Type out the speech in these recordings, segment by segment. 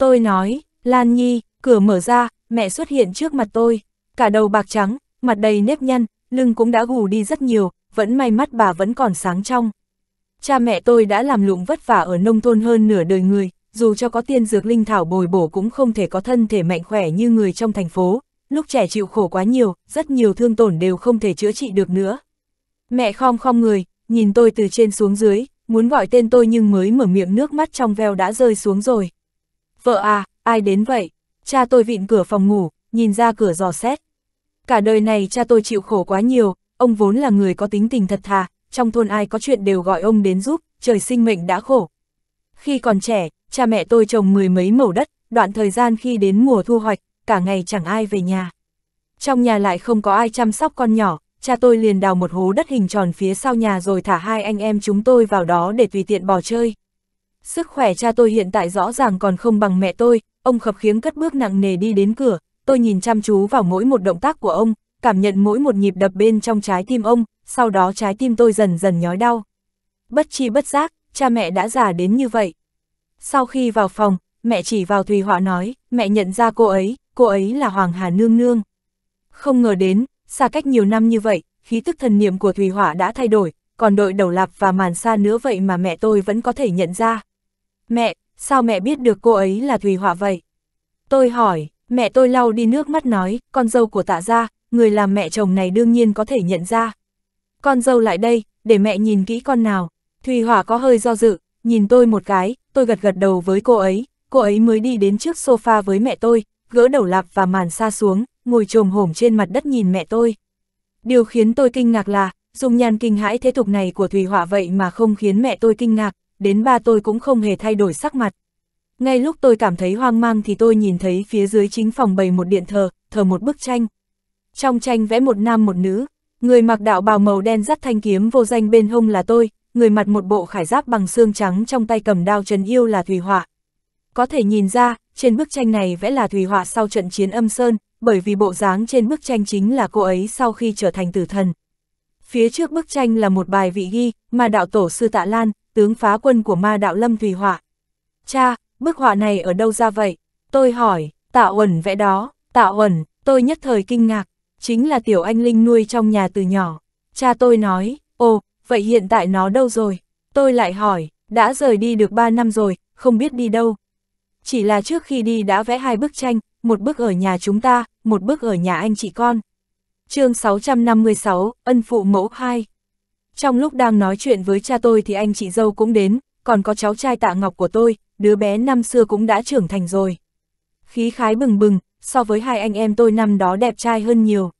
Tôi nói, Lan Nhi, cửa mở ra, mẹ xuất hiện trước mặt tôi, cả đầu bạc trắng, mặt đầy nếp nhăn, lưng cũng đã gù đi rất nhiều, vẫn may mắt bà vẫn còn sáng trong. Cha mẹ tôi đã làm lụng vất vả ở nông thôn hơn nửa đời người, dù cho có tiên dược linh thảo bồi bổ cũng không thể có thân thể mạnh khỏe như người trong thành phố, lúc trẻ chịu khổ quá nhiều, rất nhiều thương tổn đều không thể chữa trị được nữa. Mẹ khom khom người, nhìn tôi từ trên xuống dưới, muốn gọi tên tôi nhưng mới mở miệng nước mắt trong veo đã rơi xuống rồi. Vợ à, ai đến vậy? Cha tôi vịn cửa phòng ngủ, nhìn ra cửa dò xét. Cả đời này cha tôi chịu khổ quá nhiều, ông vốn là người có tính tình thật thà, trong thôn ai có chuyện đều gọi ông đến giúp, trời sinh mệnh đã khổ. Khi còn trẻ, cha mẹ tôi trồng mười mấy mẫu đất, đoạn thời gian khi đến mùa thu hoạch, cả ngày chẳng ai về nhà. Trong nhà lại không có ai chăm sóc con nhỏ, cha tôi liền đào một hố đất hình tròn phía sau nhà rồi thả hai anh em chúng tôi vào đó để tùy tiện bò chơi. Sức khỏe cha tôi hiện tại rõ ràng còn không bằng mẹ tôi, ông khập khiếng cất bước nặng nề đi đến cửa, tôi nhìn chăm chú vào mỗi một động tác của ông, cảm nhận mỗi một nhịp đập bên trong trái tim ông, sau đó trái tim tôi dần dần nhói đau. Bất chi bất giác, cha mẹ đã già đến như vậy. Sau khi vào phòng, mẹ chỉ vào Thùy Họa nói, mẹ nhận ra cô ấy, cô ấy là Hoàng Hà Nương Nương. Không ngờ đến, xa cách nhiều năm như vậy, khí tức thần niệm của Thùy Họa đã thay đổi, còn đội đầu lạp và màn xa nữa vậy mà mẹ tôi vẫn có thể nhận ra. Mẹ, sao mẹ biết được cô ấy là Thùy Họa vậy? Tôi hỏi, mẹ tôi lau đi nước mắt nói, con dâu của tạ gia, người làm mẹ chồng này đương nhiên có thể nhận ra. Con dâu lại đây, để mẹ nhìn kỹ con nào. Thùy Hỏa có hơi do dự, nhìn tôi một cái, tôi gật gật đầu với cô ấy, cô ấy mới đi đến trước sofa với mẹ tôi, gỡ đầu lạp và màn xa xuống, ngồi trồm hổm trên mặt đất nhìn mẹ tôi. Điều khiến tôi kinh ngạc là, dùng nhàn kinh hãi thế tục này của Thùy Hỏa vậy mà không khiến mẹ tôi kinh ngạc, đến ba tôi cũng không hề thay đổi sắc mặt. Ngay lúc tôi cảm thấy hoang mang thì tôi nhìn thấy phía dưới chính phòng bày một điện thờ, thờ một bức tranh. Trong tranh vẽ một nam một nữ, người mặc đạo bào màu đen dắt thanh kiếm vô danh bên hông là tôi, người mặt một bộ khải giáp bằng xương trắng trong tay cầm đao trần yêu là Thủy Họa. Có thể nhìn ra, trên bức tranh này vẽ là Thủy Họa sau trận chiến âm sơn, bởi vì bộ dáng trên bức tranh chính là cô ấy sau khi trở thành tử thần. Phía trước bức tranh là một bài vị ghi mà đạo tổ sư Tạ Lan, tướng phá quân của ma đạo Lâm Thủy Họa. Cha, bức họa này ở đâu ra vậy? Tôi hỏi, tạ ẩn vẽ đó, tạ ẩn, tôi nhất thời kinh ngạc, chính là tiểu anh Linh nuôi trong nhà từ nhỏ. Cha tôi nói, ồ, vậy hiện tại nó đâu rồi? Tôi lại hỏi, đã rời đi được 3 năm rồi, không biết đi đâu. Chỉ là trước khi đi đã vẽ hai bức tranh, một bức ở nhà chúng ta, một bức ở nhà anh chị con. chương 656, Ân Phụ Mẫu 2 trong lúc đang nói chuyện với cha tôi thì anh chị dâu cũng đến, còn có cháu trai tạ ngọc của tôi, đứa bé năm xưa cũng đã trưởng thành rồi. Khí khái bừng bừng, so với hai anh em tôi năm đó đẹp trai hơn nhiều.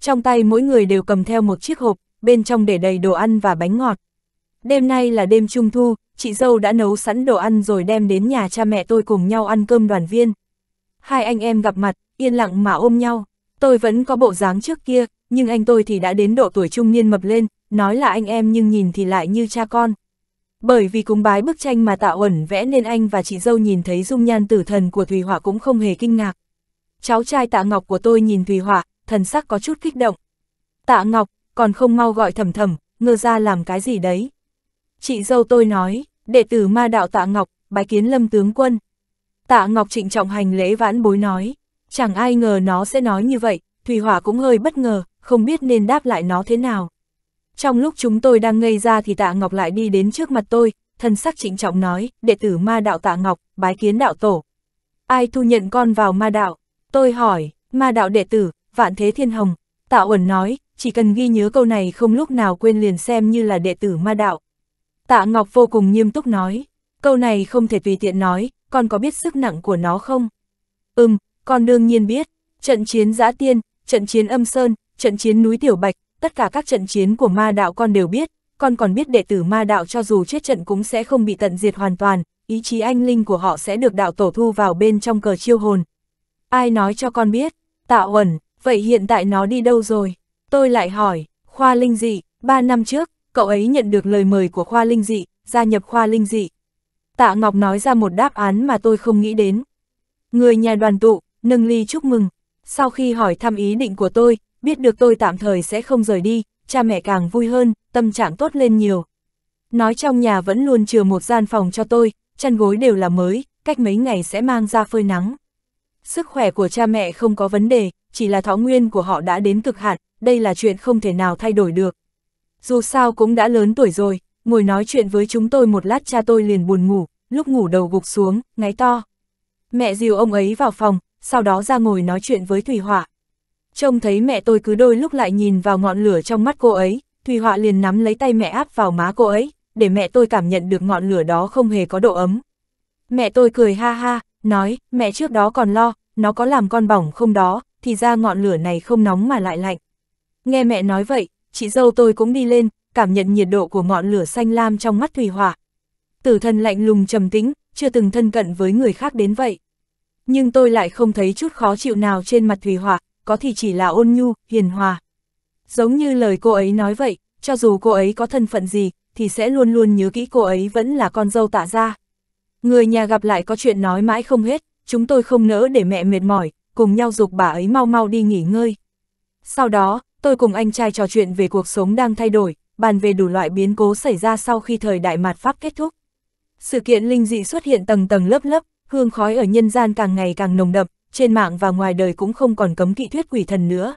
Trong tay mỗi người đều cầm theo một chiếc hộp, bên trong để đầy đồ ăn và bánh ngọt. Đêm nay là đêm trung thu, chị dâu đã nấu sẵn đồ ăn rồi đem đến nhà cha mẹ tôi cùng nhau ăn cơm đoàn viên. Hai anh em gặp mặt, yên lặng mà ôm nhau. Tôi vẫn có bộ dáng trước kia, nhưng anh tôi thì đã đến độ tuổi trung niên mập lên, nói là anh em nhưng nhìn thì lại như cha con. Bởi vì cúng bái bức tranh mà tạo ẩn vẽ nên anh và chị dâu nhìn thấy dung nhan tử thần của Thùy Hỏa cũng không hề kinh ngạc. Cháu trai tạ ngọc của tôi nhìn Thùy Hỏa, thần sắc có chút kích động. Tạ ngọc, còn không mau gọi thầm thầm, ngơ ra làm cái gì đấy. Chị dâu tôi nói, đệ tử ma đạo tạ ngọc, bái kiến lâm tướng quân. Tạ ngọc trịnh trọng hành lễ vãn bối nói, Chẳng ai ngờ nó sẽ nói như vậy, Thủy Hỏa cũng hơi bất ngờ, không biết nên đáp lại nó thế nào. Trong lúc chúng tôi đang ngây ra thì Tạ Ngọc lại đi đến trước mặt tôi, thân sắc trịnh trọng nói, đệ tử ma đạo Tạ Ngọc, bái kiến đạo tổ. Ai thu nhận con vào ma đạo? Tôi hỏi, ma đạo đệ tử, vạn thế thiên hồng. Tạ Uẩn nói, chỉ cần ghi nhớ câu này không lúc nào quên liền xem như là đệ tử ma đạo. Tạ Ngọc vô cùng nghiêm túc nói, câu này không thể tùy tiện nói, con có biết sức nặng của nó không? Ừm, con đương nhiên biết, trận chiến giã tiên, trận chiến âm sơn, trận chiến núi Tiểu Bạch, tất cả các trận chiến của ma đạo con đều biết, con còn biết đệ tử ma đạo cho dù chết trận cũng sẽ không bị tận diệt hoàn toàn, ý chí anh linh của họ sẽ được đạo tổ thu vào bên trong cờ chiêu hồn. Ai nói cho con biết, tạo ẩn, vậy hiện tại nó đi đâu rồi? Tôi lại hỏi, khoa linh dị, ba năm trước, cậu ấy nhận được lời mời của khoa linh dị, gia nhập khoa linh dị. Tạ Ngọc nói ra một đáp án mà tôi không nghĩ đến. Người nhà đoàn tụ, nâng ly chúc mừng. Sau khi hỏi thăm ý định của tôi, biết được tôi tạm thời sẽ không rời đi, cha mẹ càng vui hơn, tâm trạng tốt lên nhiều. Nói trong nhà vẫn luôn chừa một gian phòng cho tôi, chăn gối đều là mới, cách mấy ngày sẽ mang ra phơi nắng. Sức khỏe của cha mẹ không có vấn đề, chỉ là thọ nguyên của họ đã đến cực hạn, đây là chuyện không thể nào thay đổi được. Dù sao cũng đã lớn tuổi rồi, ngồi nói chuyện với chúng tôi một lát cha tôi liền buồn ngủ, lúc ngủ đầu gục xuống, ngáy to. Mẹ dìu ông ấy vào phòng, sau đó ra ngồi nói chuyện với Thủy Họa. Trông thấy mẹ tôi cứ đôi lúc lại nhìn vào ngọn lửa trong mắt cô ấy, Thủy Họa liền nắm lấy tay mẹ áp vào má cô ấy, để mẹ tôi cảm nhận được ngọn lửa đó không hề có độ ấm. Mẹ tôi cười ha ha, nói, mẹ trước đó còn lo, nó có làm con bỏng không đó, thì ra ngọn lửa này không nóng mà lại lạnh. Nghe mẹ nói vậy, chị dâu tôi cũng đi lên, cảm nhận nhiệt độ của ngọn lửa xanh lam trong mắt Thủy Họa. Tử thần lạnh lùng trầm tĩnh, chưa từng thân cận với người khác đến vậy nhưng tôi lại không thấy chút khó chịu nào trên mặt Thủy Họa, có thì chỉ là ôn nhu, hiền hòa. Giống như lời cô ấy nói vậy, cho dù cô ấy có thân phận gì, thì sẽ luôn luôn nhớ kỹ cô ấy vẫn là con dâu tạ ra. Người nhà gặp lại có chuyện nói mãi không hết, chúng tôi không nỡ để mẹ mệt mỏi, cùng nhau dục bà ấy mau mau đi nghỉ ngơi. Sau đó, tôi cùng anh trai trò chuyện về cuộc sống đang thay đổi, bàn về đủ loại biến cố xảy ra sau khi thời đại mạt Pháp kết thúc. Sự kiện linh dị xuất hiện tầng tầng lớp lớp, hương khói ở nhân gian càng ngày càng nồng đậm, trên mạng và ngoài đời cũng không còn cấm kỵ thuyết quỷ thần nữa.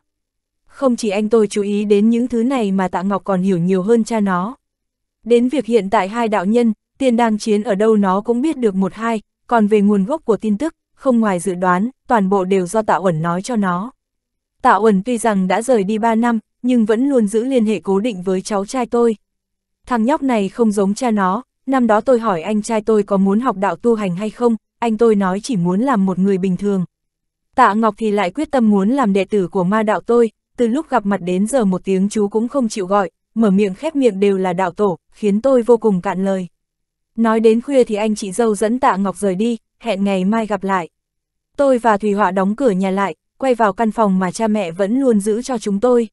Không chỉ anh tôi chú ý đến những thứ này mà Tạ Ngọc còn hiểu nhiều hơn cha nó. Đến việc hiện tại hai đạo nhân, tiên đang chiến ở đâu nó cũng biết được một hai, còn về nguồn gốc của tin tức, không ngoài dự đoán, toàn bộ đều do Tạ Uẩn nói cho nó. Tạ Uẩn tuy rằng đã rời đi 3 năm, nhưng vẫn luôn giữ liên hệ cố định với cháu trai tôi. Thằng nhóc này không giống cha nó, năm đó tôi hỏi anh trai tôi có muốn học đạo tu hành hay không, anh tôi nói chỉ muốn làm một người bình thường. Tạ Ngọc thì lại quyết tâm muốn làm đệ tử của ma đạo tôi, từ lúc gặp mặt đến giờ một tiếng chú cũng không chịu gọi, mở miệng khép miệng đều là đạo tổ, khiến tôi vô cùng cạn lời. Nói đến khuya thì anh chị dâu dẫn Tạ Ngọc rời đi, hẹn ngày mai gặp lại. Tôi và Thùy Họa đóng cửa nhà lại, quay vào căn phòng mà cha mẹ vẫn luôn giữ cho chúng tôi.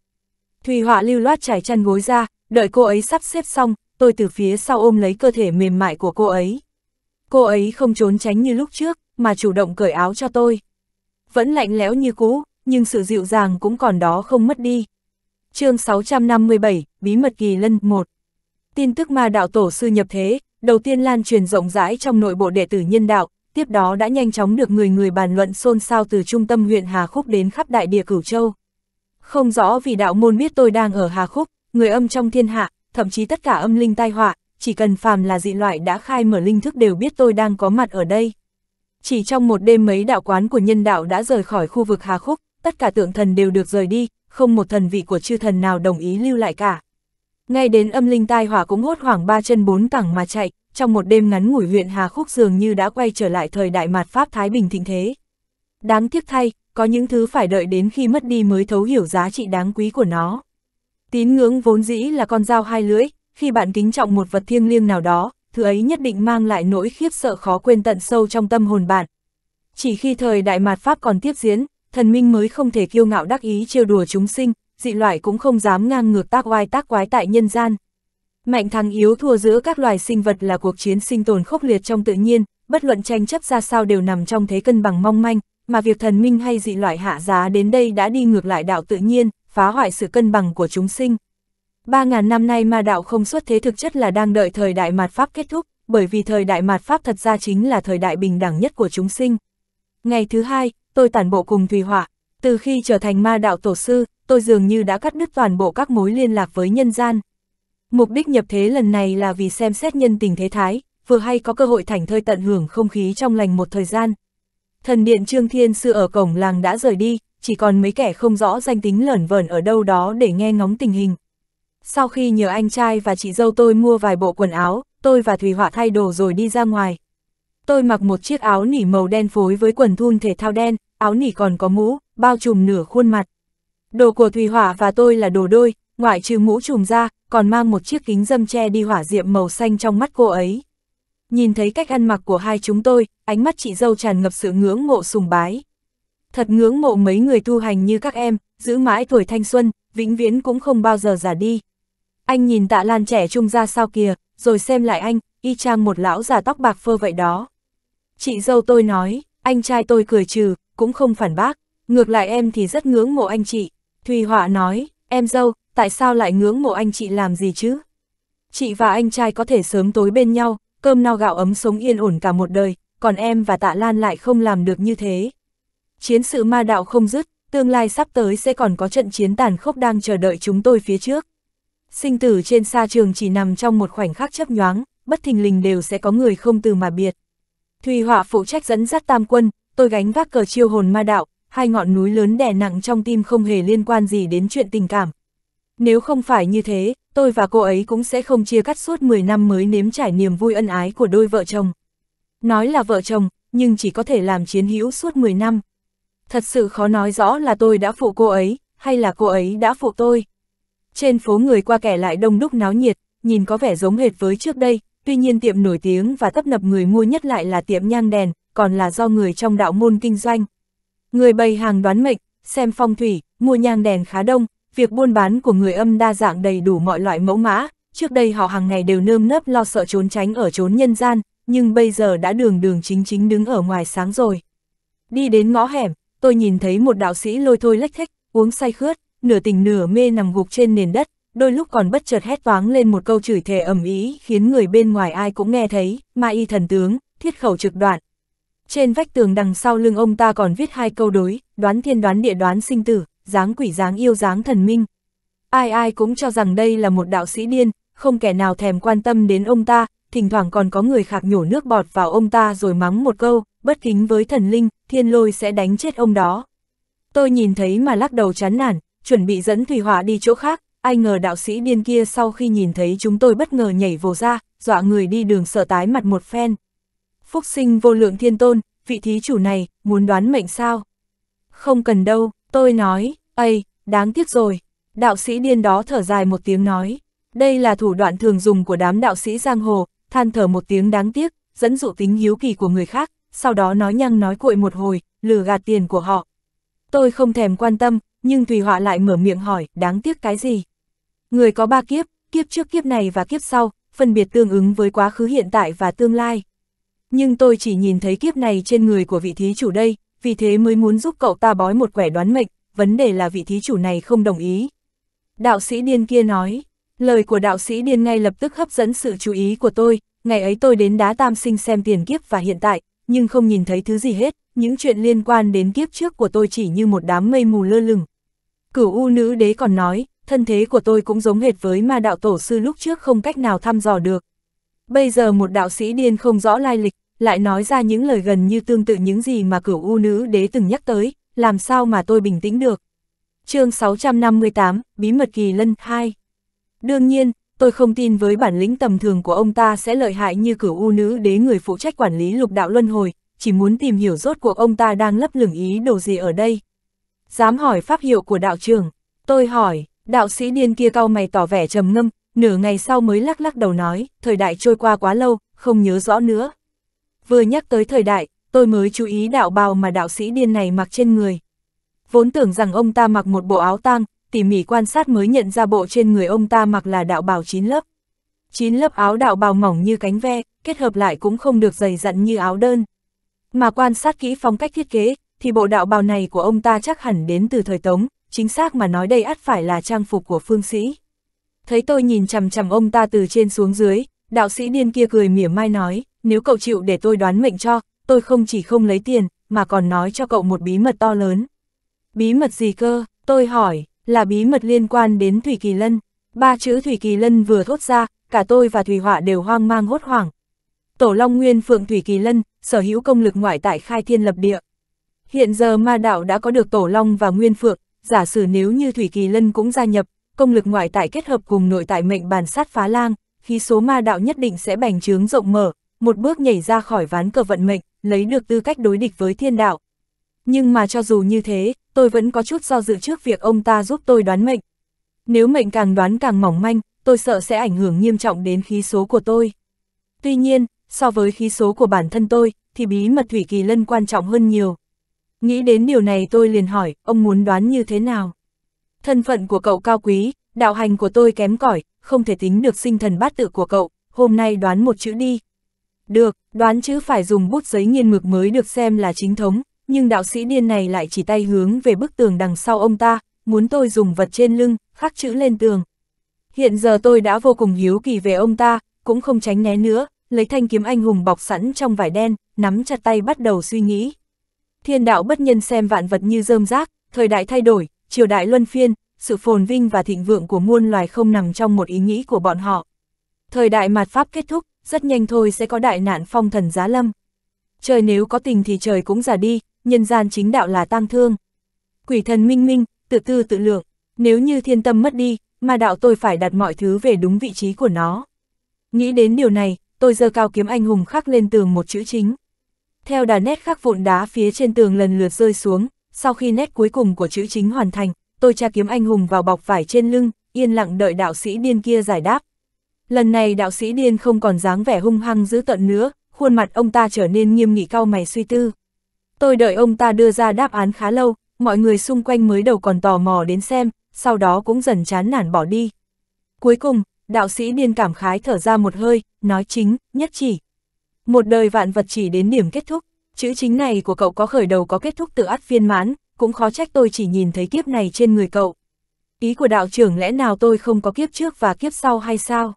Thùy Họa lưu loát trải chăn gối ra, đợi cô ấy sắp xếp xong, tôi từ phía sau ôm lấy cơ thể mềm mại của cô ấy cô ấy không trốn tránh như lúc trước, mà chủ động cởi áo cho tôi. Vẫn lạnh lẽo như cũ, nhưng sự dịu dàng cũng còn đó không mất đi. chương 657, Bí mật kỳ lân 1 Tin tức ma đạo tổ sư nhập thế, đầu tiên lan truyền rộng rãi trong nội bộ đệ tử nhân đạo, tiếp đó đã nhanh chóng được người người bàn luận xôn xao từ trung tâm huyện Hà Khúc đến khắp đại địa Cửu Châu. Không rõ vì đạo môn biết tôi đang ở Hà Khúc, người âm trong thiên hạ, thậm chí tất cả âm linh tai họa, chỉ cần phàm là dị loại đã khai mở linh thức đều biết tôi đang có mặt ở đây. Chỉ trong một đêm mấy đạo quán của nhân đạo đã rời khỏi khu vực Hà Khúc, tất cả tượng thần đều được rời đi, không một thần vị của chư thần nào đồng ý lưu lại cả. Ngay đến âm linh tai hỏa cũng hốt hoảng ba chân bốn cẳng mà chạy, trong một đêm ngắn ngủi huyện Hà Khúc dường như đã quay trở lại thời đại mạt Pháp Thái Bình thịnh thế. Đáng tiếc thay, có những thứ phải đợi đến khi mất đi mới thấu hiểu giá trị đáng quý của nó. Tín ngưỡng vốn dĩ là con dao hai lưỡi, khi bạn kính trọng một vật thiêng liêng nào đó, thứ ấy nhất định mang lại nỗi khiếp sợ khó quên tận sâu trong tâm hồn bạn. Chỉ khi thời đại mạt Pháp còn tiếp diễn, thần minh mới không thể kiêu ngạo đắc ý trêu đùa chúng sinh, dị loại cũng không dám ngang ngược tác oai tác quái tại nhân gian. Mạnh thắng yếu thua giữa các loài sinh vật là cuộc chiến sinh tồn khốc liệt trong tự nhiên, bất luận tranh chấp ra sao đều nằm trong thế cân bằng mong manh, mà việc thần minh hay dị loại hạ giá đến đây đã đi ngược lại đạo tự nhiên, phá hoại sự cân bằng của chúng sinh. 3.000 năm nay ma đạo không xuất thế thực chất là đang đợi thời đại mạt Pháp kết thúc, bởi vì thời đại mạt Pháp thật ra chính là thời đại bình đẳng nhất của chúng sinh. Ngày thứ hai, tôi tản bộ cùng Thùy Họa. Từ khi trở thành ma đạo tổ sư, tôi dường như đã cắt đứt toàn bộ các mối liên lạc với nhân gian. Mục đích nhập thế lần này là vì xem xét nhân tình thế thái, vừa hay có cơ hội thảnh thơi tận hưởng không khí trong lành một thời gian. Thần điện Trương Thiên Sư ở cổng làng đã rời đi, chỉ còn mấy kẻ không rõ danh tính lởn vởn ở đâu đó để nghe ngóng tình hình. Sau khi nhờ anh trai và chị dâu tôi mua vài bộ quần áo, tôi và Thùy Họa thay đồ rồi đi ra ngoài. Tôi mặc một chiếc áo nỉ màu đen phối với quần thun thể thao đen, áo nỉ còn có mũ, bao trùm nửa khuôn mặt. Đồ của Thùy Hỏa và tôi là đồ đôi, ngoại trừ mũ trùm ra, còn mang một chiếc kính dâm che đi hỏa diệm màu xanh trong mắt cô ấy. Nhìn thấy cách ăn mặc của hai chúng tôi, ánh mắt chị dâu tràn ngập sự ngưỡng mộ sùng bái. Thật ngưỡng mộ mấy người tu hành như các em, giữ mãi tuổi thanh xuân, vĩnh viễn cũng không bao giờ già đi. Anh nhìn tạ lan trẻ trung ra sao kìa, rồi xem lại anh, y chang một lão già tóc bạc phơ vậy đó. Chị dâu tôi nói, anh trai tôi cười trừ, cũng không phản bác, ngược lại em thì rất ngưỡng mộ anh chị. Thùy Họa nói, em dâu, tại sao lại ngưỡng mộ anh chị làm gì chứ? Chị và anh trai có thể sớm tối bên nhau, cơm no gạo ấm sống yên ổn cả một đời, còn em và tạ Lan lại không làm được như thế. Chiến sự ma đạo không dứt, tương lai sắp tới sẽ còn có trận chiến tàn khốc đang chờ đợi chúng tôi phía trước. Sinh tử trên sa trường chỉ nằm trong một khoảnh khắc chấp nhoáng, bất thình lình đều sẽ có người không từ mà biệt. Thùy Họa phụ trách dẫn dắt tam quân, tôi gánh vác cờ chiêu hồn ma đạo, hai ngọn núi lớn đè nặng trong tim không hề liên quan gì đến chuyện tình cảm. Nếu không phải như thế, tôi và cô ấy cũng sẽ không chia cắt suốt 10 năm mới nếm trải niềm vui ân ái của đôi vợ chồng. Nói là vợ chồng, nhưng chỉ có thể làm chiến hữu suốt 10 năm. Thật sự khó nói rõ là tôi đã phụ cô ấy, hay là cô ấy đã phụ tôi. Trên phố người qua kẻ lại đông đúc náo nhiệt, nhìn có vẻ giống hệt với trước đây, tuy nhiên tiệm nổi tiếng và tấp nập người mua nhất lại là tiệm nhang đèn, còn là do người trong đạo môn kinh doanh. Người bày hàng đoán mệnh, xem phong thủy, mua nhang đèn khá đông, việc buôn bán của người âm đa dạng đầy đủ mọi loại mẫu mã, trước đây họ hàng ngày đều nơm nớp lo sợ trốn tránh ở trốn nhân gian, nhưng bây giờ đã đường đường chính chính đứng ở ngoài sáng rồi. Đi đến ngõ hẻm, tôi nhìn thấy một đạo sĩ lôi thôi lách thách, uống say khướt, nửa tình nửa mê nằm gục trên nền đất, đôi lúc còn bất chợt hét toáng lên một câu chửi thề ầm ý khiến người bên ngoài ai cũng nghe thấy, ma y thần tướng, thiết khẩu trực đoạn. Trên vách tường đằng sau lưng ông ta còn viết hai câu đối, đoán thiên đoán địa đoán sinh tử, dáng quỷ dáng yêu dáng thần minh. Ai ai cũng cho rằng đây là một đạo sĩ điên, không kẻ nào thèm quan tâm đến ông ta, thỉnh thoảng còn có người khạc nhổ nước bọt vào ông ta rồi mắng một câu, bất kính với thần linh, thiên lôi sẽ đánh chết ông đó. Tôi nhìn thấy mà lắc đầu chán nản, chuẩn bị dẫn Thủy Hỏa đi chỗ khác, ai ngờ đạo sĩ điên kia sau khi nhìn thấy chúng tôi bất ngờ nhảy vồ ra, dọa người đi đường sợ tái mặt một phen. Phúc sinh vô lượng thiên tôn, vị thí chủ này, muốn đoán mệnh sao? Không cần đâu, tôi nói, ây, đáng tiếc rồi. Đạo sĩ điên đó thở dài một tiếng nói, đây là thủ đoạn thường dùng của đám đạo sĩ giang hồ, than thở một tiếng đáng tiếc, dẫn dụ tính hiếu kỳ của người khác, sau đó nói nhăng nói cuội một hồi, lừa gạt tiền của họ. Tôi không thèm quan tâm, nhưng Thùy Họa lại mở miệng hỏi, đáng tiếc cái gì? Người có ba kiếp, kiếp trước kiếp này và kiếp sau, phân biệt tương ứng với quá khứ hiện tại và tương lai. Nhưng tôi chỉ nhìn thấy kiếp này trên người của vị thí chủ đây, vì thế mới muốn giúp cậu ta bói một quẻ đoán mệnh, vấn đề là vị thí chủ này không đồng ý. Đạo sĩ điên kia nói, lời của đạo sĩ điên ngay lập tức hấp dẫn sự chú ý của tôi, ngày ấy tôi đến đá tam sinh xem tiền kiếp và hiện tại, nhưng không nhìn thấy thứ gì hết, những chuyện liên quan đến kiếp trước của tôi chỉ như một đám mây mù lơ lửng, Cửu U nữ đế còn nói, thân thế của tôi cũng giống hệt với ma đạo tổ sư lúc trước không cách nào thăm dò được. Bây giờ một đạo sĩ điên không rõ lai lịch, lại nói ra những lời gần như tương tự những gì mà cửu U nữ đế từng nhắc tới, làm sao mà tôi bình tĩnh được. chương 658, Bí mật kỳ lân 2 Đương nhiên, tôi không tin với bản lĩnh tầm thường của ông ta sẽ lợi hại như cửu U nữ đế người phụ trách quản lý lục đạo luân hồi, chỉ muốn tìm hiểu rốt cuộc ông ta đang lấp lửng ý đồ gì ở đây, dám hỏi pháp hiệu của đạo trưởng. Tôi hỏi, đạo sĩ điên kia cau mày tỏ vẻ trầm ngâm, nửa ngày sau mới lắc lắc đầu nói, thời đại trôi qua quá lâu, không nhớ rõ nữa. Vừa nhắc tới thời đại, tôi mới chú ý đạo bào mà đạo sĩ điên này mặc trên người. Vốn tưởng rằng ông ta mặc một bộ áo tang, tỉ mỉ quan sát mới nhận ra bộ trên người ông ta mặc là đạo bào chín lớp. Chín lớp áo đạo bào mỏng như cánh ve, kết hợp lại cũng không được dày dặn như áo đơn. Mà quan sát kỹ phong cách thiết kế, thì bộ đạo bào này của ông ta chắc hẳn đến từ thời Tống, chính xác mà nói đây ắt phải là trang phục của phương sĩ. Thấy tôi nhìn chằm chằm ông ta từ trên xuống dưới, đạo sĩ điên kia cười mỉa mai nói, nếu cậu chịu để tôi đoán mệnh cho, tôi không chỉ không lấy tiền, mà còn nói cho cậu một bí mật to lớn. Bí mật gì cơ, tôi hỏi, là bí mật liên quan đến Thủy Kỳ Lân. Ba chữ Thủy Kỳ Lân vừa thốt ra, cả tôi và Thủy Họa đều hoang mang hốt hoảng. Tổ Long Nguyên Phượng Thủy Kỳ Lân, sở hữu công lực ngoại tại khai thiên lập địa, Hiện giờ ma đạo đã có được Tổ Long và Nguyên Phượng, giả sử nếu như Thủy Kỳ Lân cũng gia nhập, công lực ngoại tại kết hợp cùng nội tại mệnh bàn sát phá lang, khí số ma đạo nhất định sẽ bành trướng rộng mở, một bước nhảy ra khỏi ván cờ vận mệnh, lấy được tư cách đối địch với thiên đạo. Nhưng mà cho dù như thế, tôi vẫn có chút do dự trước việc ông ta giúp tôi đoán mệnh. Nếu mệnh càng đoán càng mỏng manh, tôi sợ sẽ ảnh hưởng nghiêm trọng đến khí số của tôi. Tuy nhiên, so với khí số của bản thân tôi, thì bí mật Thủy Kỳ Lân quan trọng hơn nhiều. Nghĩ đến điều này tôi liền hỏi, ông muốn đoán như thế nào? Thân phận của cậu cao quý, đạo hành của tôi kém cỏi, không thể tính được sinh thần bát tự của cậu, hôm nay đoán một chữ đi. Được, đoán chữ phải dùng bút giấy nghiên mực mới được xem là chính thống, nhưng đạo sĩ điên này lại chỉ tay hướng về bức tường đằng sau ông ta, muốn tôi dùng vật trên lưng, khắc chữ lên tường. Hiện giờ tôi đã vô cùng hiếu kỳ về ông ta, cũng không tránh né nữa, lấy thanh kiếm anh hùng bọc sẵn trong vải đen, nắm chặt tay bắt đầu suy nghĩ. Thiên đạo bất nhân xem vạn vật như rơm rác, thời đại thay đổi, triều đại luân phiên, sự phồn vinh và thịnh vượng của muôn loài không nằm trong một ý nghĩ của bọn họ. Thời đại mạt Pháp kết thúc, rất nhanh thôi sẽ có đại nạn phong thần giá lâm. Trời nếu có tình thì trời cũng già đi, nhân gian chính đạo là tang thương. Quỷ thần minh minh, tự tư tự lượng, nếu như thiên tâm mất đi, mà đạo tôi phải đặt mọi thứ về đúng vị trí của nó. Nghĩ đến điều này, tôi giơ cao kiếm anh hùng khắc lên tường một chữ chính. Theo đà nét khắc vụn đá phía trên tường lần lượt rơi xuống, sau khi nét cuối cùng của chữ chính hoàn thành, tôi tra kiếm anh hùng vào bọc vải trên lưng, yên lặng đợi đạo sĩ điên kia giải đáp. Lần này đạo sĩ điên không còn dáng vẻ hung hăng dữ tận nữa, khuôn mặt ông ta trở nên nghiêm nghị cao mày suy tư. Tôi đợi ông ta đưa ra đáp án khá lâu, mọi người xung quanh mới đầu còn tò mò đến xem, sau đó cũng dần chán nản bỏ đi. Cuối cùng, đạo sĩ điên cảm khái thở ra một hơi, nói chính, nhất chỉ, một đời vạn vật chỉ đến điểm kết thúc, chữ chính này của cậu có khởi đầu có kết thúc tự ắt viên mãn, cũng khó trách tôi chỉ nhìn thấy kiếp này trên người cậu. Ý của đạo trưởng lẽ nào tôi không có kiếp trước và kiếp sau hay sao?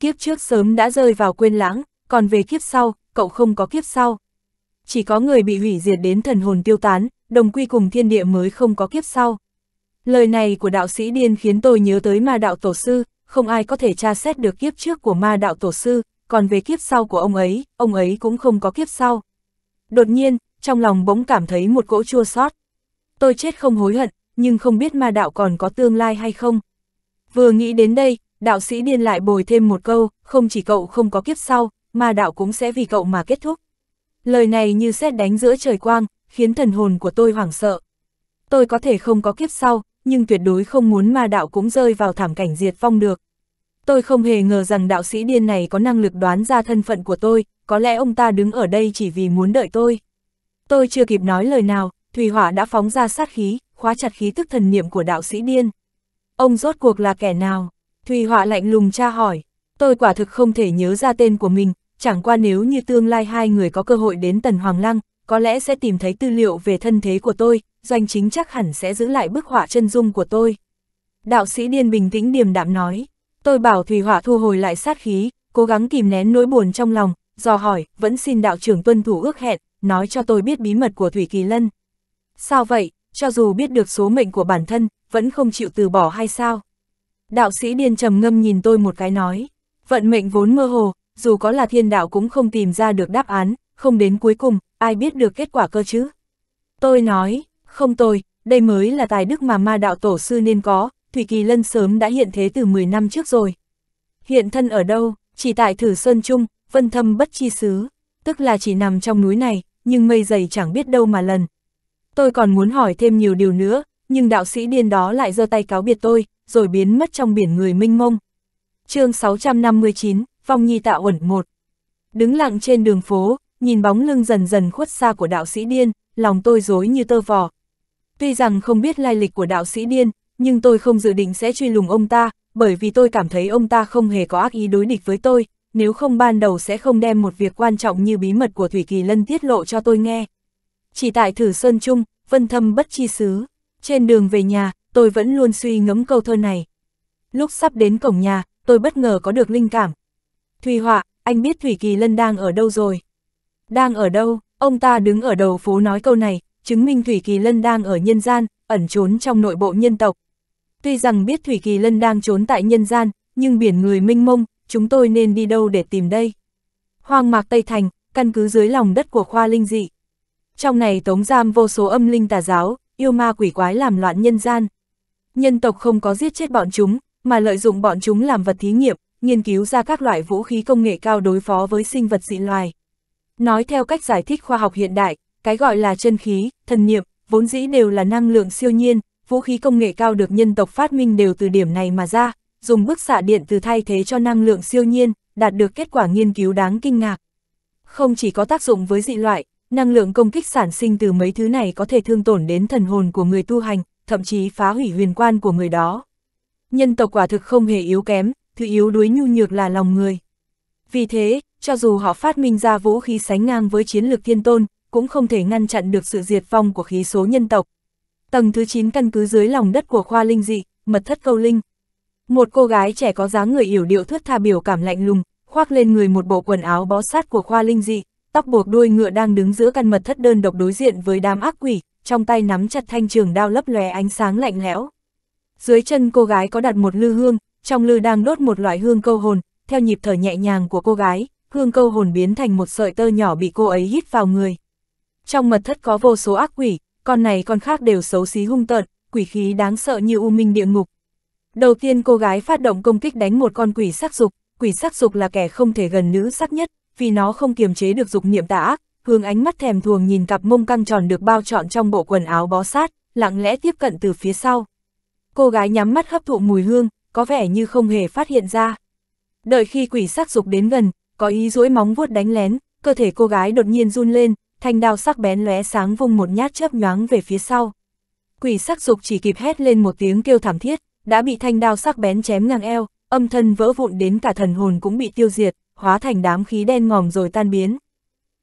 Kiếp trước sớm đã rơi vào quên lãng, còn về kiếp sau, cậu không có kiếp sau. Chỉ có người bị hủy diệt đến thần hồn tiêu tán, đồng quy cùng thiên địa mới không có kiếp sau. Lời này của đạo sĩ điên khiến tôi nhớ tới ma đạo tổ sư, không ai có thể tra xét được kiếp trước của ma đạo tổ sư, còn về kiếp sau của ông ấy, ông ấy cũng không có kiếp sau. Đột nhiên, trong lòng bỗng cảm thấy một cỗ chua xót. Tôi chết không hối hận, nhưng không biết ma đạo còn có tương lai hay không. Vừa nghĩ đến đây, đạo sĩ điên lại bồi thêm một câu, không chỉ cậu không có kiếp sau, ma đạo cũng sẽ vì cậu mà kết thúc. Lời này như xét đánh giữa trời quang, khiến thần hồn của tôi hoảng sợ. Tôi có thể không có kiếp sau, nhưng tuyệt đối không muốn ma đạo cũng rơi vào thảm cảnh diệt vong được tôi không hề ngờ rằng đạo sĩ điên này có năng lực đoán ra thân phận của tôi, có lẽ ông ta đứng ở đây chỉ vì muốn đợi tôi. Tôi chưa kịp nói lời nào, thùy Hỏa đã phóng ra sát khí, khóa chặt khí tức thần niệm của đạo sĩ điên. Ông rốt cuộc là kẻ nào? thùy Hỏa lạnh lùng tra hỏi. Tôi quả thực không thể nhớ ra tên của mình, chẳng qua nếu như tương lai hai người có cơ hội đến Tần Hoàng Lăng, có lẽ sẽ tìm thấy tư liệu về thân thế của tôi, doanh chính chắc hẳn sẽ giữ lại bức họa chân dung của tôi. Đạo sĩ điên bình tĩnh điềm đạm nói. Tôi bảo Thủy Hỏa thu hồi lại sát khí, cố gắng kìm nén nỗi buồn trong lòng, dò hỏi, vẫn xin đạo trưởng tuân thủ ước hẹn, nói cho tôi biết bí mật của Thủy Kỳ Lân. Sao vậy, cho dù biết được số mệnh của bản thân, vẫn không chịu từ bỏ hay sao? Đạo sĩ điên trầm ngâm nhìn tôi một cái nói, vận mệnh vốn mơ hồ, dù có là thiên đạo cũng không tìm ra được đáp án, không đến cuối cùng, ai biết được kết quả cơ chứ? Tôi nói, không tôi, đây mới là tài đức mà ma đạo tổ sư nên có, Thủy Kỳ Lân sớm đã hiện thế từ 10 năm trước rồi. Hiện thân ở đâu, chỉ tại Thử Sơn Trung, vân thâm bất chi xứ, tức là chỉ nằm trong núi này, nhưng mây dày chẳng biết đâu mà lần. Tôi còn muốn hỏi thêm nhiều điều nữa, nhưng đạo sĩ điên đó lại giơ tay cáo biệt tôi, rồi biến mất trong biển người minh mông. chương 659, Vong Nhi Tạo ẩn 1 Đứng lặng trên đường phố, nhìn bóng lưng dần dần khuất xa của đạo sĩ điên, lòng tôi rối như tơ vò. Tuy rằng không biết lai lịch của đạo sĩ điên, nhưng tôi không dự định sẽ truy lùng ông ta, bởi vì tôi cảm thấy ông ta không hề có ác ý đối địch với tôi, nếu không ban đầu sẽ không đem một việc quan trọng như bí mật của Thủy Kỳ Lân tiết lộ cho tôi nghe. Chỉ tại Thử Sơn Trung, Vân Thâm bất chi xứ, trên đường về nhà, tôi vẫn luôn suy ngẫm câu thơ này. Lúc sắp đến cổng nhà, tôi bất ngờ có được linh cảm. Thùy Họa, anh biết Thủy Kỳ Lân đang ở đâu rồi? Đang ở đâu? Ông ta đứng ở đầu phố nói câu này, chứng minh Thủy Kỳ Lân đang ở nhân gian, ẩn trốn trong nội bộ nhân tộc, Tuy rằng biết Thủy Kỳ Lân đang trốn tại nhân gian, nhưng biển người minh mông, chúng tôi nên đi đâu để tìm đây? Hoang mạc Tây Thành, căn cứ dưới lòng đất của khoa linh dị. Trong này tống giam vô số âm linh tà giáo, yêu ma quỷ quái làm loạn nhân gian. Nhân tộc không có giết chết bọn chúng, mà lợi dụng bọn chúng làm vật thí nghiệm, nghiên cứu ra các loại vũ khí công nghệ cao đối phó với sinh vật dị loài. Nói theo cách giải thích khoa học hiện đại, cái gọi là chân khí, thần niệm, vốn dĩ đều là năng lượng siêu nhiên, vũ khí công nghệ cao được nhân tộc phát minh đều từ điểm này mà ra, dùng bức xạ điện từ thay thế cho năng lượng siêu nhiên, đạt được kết quả nghiên cứu đáng kinh ngạc. Không chỉ có tác dụng với dị loại, năng lượng công kích sản sinh từ mấy thứ này có thể thương tổn đến thần hồn của người tu hành, thậm chí phá hủy huyền quan của người đó. Nhân tộc quả thực không hề yếu kém, thứ yếu đuối nhu nhược là lòng người. Vì thế, cho dù họ phát minh ra vũ khí sánh ngang với chiến lược thiên tôn, cũng không thể ngăn chặn được sự diệt vong của khí số nhân tộc, Tầng thứ 9 căn cứ dưới lòng đất của khoa linh dị, mật thất câu linh. Một cô gái trẻ có dáng người yểu điệu thướt tha biểu cảm lạnh lùng, khoác lên người một bộ quần áo bó sát của khoa linh dị, tóc buộc đuôi ngựa đang đứng giữa căn mật thất đơn độc đối diện với đám ác quỷ, trong tay nắm chặt thanh trường đao lấp lòe ánh sáng lạnh lẽo. Dưới chân cô gái có đặt một lư hương, trong lư đang đốt một loại hương câu hồn, theo nhịp thở nhẹ nhàng của cô gái, hương câu hồn biến thành một sợi tơ nhỏ bị cô ấy hít vào người. Trong mật thất có vô số ác quỷ, con này con khác đều xấu xí hung tợn, quỷ khí đáng sợ như u minh địa ngục. Đầu tiên cô gái phát động công kích đánh một con quỷ sắc dục, quỷ sắc dục là kẻ không thể gần nữ sắc nhất, vì nó không kiềm chế được dục niệm tà ác, hướng ánh mắt thèm thuồng nhìn cặp mông căng tròn được bao trọn trong bộ quần áo bó sát, lặng lẽ tiếp cận từ phía sau. Cô gái nhắm mắt hấp thụ mùi hương, có vẻ như không hề phát hiện ra. Đợi khi quỷ sắc dục đến gần, có ý duỗi móng vuốt đánh lén, cơ thể cô gái đột nhiên run lên, thanh đao sắc bén lóe sáng vung một nhát chớp nhoáng về phía sau. Quỷ sắc dục chỉ kịp hét lên một tiếng kêu thảm thiết, đã bị thanh đao sắc bén chém ngang eo, âm thân vỡ vụn đến cả thần hồn cũng bị tiêu diệt, hóa thành đám khí đen ngòm rồi tan biến.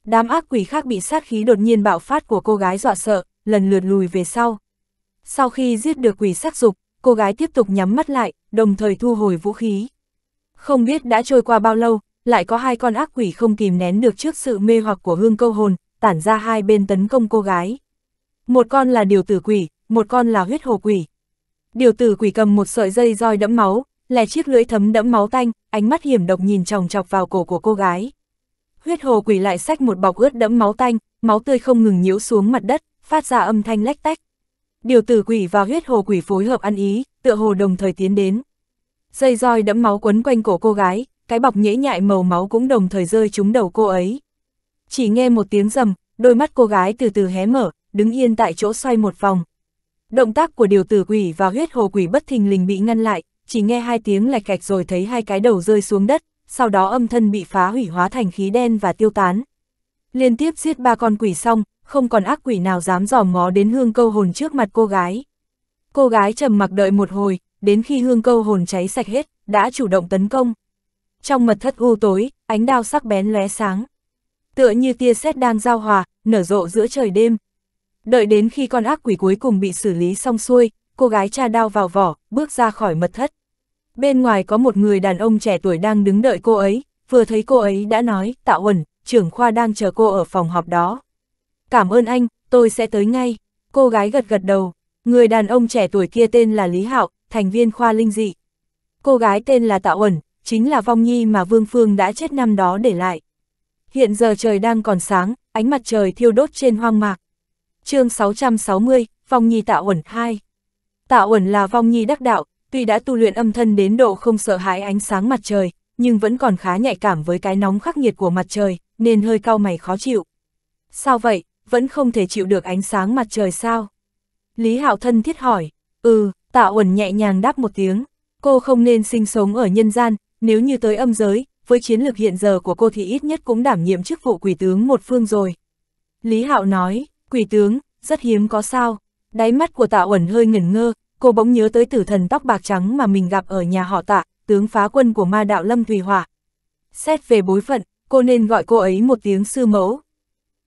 Đám ác quỷ khác bị sát khí đột nhiên bạo phát của cô gái dọa sợ, lần lượt lùi về sau. Sau khi giết được quỷ sắc dục, cô gái tiếp tục nhắm mắt lại, đồng thời thu hồi vũ khí. Không biết đã trôi qua bao lâu, lại có hai con ác quỷ không kìm nén được trước sự mê hoặc của hương câu hồn, tản ra hai bên tấn công cô gái. Một con là điều tử quỷ, một con là huyết hồ quỷ. Điều tử quỷ cầm một sợi dây roi đẫm máu, lè chiếc lưỡi thấm đẫm máu tanh, ánh mắt hiểm độc nhìn chòng chọc vào cổ của cô gái. Huyết hồ quỷ lại xách một bọc ướt đẫm máu tanh, máu tươi không ngừng nhiễu xuống mặt đất, phát ra âm thanh lách tách. Điều tử quỷ và huyết hồ quỷ phối hợp ăn ý, tựa hồ đồng thời tiến đến. Dây roi đẫm máu quấn quanh cổ cô gái, cái bọc nhễ nhại màu máu cũng đồng thời rơi trúng đầu cô ấy. Chỉ nghe một tiếng rầm, đôi mắt cô gái từ từ hé mở, đứng yên tại chỗ xoay một vòng. Động tác của điều tử quỷ và huyết hồ quỷ bất thình lình bị ngăn lại, chỉ nghe hai tiếng lạch cạch rồi thấy hai cái đầu rơi xuống đất, sau đó âm thân bị phá hủy hóa thành khí đen và tiêu tán. Liên tiếp giết ba con quỷ xong, không còn ác quỷ nào dám dòm ngó đến hương câu hồn trước mặt cô gái. Cô gái trầm mặc đợi một hồi, đến khi hương câu hồn cháy sạch hết, đã chủ động tấn công. Trong mật thất u tối, ánh đao sắc bén lóe sáng tựa như tia sét đang giao hòa, nở rộ giữa trời đêm. Đợi đến khi con ác quỷ cuối cùng bị xử lý xong xuôi, cô gái tra đao vào vỏ, bước ra khỏi mật thất. Bên ngoài có một người đàn ông trẻ tuổi đang đứng đợi cô ấy, vừa thấy cô ấy đã nói, tạo huẩn, trưởng khoa đang chờ cô ở phòng họp đó. Cảm ơn anh, tôi sẽ tới ngay. Cô gái gật gật đầu, người đàn ông trẻ tuổi kia tên là Lý Hạo, thành viên khoa linh dị. Cô gái tên là Tạo Uẩn, chính là Vong Nhi mà Vương Phương đã chết năm đó để lại. Hiện giờ trời đang còn sáng, ánh mặt trời thiêu đốt trên hoang mạc. chương 660, Vong Nhi tạo Uẩn 2 tạo Uẩn là Vong Nhi đắc đạo, tuy đã tu luyện âm thân đến độ không sợ hãi ánh sáng mặt trời, nhưng vẫn còn khá nhạy cảm với cái nóng khắc nghiệt của mặt trời, nên hơi cao mày khó chịu. Sao vậy, vẫn không thể chịu được ánh sáng mặt trời sao? Lý Hạo Thân thiết hỏi, ừ, tạo Uẩn nhẹ nhàng đáp một tiếng, cô không nên sinh sống ở nhân gian, nếu như tới âm giới, với chiến lược hiện giờ của cô thì ít nhất cũng đảm nhiệm chức vụ quỷ tướng một phương rồi. Lý Hạo nói, quỷ tướng, rất hiếm có sao. Đáy mắt của tạ ẩn hơi ngẩn ngơ, cô bỗng nhớ tới tử thần tóc bạc trắng mà mình gặp ở nhà họ tạ, tướng phá quân của ma đạo Lâm Thùy Hỏa. Xét về bối phận, cô nên gọi cô ấy một tiếng sư mẫu.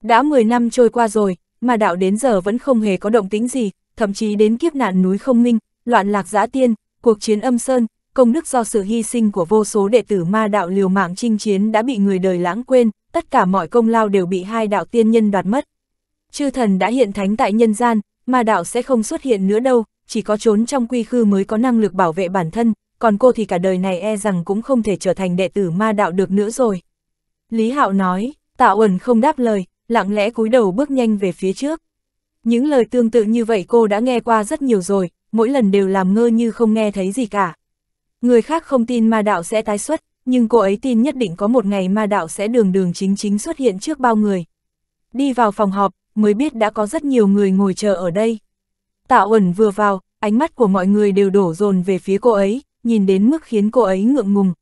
Đã 10 năm trôi qua rồi, mà đạo đến giờ vẫn không hề có động tĩnh gì, thậm chí đến kiếp nạn núi không minh, loạn lạc giã tiên, cuộc chiến âm sơn, công đức do sự hy sinh của vô số đệ tử ma đạo liều mạng chinh chiến đã bị người đời lãng quên, tất cả mọi công lao đều bị hai đạo tiên nhân đoạt mất. Chư thần đã hiện thánh tại nhân gian, ma đạo sẽ không xuất hiện nữa đâu, chỉ có trốn trong quy khư mới có năng lực bảo vệ bản thân, còn cô thì cả đời này e rằng cũng không thể trở thành đệ tử ma đạo được nữa rồi. Lý Hạo nói, Tạ Uẩn không đáp lời, lặng lẽ cúi đầu bước nhanh về phía trước. Những lời tương tự như vậy cô đã nghe qua rất nhiều rồi, mỗi lần đều làm ngơ như không nghe thấy gì cả. Người khác không tin ma đạo sẽ tái xuất, nhưng cô ấy tin nhất định có một ngày ma đạo sẽ đường đường chính chính xuất hiện trước bao người. Đi vào phòng họp, mới biết đã có rất nhiều người ngồi chờ ở đây. Tạo ẩn vừa vào, ánh mắt của mọi người đều đổ dồn về phía cô ấy, nhìn đến mức khiến cô ấy ngượng ngùng.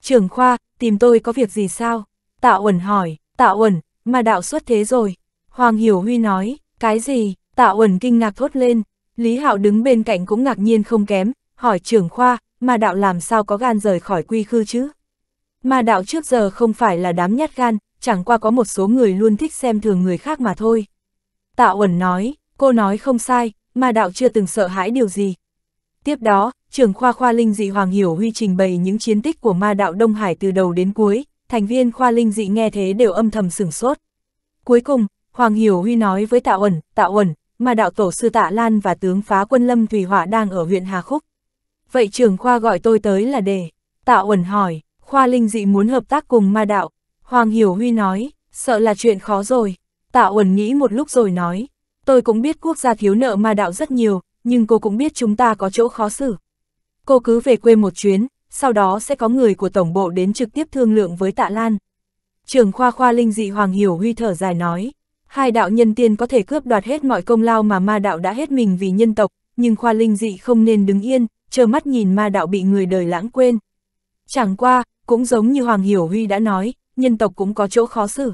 Trưởng khoa, tìm tôi có việc gì sao? Tạo ẩn hỏi, tạo ẩn, ma đạo xuất thế rồi. Hoàng Hiểu Huy nói, cái gì? Tạo ẩn kinh ngạc thốt lên. Lý Hạo đứng bên cạnh cũng ngạc nhiên không kém, hỏi trưởng khoa, ma đạo làm sao có gan rời khỏi quy khư chứ? Ma đạo trước giờ không phải là đám nhát gan, chẳng qua có một số người luôn thích xem thường người khác mà thôi. Tạo Uẩn nói, cô nói không sai, ma đạo chưa từng sợ hãi điều gì. Tiếp đó, trưởng khoa khoa linh dị Hoàng Hiểu Huy trình bày những chiến tích của ma đạo Đông Hải từ đầu đến cuối, thành viên khoa linh dị nghe thế đều âm thầm sửng sốt. Cuối cùng, Hoàng Hiểu Huy nói với Tạo Uẩn, Tạo Uẩn, ma đạo tổ sư Tạ Lan và tướng phá quân Lâm Thủy Hỏa đang ở huyện Hà Khúc vậy trưởng khoa gọi tôi tới là để. Tạo ẩn hỏi, khoa linh dị muốn hợp tác cùng ma đạo. Hoàng Hiểu Huy nói, sợ là chuyện khó rồi. Tạo ẩn nghĩ một lúc rồi nói, tôi cũng biết quốc gia thiếu nợ ma đạo rất nhiều, nhưng cô cũng biết chúng ta có chỗ khó xử. Cô cứ về quê một chuyến, sau đó sẽ có người của tổng bộ đến trực tiếp thương lượng với tạ Lan. Trưởng khoa khoa linh dị Hoàng Hiểu Huy thở dài nói, hai đạo nhân tiên có thể cướp đoạt hết mọi công lao mà ma đạo đã hết mình vì nhân tộc, nhưng khoa linh dị không nên đứng yên, trơ mắt nhìn ma đạo bị người đời lãng quên. Chẳng qua, cũng giống như Hoàng Hiểu Huy đã nói, nhân tộc cũng có chỗ khó xử.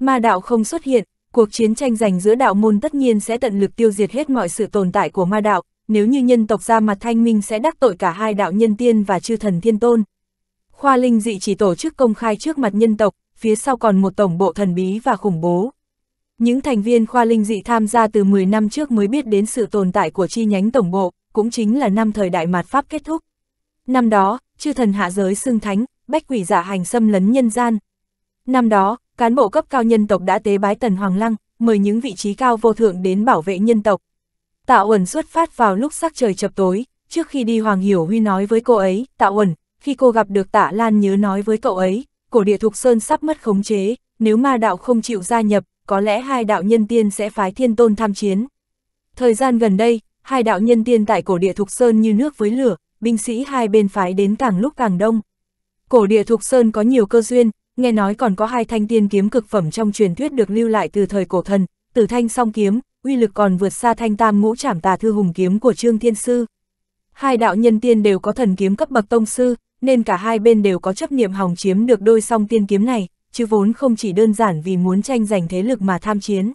Ma đạo không xuất hiện, cuộc chiến tranh giành giữa đạo môn tất nhiên sẽ tận lực tiêu diệt hết mọi sự tồn tại của ma đạo, nếu như nhân tộc ra mặt thanh minh sẽ đắc tội cả hai đạo nhân tiên và chư thần thiên tôn. Khoa linh dị chỉ tổ chức công khai trước mặt nhân tộc, phía sau còn một tổng bộ thần bí và khủng bố. Những thành viên khoa linh dị tham gia từ 10 năm trước mới biết đến sự tồn tại của chi nhánh tổng bộ, cũng chính là năm thời đại mạt Pháp kết thúc. Năm đó, chư thần hạ giới xương thánh, bách quỷ giả hành xâm lấn nhân gian. Năm đó, cán bộ cấp cao nhân tộc đã tế bái tần Hoàng Lăng, mời những vị trí cao vô thượng đến bảo vệ nhân tộc. Tạo Uẩn xuất phát vào lúc sắc trời chập tối, trước khi đi Hoàng Hiểu Huy nói với cô ấy, Tạo Uẩn, khi cô gặp được Tạ Lan nhớ nói với cậu ấy, cổ địa thục sơn sắp mất khống chế, nếu ma đạo không chịu gia nhập, có lẽ hai đạo nhân tiên sẽ phái thiên tôn tham chiến. Thời gian gần đây, hai đạo nhân tiên tại cổ địa Thục Sơn như nước với lửa, binh sĩ hai bên phái đến càng lúc càng đông. Cổ địa Thục Sơn có nhiều cơ duyên, nghe nói còn có hai thanh tiên kiếm cực phẩm trong truyền thuyết được lưu lại từ thời cổ thần, tử thanh song kiếm, uy lực còn vượt xa thanh tam ngũ trảm tà thư hùng kiếm của Trương Thiên Sư. Hai đạo nhân tiên đều có thần kiếm cấp bậc tông sư, nên cả hai bên đều có chấp niệm hòng chiếm được đôi song tiên kiếm này, chứ vốn không chỉ đơn giản vì muốn tranh giành thế lực mà tham chiến.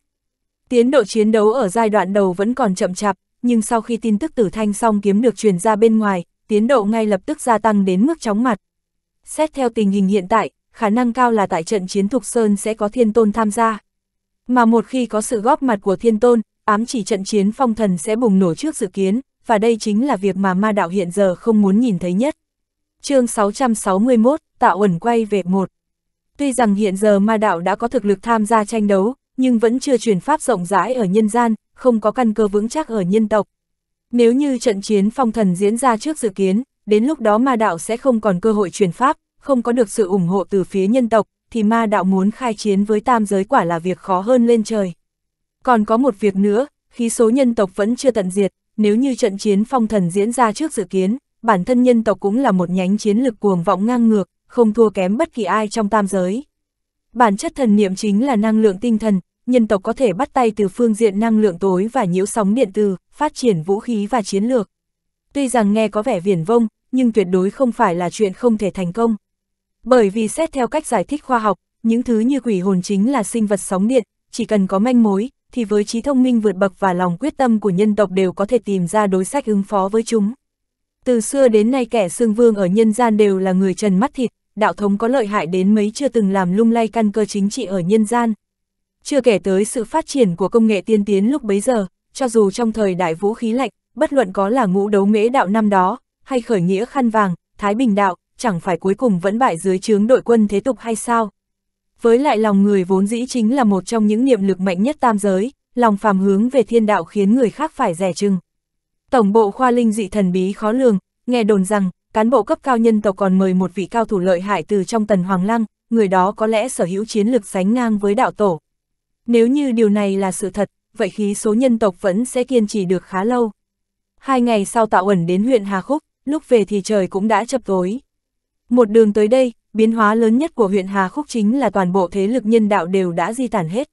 Tiến độ chiến đấu ở giai đoạn đầu vẫn còn chậm chạp, nhưng sau khi tin tức tử thanh song kiếm được truyền ra bên ngoài, tiến độ ngay lập tức gia tăng đến mức chóng mặt. Xét theo tình hình hiện tại, khả năng cao là tại trận chiến Thục Sơn sẽ có thiên tôn tham gia. Mà một khi có sự góp mặt của thiên tôn, ám chỉ trận chiến phong thần sẽ bùng nổ trước dự kiến, và đây chính là việc mà ma đạo hiện giờ không muốn nhìn thấy nhất. chương 661, Tạo ẩn quay về một Tuy rằng hiện giờ ma đạo đã có thực lực tham gia tranh đấu, nhưng vẫn chưa truyền pháp rộng rãi ở nhân gian, không có căn cơ vững chắc ở nhân tộc. Nếu như trận chiến phong thần diễn ra trước dự kiến, đến lúc đó ma đạo sẽ không còn cơ hội truyền pháp, không có được sự ủng hộ từ phía nhân tộc, thì ma đạo muốn khai chiến với tam giới quả là việc khó hơn lên trời. Còn có một việc nữa, khí số nhân tộc vẫn chưa tận diệt, nếu như trận chiến phong thần diễn ra trước dự kiến, bản thân nhân tộc cũng là một nhánh chiến lực cuồng vọng ngang ngược, không thua kém bất kỳ ai trong tam giới. Bản chất thần niệm chính là năng lượng tinh thần, nhân tộc có thể bắt tay từ phương diện năng lượng tối và nhiễu sóng điện từ, phát triển vũ khí và chiến lược. Tuy rằng nghe có vẻ viển vông, nhưng tuyệt đối không phải là chuyện không thể thành công. Bởi vì xét theo cách giải thích khoa học, những thứ như quỷ hồn chính là sinh vật sóng điện, chỉ cần có manh mối, thì với trí thông minh vượt bậc và lòng quyết tâm của nhân tộc đều có thể tìm ra đối sách ứng phó với chúng. Từ xưa đến nay kẻ xương vương ở nhân gian đều là người trần mắt thịt, đạo thống có lợi hại đến mấy chưa từng làm lung lay căn cơ chính trị ở nhân gian. Chưa kể tới sự phát triển của công nghệ tiên tiến lúc bấy giờ, cho dù trong thời đại vũ khí lạnh, bất luận có là ngũ đấu mễ đạo năm đó, hay khởi nghĩa khăn vàng, thái bình đạo, chẳng phải cuối cùng vẫn bại dưới chướng đội quân thế tục hay sao? Với lại lòng người vốn dĩ chính là một trong những niệm lực mạnh nhất tam giới, lòng phàm hướng về thiên đạo khiến người khác phải rẻ chừng. Tổng bộ khoa linh dị thần bí khó lường, nghe đồn rằng, cán bộ cấp cao nhân tộc còn mời một vị cao thủ lợi hại từ trong tần Hoàng Lăng, người đó có lẽ sở hữu chiến lực sánh ngang với đạo tổ. Nếu như điều này là sự thật, vậy khí số nhân tộc vẫn sẽ kiên trì được khá lâu. Hai ngày sau tạo ẩn đến huyện Hà Khúc, lúc về thì trời cũng đã chập tối. Một đường tới đây, biến hóa lớn nhất của huyện Hà Khúc chính là toàn bộ thế lực nhân đạo đều đã di tản hết.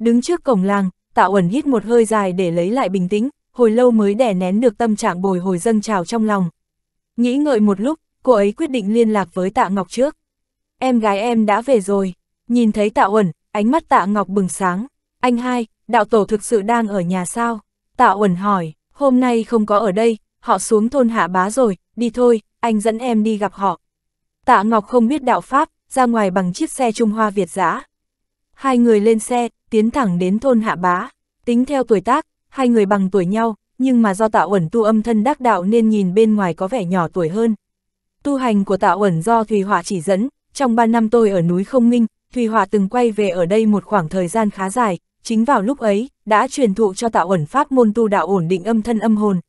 Đứng trước cổng làng, tạo ẩn hít một hơi dài để lấy lại bình tĩnh, hồi lâu mới đè nén được tâm trạng bồi hồi dâng trào trong lòng. Nghĩ ngợi một lúc, cô ấy quyết định liên lạc với Tạ Ngọc trước. Em gái em đã về rồi. Nhìn thấy Tạ Uẩn, ánh mắt Tạ Ngọc bừng sáng. Anh hai, đạo tổ thực sự đang ở nhà sao? Tạ Uẩn hỏi, hôm nay không có ở đây, họ xuống thôn hạ bá rồi, đi thôi, anh dẫn em đi gặp họ. Tạ Ngọc không biết đạo Pháp, ra ngoài bằng chiếc xe Trung Hoa Việt giã. Hai người lên xe, tiến thẳng đến thôn hạ bá. Tính theo tuổi tác, hai người bằng tuổi nhau, nhưng mà do tạo ẩn tu âm thân đắc đạo nên nhìn bên ngoài có vẻ nhỏ tuổi hơn. Tu hành của tạo ẩn do Thùy Họa chỉ dẫn, trong 3 năm tôi ở núi Không Minh, Thùy Họa từng quay về ở đây một khoảng thời gian khá dài, chính vào lúc ấy, đã truyền thụ cho tạo ẩn pháp môn tu đạo ổn định âm thân âm hồn.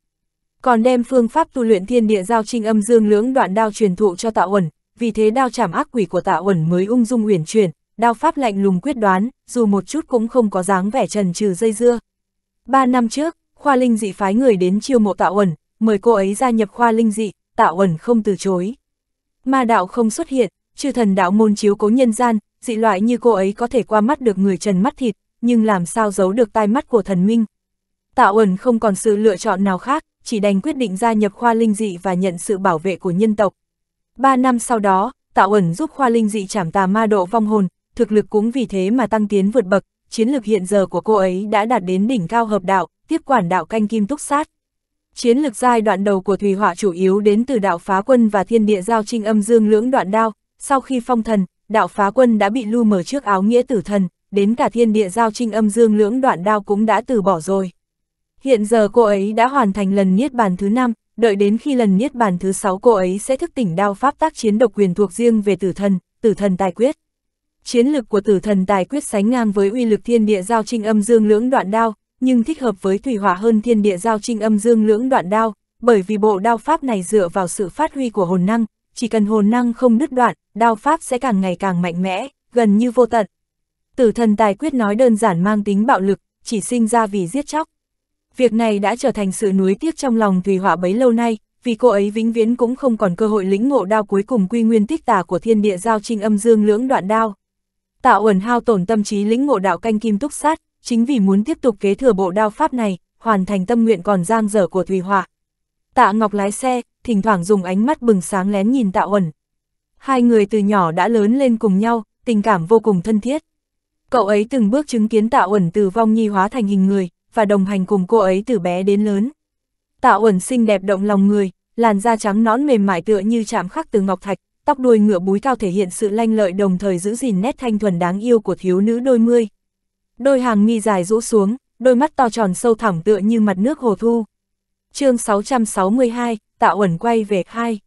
Còn đem phương pháp tu luyện thiên địa giao trinh âm dương lưỡng đoạn đao truyền thụ cho tạo ẩn, vì thế đao chảm ác quỷ của tạo ẩn mới ung dung uyển chuyển, đao pháp lạnh lùng quyết đoán, dù một chút cũng không có dáng vẻ trần trừ dây dưa. Ba năm trước, khoa linh dị phái người đến chiêu mộ tạo ẩn, mời cô ấy gia nhập khoa linh dị, tạo ẩn không từ chối. Ma đạo không xuất hiện, chư thần đạo môn chiếu cố nhân gian, dị loại như cô ấy có thể qua mắt được người trần mắt thịt, nhưng làm sao giấu được tai mắt của thần minh. Tạo ẩn không còn sự lựa chọn nào khác, chỉ đành quyết định gia nhập khoa linh dị và nhận sự bảo vệ của nhân tộc. Ba năm sau đó, Tạo ẩn giúp khoa linh dị trảm tà ma độ vong hồn, thực lực cũng vì thế mà tăng tiến vượt bậc, chiến lực hiện giờ của cô ấy đã đạt đến đỉnh cao hợp đạo, tiếp quản đạo canh kim túc sát. Chiến lược giai đoạn đầu của thủy Họa chủ yếu đến từ đạo phá quân và thiên địa giao trinh âm dương lưỡng đoạn đao, sau khi phong thần, đạo phá quân đã bị lu mở trước áo nghĩa tử thần, đến cả thiên địa giao trinh âm dương lưỡng đoạn đao cũng đã từ bỏ rồi. Hiện giờ cô ấy đã hoàn thành lần niết bàn thứ 5, đợi đến khi lần niết bàn thứ 6 cô ấy sẽ thức tỉnh đao pháp tác chiến độc quyền thuộc riêng về tử thần, tử thần tài quyết. Chiến lực của tử thần tài quyết sánh ngang với uy lực thiên địa giao trinh âm dương lưỡng đoạn đao, nhưng thích hợp với thủy hỏa hơn thiên địa giao trinh âm dương lưỡng đoạn đao, bởi vì bộ đao pháp này dựa vào sự phát huy của hồn năng, chỉ cần hồn năng không đứt đoạn, đao pháp sẽ càng ngày càng mạnh mẽ, gần như vô tận. Tử thần tài quyết nói đơn giản mang tính bạo lực, chỉ sinh ra vì giết chóc. Việc này đã trở thành sự nuối tiếc trong lòng thủy hỏa bấy lâu nay, vì cô ấy vĩnh viễn cũng không còn cơ hội lĩnh ngộ đao cuối cùng quy nguyên tích tà của thiên địa giao trinh âm dương lưỡng đoạn đao. Tạo ẩn hao tổn tâm trí lĩnh ngộ đạo canh kim túc sát, chính vì muốn tiếp tục kế thừa bộ đao pháp này, hoàn thành tâm nguyện còn giang dở của Thùy Họa. Tạ Ngọc lái xe, thỉnh thoảng dùng ánh mắt bừng sáng lén nhìn Tạ Uẩn. Hai người từ nhỏ đã lớn lên cùng nhau, tình cảm vô cùng thân thiết. Cậu ấy từng bước chứng kiến Tạ Uẩn từ vong nhi hóa thành hình người, và đồng hành cùng cô ấy từ bé đến lớn. Tạ Uẩn xinh đẹp động lòng người, làn da trắng nõn mềm mại tựa như chạm khắc từ ngọc thạch, tóc đuôi ngựa búi cao thể hiện sự lanh lợi đồng thời giữ gìn nét thanh thuần đáng yêu của thiếu nữ đôi mươi đôi hàng mi dài rũ xuống, đôi mắt to tròn sâu thẳm tựa như mặt nước hồ thu. chương 662, Tạ Uẩn quay về khai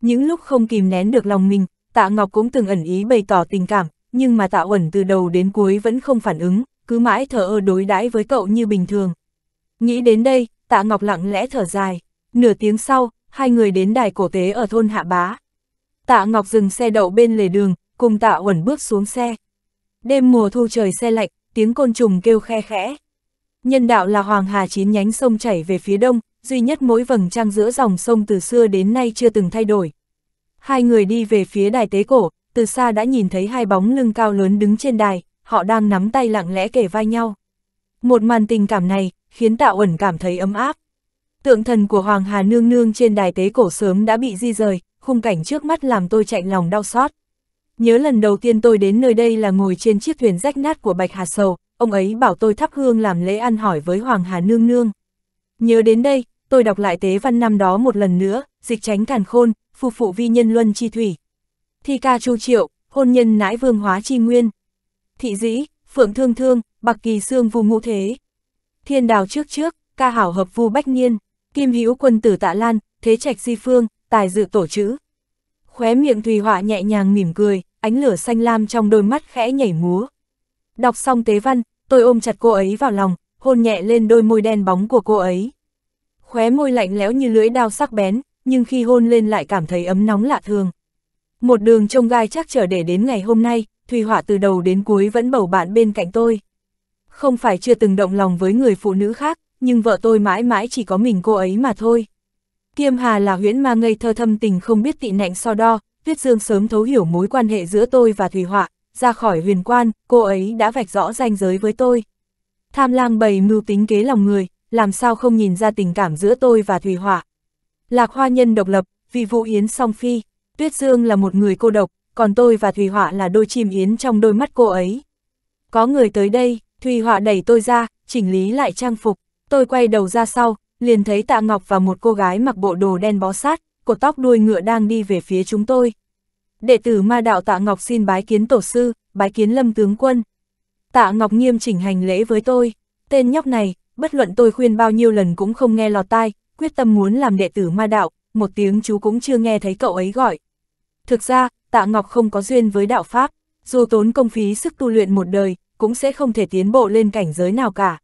Những lúc không kìm nén được lòng mình, Tạ Ngọc cũng từng ẩn ý bày tỏ tình cảm, nhưng mà Tạ Uẩn từ đầu đến cuối vẫn không phản ứng, cứ mãi thờ ơ đối đãi với cậu như bình thường. Nghĩ đến đây, Tạ Ngọc lặng lẽ thở dài. Nửa tiếng sau, hai người đến đài cổ tế ở thôn Hạ Bá. Tạ Ngọc dừng xe đậu bên lề đường, cùng Tạ Uẩn bước xuống xe. Đêm mùa thu trời xe lạnh, tiếng côn trùng kêu khe khẽ. Nhân đạo là hoàng hà chín nhánh sông chảy về phía đông, duy nhất mỗi vầng trăng giữa dòng sông từ xưa đến nay chưa từng thay đổi. Hai người đi về phía đài tế cổ, từ xa đã nhìn thấy hai bóng lưng cao lớn đứng trên đài, họ đang nắm tay lặng lẽ kể vai nhau. Một màn tình cảm này, khiến tạo ẩn cảm thấy ấm áp. Tượng thần của Hoàng Hà Nương Nương trên đài tế cổ sớm đã bị di rời, khung cảnh trước mắt làm tôi chạy lòng đau xót. Nhớ lần đầu tiên tôi đến nơi đây là ngồi trên chiếc thuyền rách nát của Bạch Hà Sầu, ông ấy bảo tôi thắp hương làm lễ ăn hỏi với Hoàng Hà Nương Nương. Nhớ đến đây, tôi đọc lại tế văn năm đó một lần nữa, dịch tránh càn khôn, phù phụ vi nhân luân chi thủy. Thi ca chu triệu, hôn nhân nãi vương hóa chi nguyên. Thị dĩ, phượng thương thương, bạc kỳ xương vu ngũ thế. Thiên đào trước trước, ca hảo hợp vu bách niên, kim hữu quân tử tạ lan, thế trạch di phương, tài dự tổ chữ khóe miệng Thùy Họa nhẹ nhàng mỉm cười, ánh lửa xanh lam trong đôi mắt khẽ nhảy múa. Đọc xong tế văn, tôi ôm chặt cô ấy vào lòng, hôn nhẹ lên đôi môi đen bóng của cô ấy. Khóe môi lạnh lẽo như lưỡi dao sắc bén, nhưng khi hôn lên lại cảm thấy ấm nóng lạ thường. Một đường trông gai chắc trở để đến ngày hôm nay, Thùy Họa từ đầu đến cuối vẫn bầu bạn bên cạnh tôi. Không phải chưa từng động lòng với người phụ nữ khác, nhưng vợ tôi mãi mãi chỉ có mình cô ấy mà thôi. Kiêm Hà là huyễn ma ngây thơ thâm tình không biết tị nạnh so đo, Tuyết Dương sớm thấu hiểu mối quan hệ giữa tôi và Thủy Họa, ra khỏi huyền quan, cô ấy đã vạch rõ ranh giới với tôi. Tham lang bày mưu tính kế lòng người, làm sao không nhìn ra tình cảm giữa tôi và Thủy Họa. Lạc hoa nhân độc lập, vì vụ yến song phi, Tuyết Dương là một người cô độc, còn tôi và Thủy Họa là đôi chim yến trong đôi mắt cô ấy. Có người tới đây, Thủy Họa đẩy tôi ra, chỉnh lý lại trang phục, tôi quay đầu ra sau, liền thấy Tạ Ngọc và một cô gái mặc bộ đồ đen bó sát, cột tóc đuôi ngựa đang đi về phía chúng tôi. Đệ tử ma đạo Tạ Ngọc xin bái kiến tổ sư, bái kiến lâm tướng quân. Tạ Ngọc nghiêm chỉnh hành lễ với tôi, tên nhóc này, bất luận tôi khuyên bao nhiêu lần cũng không nghe lọt tai, quyết tâm muốn làm đệ tử ma đạo, một tiếng chú cũng chưa nghe thấy cậu ấy gọi. Thực ra, Tạ Ngọc không có duyên với đạo Pháp, dù tốn công phí sức tu luyện một đời, cũng sẽ không thể tiến bộ lên cảnh giới nào cả.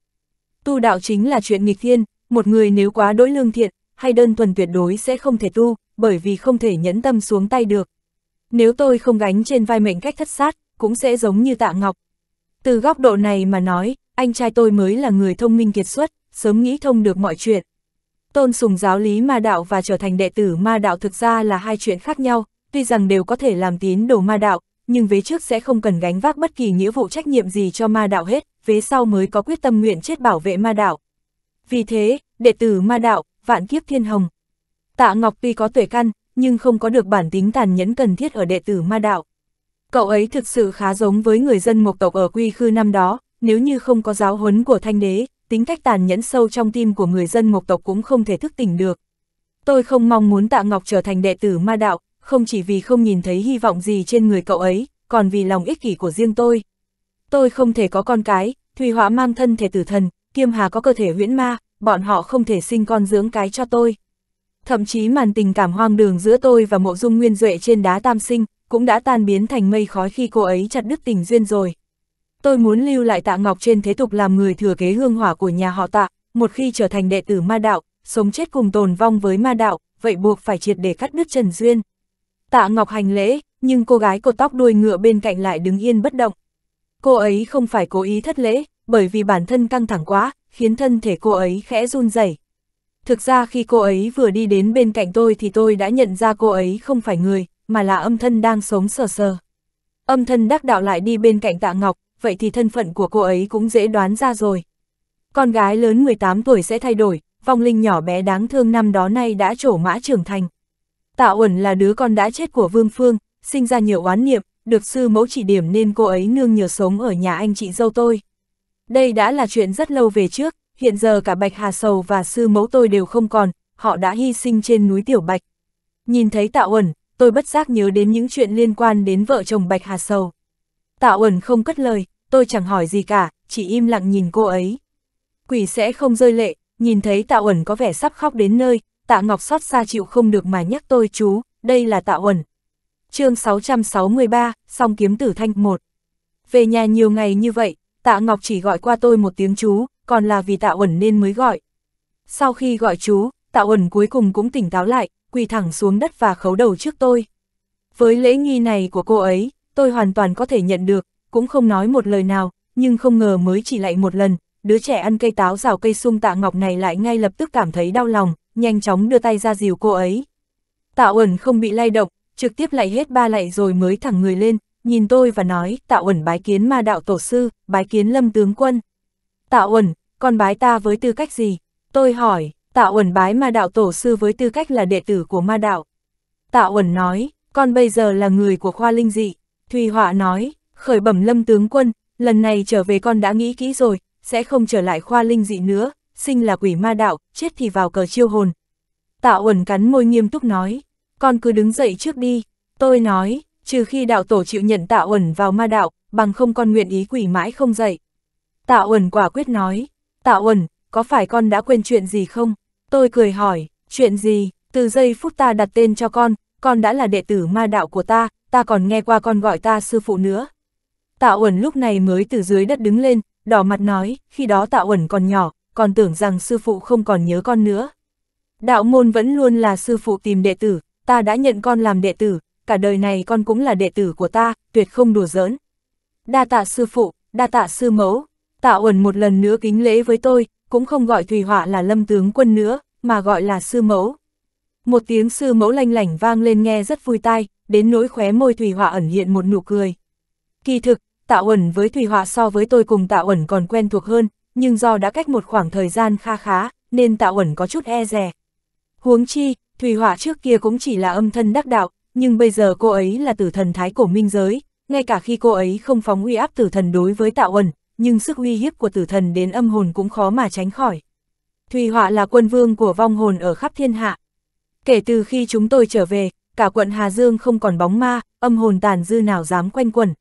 Tu đạo chính là chuyện nghịch thiên, một người nếu quá đối lương thiện, hay đơn thuần tuyệt đối sẽ không thể tu, bởi vì không thể nhẫn tâm xuống tay được. Nếu tôi không gánh trên vai mệnh cách thất sát, cũng sẽ giống như tạ ngọc. Từ góc độ này mà nói, anh trai tôi mới là người thông minh kiệt xuất, sớm nghĩ thông được mọi chuyện. Tôn sùng giáo lý ma đạo và trở thành đệ tử ma đạo thực ra là hai chuyện khác nhau, tuy rằng đều có thể làm tín đồ ma đạo, nhưng vế trước sẽ không cần gánh vác bất kỳ nghĩa vụ trách nhiệm gì cho ma đạo hết, vế sau mới có quyết tâm nguyện chết bảo vệ ma đạo. Vì thế, đệ tử ma đạo, vạn kiếp thiên hồng. Tạ Ngọc tuy có tuổi căn, nhưng không có được bản tính tàn nhẫn cần thiết ở đệ tử ma đạo. Cậu ấy thực sự khá giống với người dân mộc tộc ở quy khư năm đó, nếu như không có giáo huấn của thanh đế, tính cách tàn nhẫn sâu trong tim của người dân mộc tộc cũng không thể thức tỉnh được. Tôi không mong muốn Tạ Ngọc trở thành đệ tử ma đạo, không chỉ vì không nhìn thấy hy vọng gì trên người cậu ấy, còn vì lòng ích kỷ của riêng tôi. Tôi không thể có con cái, Thùy hỏa mang thân thể tử thần, Kiêm Hà có cơ thể huyễn ma, bọn họ không thể sinh con dưỡng cái cho tôi. Thậm chí màn tình cảm hoang đường giữa tôi và mộ dung nguyên duệ trên đá tam sinh, cũng đã tan biến thành mây khói khi cô ấy chặt đứt tình duyên rồi. Tôi muốn lưu lại tạ ngọc trên thế tục làm người thừa kế hương hỏa của nhà họ tạ, một khi trở thành đệ tử ma đạo, sống chết cùng tồn vong với ma đạo, vậy buộc phải triệt để cắt đứt trần duyên. Tạ ngọc hành lễ, nhưng cô gái cột tóc đuôi ngựa bên cạnh lại đứng yên bất động. Cô ấy không phải cố ý thất lễ, bởi vì bản thân căng thẳng quá, khiến thân thể cô ấy khẽ run rẩy. Thực ra khi cô ấy vừa đi đến bên cạnh tôi thì tôi đã nhận ra cô ấy không phải người, mà là âm thân đang sống sờ sờ. Âm thân đắc đạo lại đi bên cạnh tạ ngọc, vậy thì thân phận của cô ấy cũng dễ đoán ra rồi. Con gái lớn 18 tuổi sẽ thay đổi, vong linh nhỏ bé đáng thương năm đó nay đã trổ mã trưởng thành. Tạ Uẩn là đứa con đã chết của Vương Phương, sinh ra nhiều oán niệm, được sư mẫu chỉ điểm nên cô ấy nương nhờ sống ở nhà anh chị dâu tôi. Đây đã là chuyện rất lâu về trước, hiện giờ cả Bạch Hà Sầu và sư mẫu tôi đều không còn, họ đã hy sinh trên núi Tiểu Bạch. Nhìn thấy Tạ Uẩn, tôi bất giác nhớ đến những chuyện liên quan đến vợ chồng Bạch Hà Sầu. Tạ Uẩn không cất lời, tôi chẳng hỏi gì cả, chỉ im lặng nhìn cô ấy. Quỷ sẽ không rơi lệ, nhìn thấy Tạ Uẩn có vẻ sắp khóc đến nơi, Tạ Ngọc xót xa chịu không được mà nhắc tôi chú, đây là Tạ Uẩn. Chương 663, Song kiếm tử thanh 1. Về nhà nhiều ngày như vậy, tạ Ngọc chỉ gọi qua tôi một tiếng chú, còn là vì tạ ẩn nên mới gọi. Sau khi gọi chú, tạ ẩn cuối cùng cũng tỉnh táo lại, quỳ thẳng xuống đất và khấu đầu trước tôi. Với lễ nghi này của cô ấy, tôi hoàn toàn có thể nhận được, cũng không nói một lời nào, nhưng không ngờ mới chỉ lại một lần, đứa trẻ ăn cây táo rào cây sung tạ ngọc này lại ngay lập tức cảm thấy đau lòng, nhanh chóng đưa tay ra dìu cô ấy. Tạ ẩn không bị lay động, trực tiếp lại hết ba lạy rồi mới thẳng người lên, nhìn tôi và nói, tạo ẩn bái kiến ma đạo tổ sư, bái kiến lâm tướng quân. Tạo ẩn, con bái ta với tư cách gì? Tôi hỏi, tạo ẩn bái ma đạo tổ sư với tư cách là đệ tử của ma đạo. Tạo ẩn nói, con bây giờ là người của khoa linh dị. Thùy Họa nói, khởi bẩm lâm tướng quân, lần này trở về con đã nghĩ kỹ rồi, sẽ không trở lại khoa linh dị nữa, sinh là quỷ ma đạo, chết thì vào cờ chiêu hồn. Tạo ẩn cắn môi nghiêm túc nói, con cứ đứng dậy trước đi. Tôi nói, trừ khi đạo tổ chịu nhận tạ ẩn vào ma đạo, bằng không con nguyện ý quỷ mãi không dậy. Tạ ẩn quả quyết nói, tạ ẩn, có phải con đã quên chuyện gì không? Tôi cười hỏi, chuyện gì, từ giây phút ta đặt tên cho con, con đã là đệ tử ma đạo của ta, ta còn nghe qua con gọi ta sư phụ nữa. Tạ ẩn lúc này mới từ dưới đất đứng lên, đỏ mặt nói, khi đó tạ ẩn còn nhỏ, còn tưởng rằng sư phụ không còn nhớ con nữa. Đạo môn vẫn luôn là sư phụ tìm đệ tử, ta đã nhận con làm đệ tử, cả đời này con cũng là đệ tử của ta, tuyệt không đùa giỡn. Đa tạ sư phụ, đa tạ sư mẫu, tạ uẩn một lần nữa kính lễ với tôi, cũng không gọi Thùy Họa là lâm tướng quân nữa, mà gọi là sư mẫu. Một tiếng sư mẫu lanh lảnh vang lên nghe rất vui tai, đến nỗi khóe môi Thùy Họa ẩn hiện một nụ cười. Kỳ thực, tạ uẩn với Thùy Họa so với tôi cùng tạ uẩn còn quen thuộc hơn, nhưng do đã cách một khoảng thời gian kha khá, nên tạ uẩn có chút e rè. Huống chi, Thùy Họa trước kia cũng chỉ là âm thân đắc đạo, nhưng bây giờ cô ấy là tử thần thái cổ minh giới, ngay cả khi cô ấy không phóng uy áp tử thần đối với tạo ẩn, nhưng sức uy hiếp của tử thần đến âm hồn cũng khó mà tránh khỏi. Thùy Họa là quân vương của vong hồn ở khắp thiên hạ. Kể từ khi chúng tôi trở về, cả quận Hà Dương không còn bóng ma, âm hồn tàn dư nào dám quanh quẩn.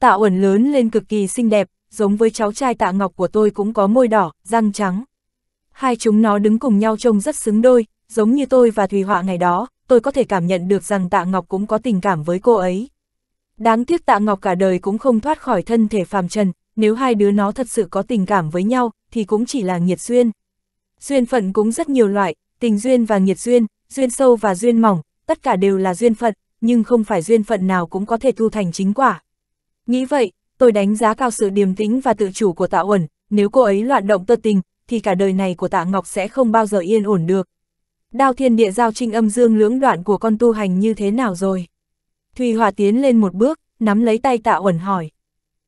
tạo ẩn lớn lên cực kỳ xinh đẹp, giống với cháu trai tạ ngọc của tôi cũng có môi đỏ, răng trắng. Hai chúng nó đứng cùng nhau trông rất xứng đôi, giống như tôi và Thùy Họa ngày đó, tôi có thể cảm nhận được rằng Tạ Ngọc cũng có tình cảm với cô ấy. Đáng tiếc Tạ Ngọc cả đời cũng không thoát khỏi thân thể phàm trần, nếu hai đứa nó thật sự có tình cảm với nhau, thì cũng chỉ là nghiệt duyên. Duyên phận cũng rất nhiều loại, tình duyên và nghiệt duyên, duyên sâu và duyên mỏng, tất cả đều là duyên phận, nhưng không phải duyên phận nào cũng có thể thu thành chính quả. Nghĩ vậy, tôi đánh giá cao sự điềm tĩnh và tự chủ của Tạ Uẩn, nếu cô ấy loạn động tơ tình, thì cả đời này của Tạ Ngọc sẽ không bao giờ yên ổn được. Đao thiên địa giao trinh âm dương lưỡng đoạn của con tu hành như thế nào rồi? Thùy Hòa tiến lên một bước, nắm lấy tay tạ uẩn hỏi.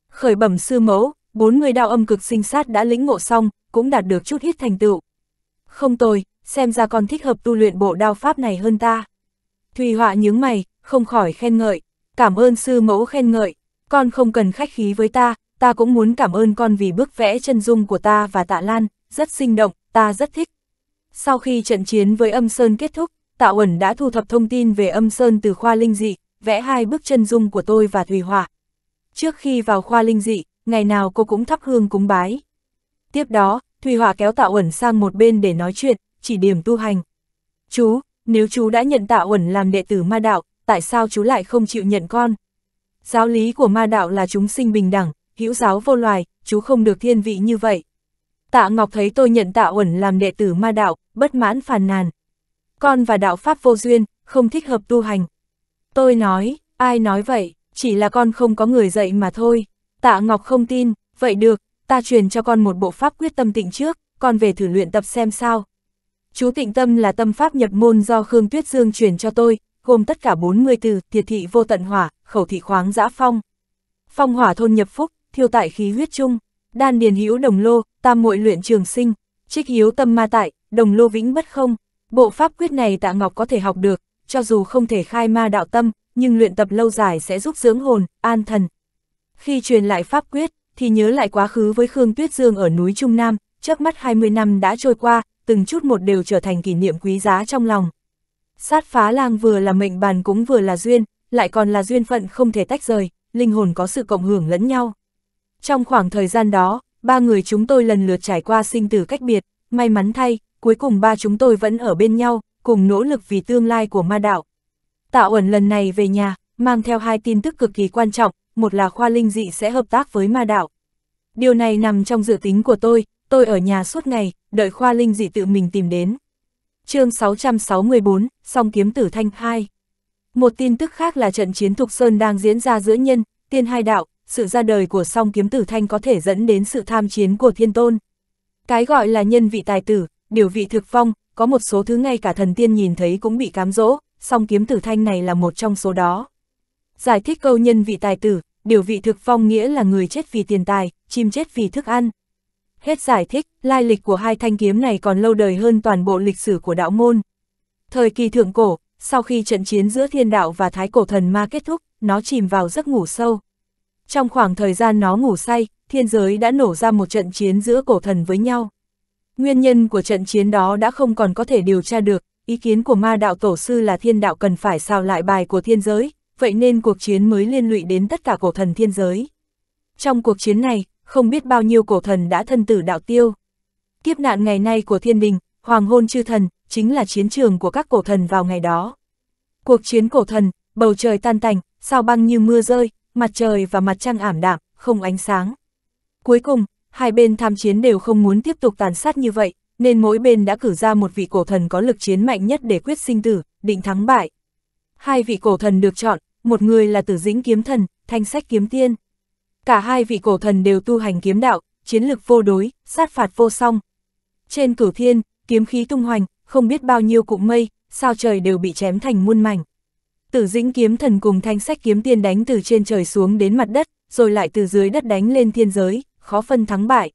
Khởi bẩm sư mẫu, bốn người đao âm cực sinh sát đã lĩnh ngộ xong, cũng đạt được chút ít thành tựu. Không tồi, xem ra con thích hợp tu luyện bộ đao pháp này hơn ta. Thùy Hòa nhướng mày, không khỏi khen ngợi, cảm ơn sư mẫu khen ngợi, con không cần khách khí với ta, ta cũng muốn cảm ơn con vì bức vẽ chân dung của ta và tạ Lan, rất sinh động, ta rất thích. Sau khi trận chiến với âm Sơn kết thúc, Tạo Uẩn đã thu thập thông tin về âm Sơn từ khoa linh dị, vẽ hai bức chân dung của tôi và Thùy Hòa. Trước khi vào khoa linh dị, ngày nào cô cũng thắp hương cúng bái. Tiếp đó, Thùy Hòa kéo Tạo Uẩn sang một bên để nói chuyện, chỉ điểm tu hành. Chú, nếu chú đã nhận Tạo Uẩn làm đệ tử ma đạo, tại sao chú lại không chịu nhận con? Giáo lý của ma đạo là chúng sinh bình đẳng, hữu giáo vô loài, chú không được thiên vị như vậy. Tạ Ngọc thấy tôi nhận Tạ Uẩn làm đệ tử ma đạo, bất mãn phàn nàn. Con và đạo Pháp vô duyên, không thích hợp tu hành. Tôi nói, ai nói vậy, chỉ là con không có người dạy mà thôi. Tạ Ngọc không tin, vậy được, ta truyền cho con một bộ pháp quyết tâm tịnh trước, con về thử luyện tập xem sao. Chú tịnh tâm là tâm pháp nhập môn do Khương Tuyết Dương truyền cho tôi, gồm tất cả 40 từ thiệt thị vô tận hỏa, khẩu thị khoáng giã phong. Phong hỏa thôn nhập phúc, thiêu tại khí huyết chung, đan điền hữu đồng lô, tam muội luyện trường sinh, trích hiếu tâm ma tại, đồng lô vĩnh bất không. Bộ pháp quyết này Tạ Ngọc có thể học được, cho dù không thể khai ma đạo tâm, nhưng luyện tập lâu dài sẽ giúp dưỡng hồn, an thần. Khi truyền lại pháp quyết, thì nhớ lại quá khứ với Khương Tuyết Dương ở núi Trung Nam, chớp mắt 20 năm đã trôi qua, từng chút một đều trở thành kỷ niệm quý giá trong lòng. Sát phá lang vừa là mệnh bàn cũng vừa là duyên, lại còn là duyên phận không thể tách rời, linh hồn có sự cộng hưởng lẫn nhau. Trong khoảng thời gian đó, ba người chúng tôi lần lượt trải qua sinh tử cách biệt, may mắn thay, cuối cùng ba chúng tôi vẫn ở bên nhau, cùng nỗ lực vì tương lai của ma đạo. Tạo ẩn lần này về nhà, mang theo hai tin tức cực kỳ quan trọng, một là khoa linh dị sẽ hợp tác với ma đạo. Điều này nằm trong dự tính của tôi, tôi ở nhà suốt ngày, đợi khoa linh dị tự mình tìm đến. chương 664, song kiếm tử thanh 2 Một tin tức khác là trận chiến Thục Sơn đang diễn ra giữa nhân, tiên hai đạo, sự ra đời của song kiếm tử thanh có thể dẫn đến sự tham chiến của thiên tôn. Cái gọi là nhân vị tài tử, điều vị thực phong, có một số thứ ngay cả thần tiên nhìn thấy cũng bị cám dỗ, song kiếm tử thanh này là một trong số đó. Giải thích câu nhân vị tài tử, điều vị thực phong nghĩa là người chết vì tiền tài, chim chết vì thức ăn. Hết giải thích, lai lịch của hai thanh kiếm này còn lâu đời hơn toàn bộ lịch sử của đạo môn. Thời kỳ thượng cổ, sau khi trận chiến giữa thiên đạo và thái cổ thần ma kết thúc, nó chìm vào giấc ngủ sâu. Trong khoảng thời gian nó ngủ say, thiên giới đã nổ ra một trận chiến giữa cổ thần với nhau. Nguyên nhân của trận chiến đó đã không còn có thể điều tra được, ý kiến của ma đạo tổ sư là thiên đạo cần phải xào lại bài của thiên giới, vậy nên cuộc chiến mới liên lụy đến tất cả cổ thần thiên giới. Trong cuộc chiến này, không biết bao nhiêu cổ thần đã thân tử đạo tiêu. Kiếp nạn ngày nay của thiên đình, hoàng hôn chư thần, chính là chiến trường của các cổ thần vào ngày đó. Cuộc chiến cổ thần, bầu trời tan tành, sao băng như mưa rơi, mặt trời và mặt trăng ảm đạm, không ánh sáng. Cuối cùng, hai bên tham chiến đều không muốn tiếp tục tàn sát như vậy, nên mỗi bên đã cử ra một vị cổ thần có lực chiến mạnh nhất để quyết sinh tử, định thắng bại. Hai vị cổ thần được chọn, một người là Tử Dĩnh Kiếm Thần, Thanh Sách Kiếm Tiên. Cả hai vị cổ thần đều tu hành kiếm đạo, chiến lực vô đối, sát phạt vô song. Trên cửu thiên, kiếm khí tung hoành, không biết bao nhiêu cụm mây, sao trời đều bị chém thành muôn mảnh. Tử dĩnh kiếm thần cùng thanh sách kiếm tiên đánh từ trên trời xuống đến mặt đất, rồi lại từ dưới đất đánh lên thiên giới, khó phân thắng bại.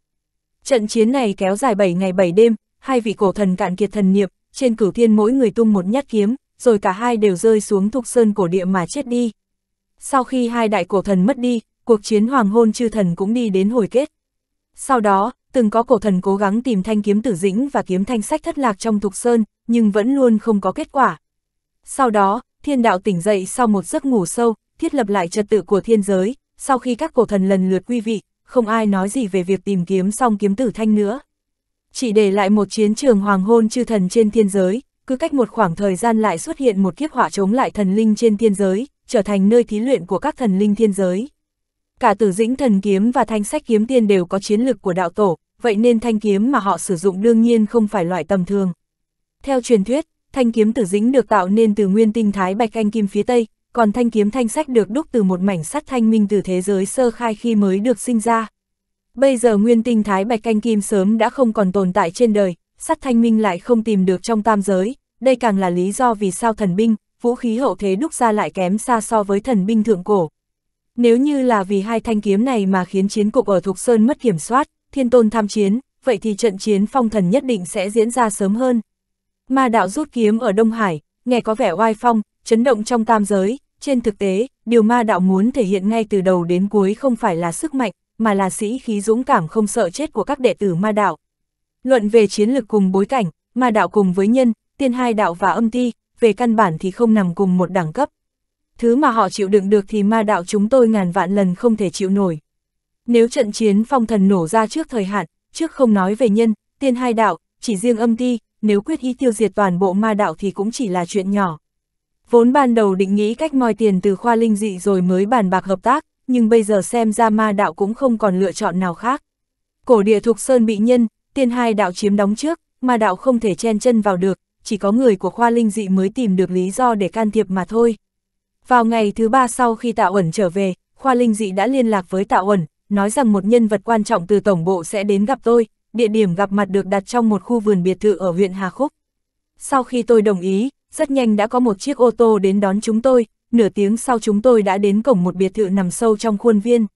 Trận chiến này kéo dài 7 ngày 7 đêm, hai vị cổ thần cạn kiệt thần niệm, trên cửu thiên mỗi người tung một nhát kiếm, rồi cả hai đều rơi xuống thục sơn cổ địa mà chết đi. Sau khi hai đại cổ thần mất đi, cuộc chiến hoàng hôn chư thần cũng đi đến hồi kết. Sau đó, từng có cổ thần cố gắng tìm thanh kiếm tử dĩnh và kiếm thanh sách thất lạc trong thục sơn, nhưng vẫn luôn không có kết quả. Sau đó, thiên đạo tỉnh dậy sau một giấc ngủ sâu, thiết lập lại trật tự của thiên giới, sau khi các cổ thần lần lượt quy vị, không ai nói gì về việc tìm kiếm song kiếm tử thanh nữa. Chỉ để lại một chiến trường hoàng hôn chư thần trên thiên giới, cứ cách một khoảng thời gian lại xuất hiện một kiếp hỏa chống lại thần linh trên thiên giới, trở thành nơi thí luyện của các thần linh thiên giới. Cả tử dĩnh thần kiếm và thanh sách kiếm tiên đều có chiến lực của đạo tổ, vậy nên thanh kiếm mà họ sử dụng đương nhiên không phải loại tầm thường. Theo truyền thuyết, thanh kiếm tử dính được tạo nên từ nguyên tinh thái bạch anh kim phía tây, còn thanh kiếm thanh sách được đúc từ một mảnh sắt thanh minh từ thế giới sơ khai khi mới được sinh ra. Bây giờ nguyên tinh thái bạch anh kim sớm đã không còn tồn tại trên đời, sắt thanh minh lại không tìm được trong tam giới, đây càng là lý do vì sao thần binh, vũ khí hậu thế đúc ra lại kém xa so với thần binh thượng cổ. Nếu như là vì hai thanh kiếm này mà khiến chiến cục ở Thục Sơn mất kiểm soát, thiên tôn tham chiến, vậy thì trận chiến phong thần nhất định sẽ diễn ra sớm hơn. Ma đạo rút kiếm ở Đông Hải, nghe có vẻ oai phong, chấn động trong tam giới, trên thực tế, điều ma đạo muốn thể hiện ngay từ đầu đến cuối không phải là sức mạnh, mà là sĩ khí dũng cảm không sợ chết của các đệ tử ma đạo. Luận về chiến lược cùng bối cảnh, ma đạo cùng với nhân, tiên hai đạo và âm ti, về căn bản thì không nằm cùng một đẳng cấp. Thứ mà họ chịu đựng được thì ma đạo chúng tôi ngàn vạn lần không thể chịu nổi. Nếu trận chiến phong thần nổ ra trước thời hạn, trước không nói về nhân, tiên hai đạo, chỉ riêng âm ti, nếu quyết ý tiêu diệt toàn bộ ma đạo thì cũng chỉ là chuyện nhỏ. Vốn ban đầu định nghĩ cách moi tiền từ khoa linh dị rồi mới bàn bạc hợp tác, nhưng bây giờ xem ra ma đạo cũng không còn lựa chọn nào khác. Cổ địa thuộc Sơn bị nhân, tiên hai đạo chiếm đóng trước, ma đạo không thể chen chân vào được, chỉ có người của khoa linh dị mới tìm được lý do để can thiệp mà thôi. Vào ngày thứ ba sau khi Tạ Uẩn trở về, khoa linh dị đã liên lạc với Tạ Uẩn, nói rằng một nhân vật quan trọng từ tổng bộ sẽ đến gặp tôi, địa điểm gặp mặt được đặt trong một khu vườn biệt thự ở huyện Hà Khúc. Sau khi tôi đồng ý, rất nhanh đã có một chiếc ô tô đến đón chúng tôi, nửa tiếng sau chúng tôi đã đến cổng một biệt thự nằm sâu trong khuôn viên.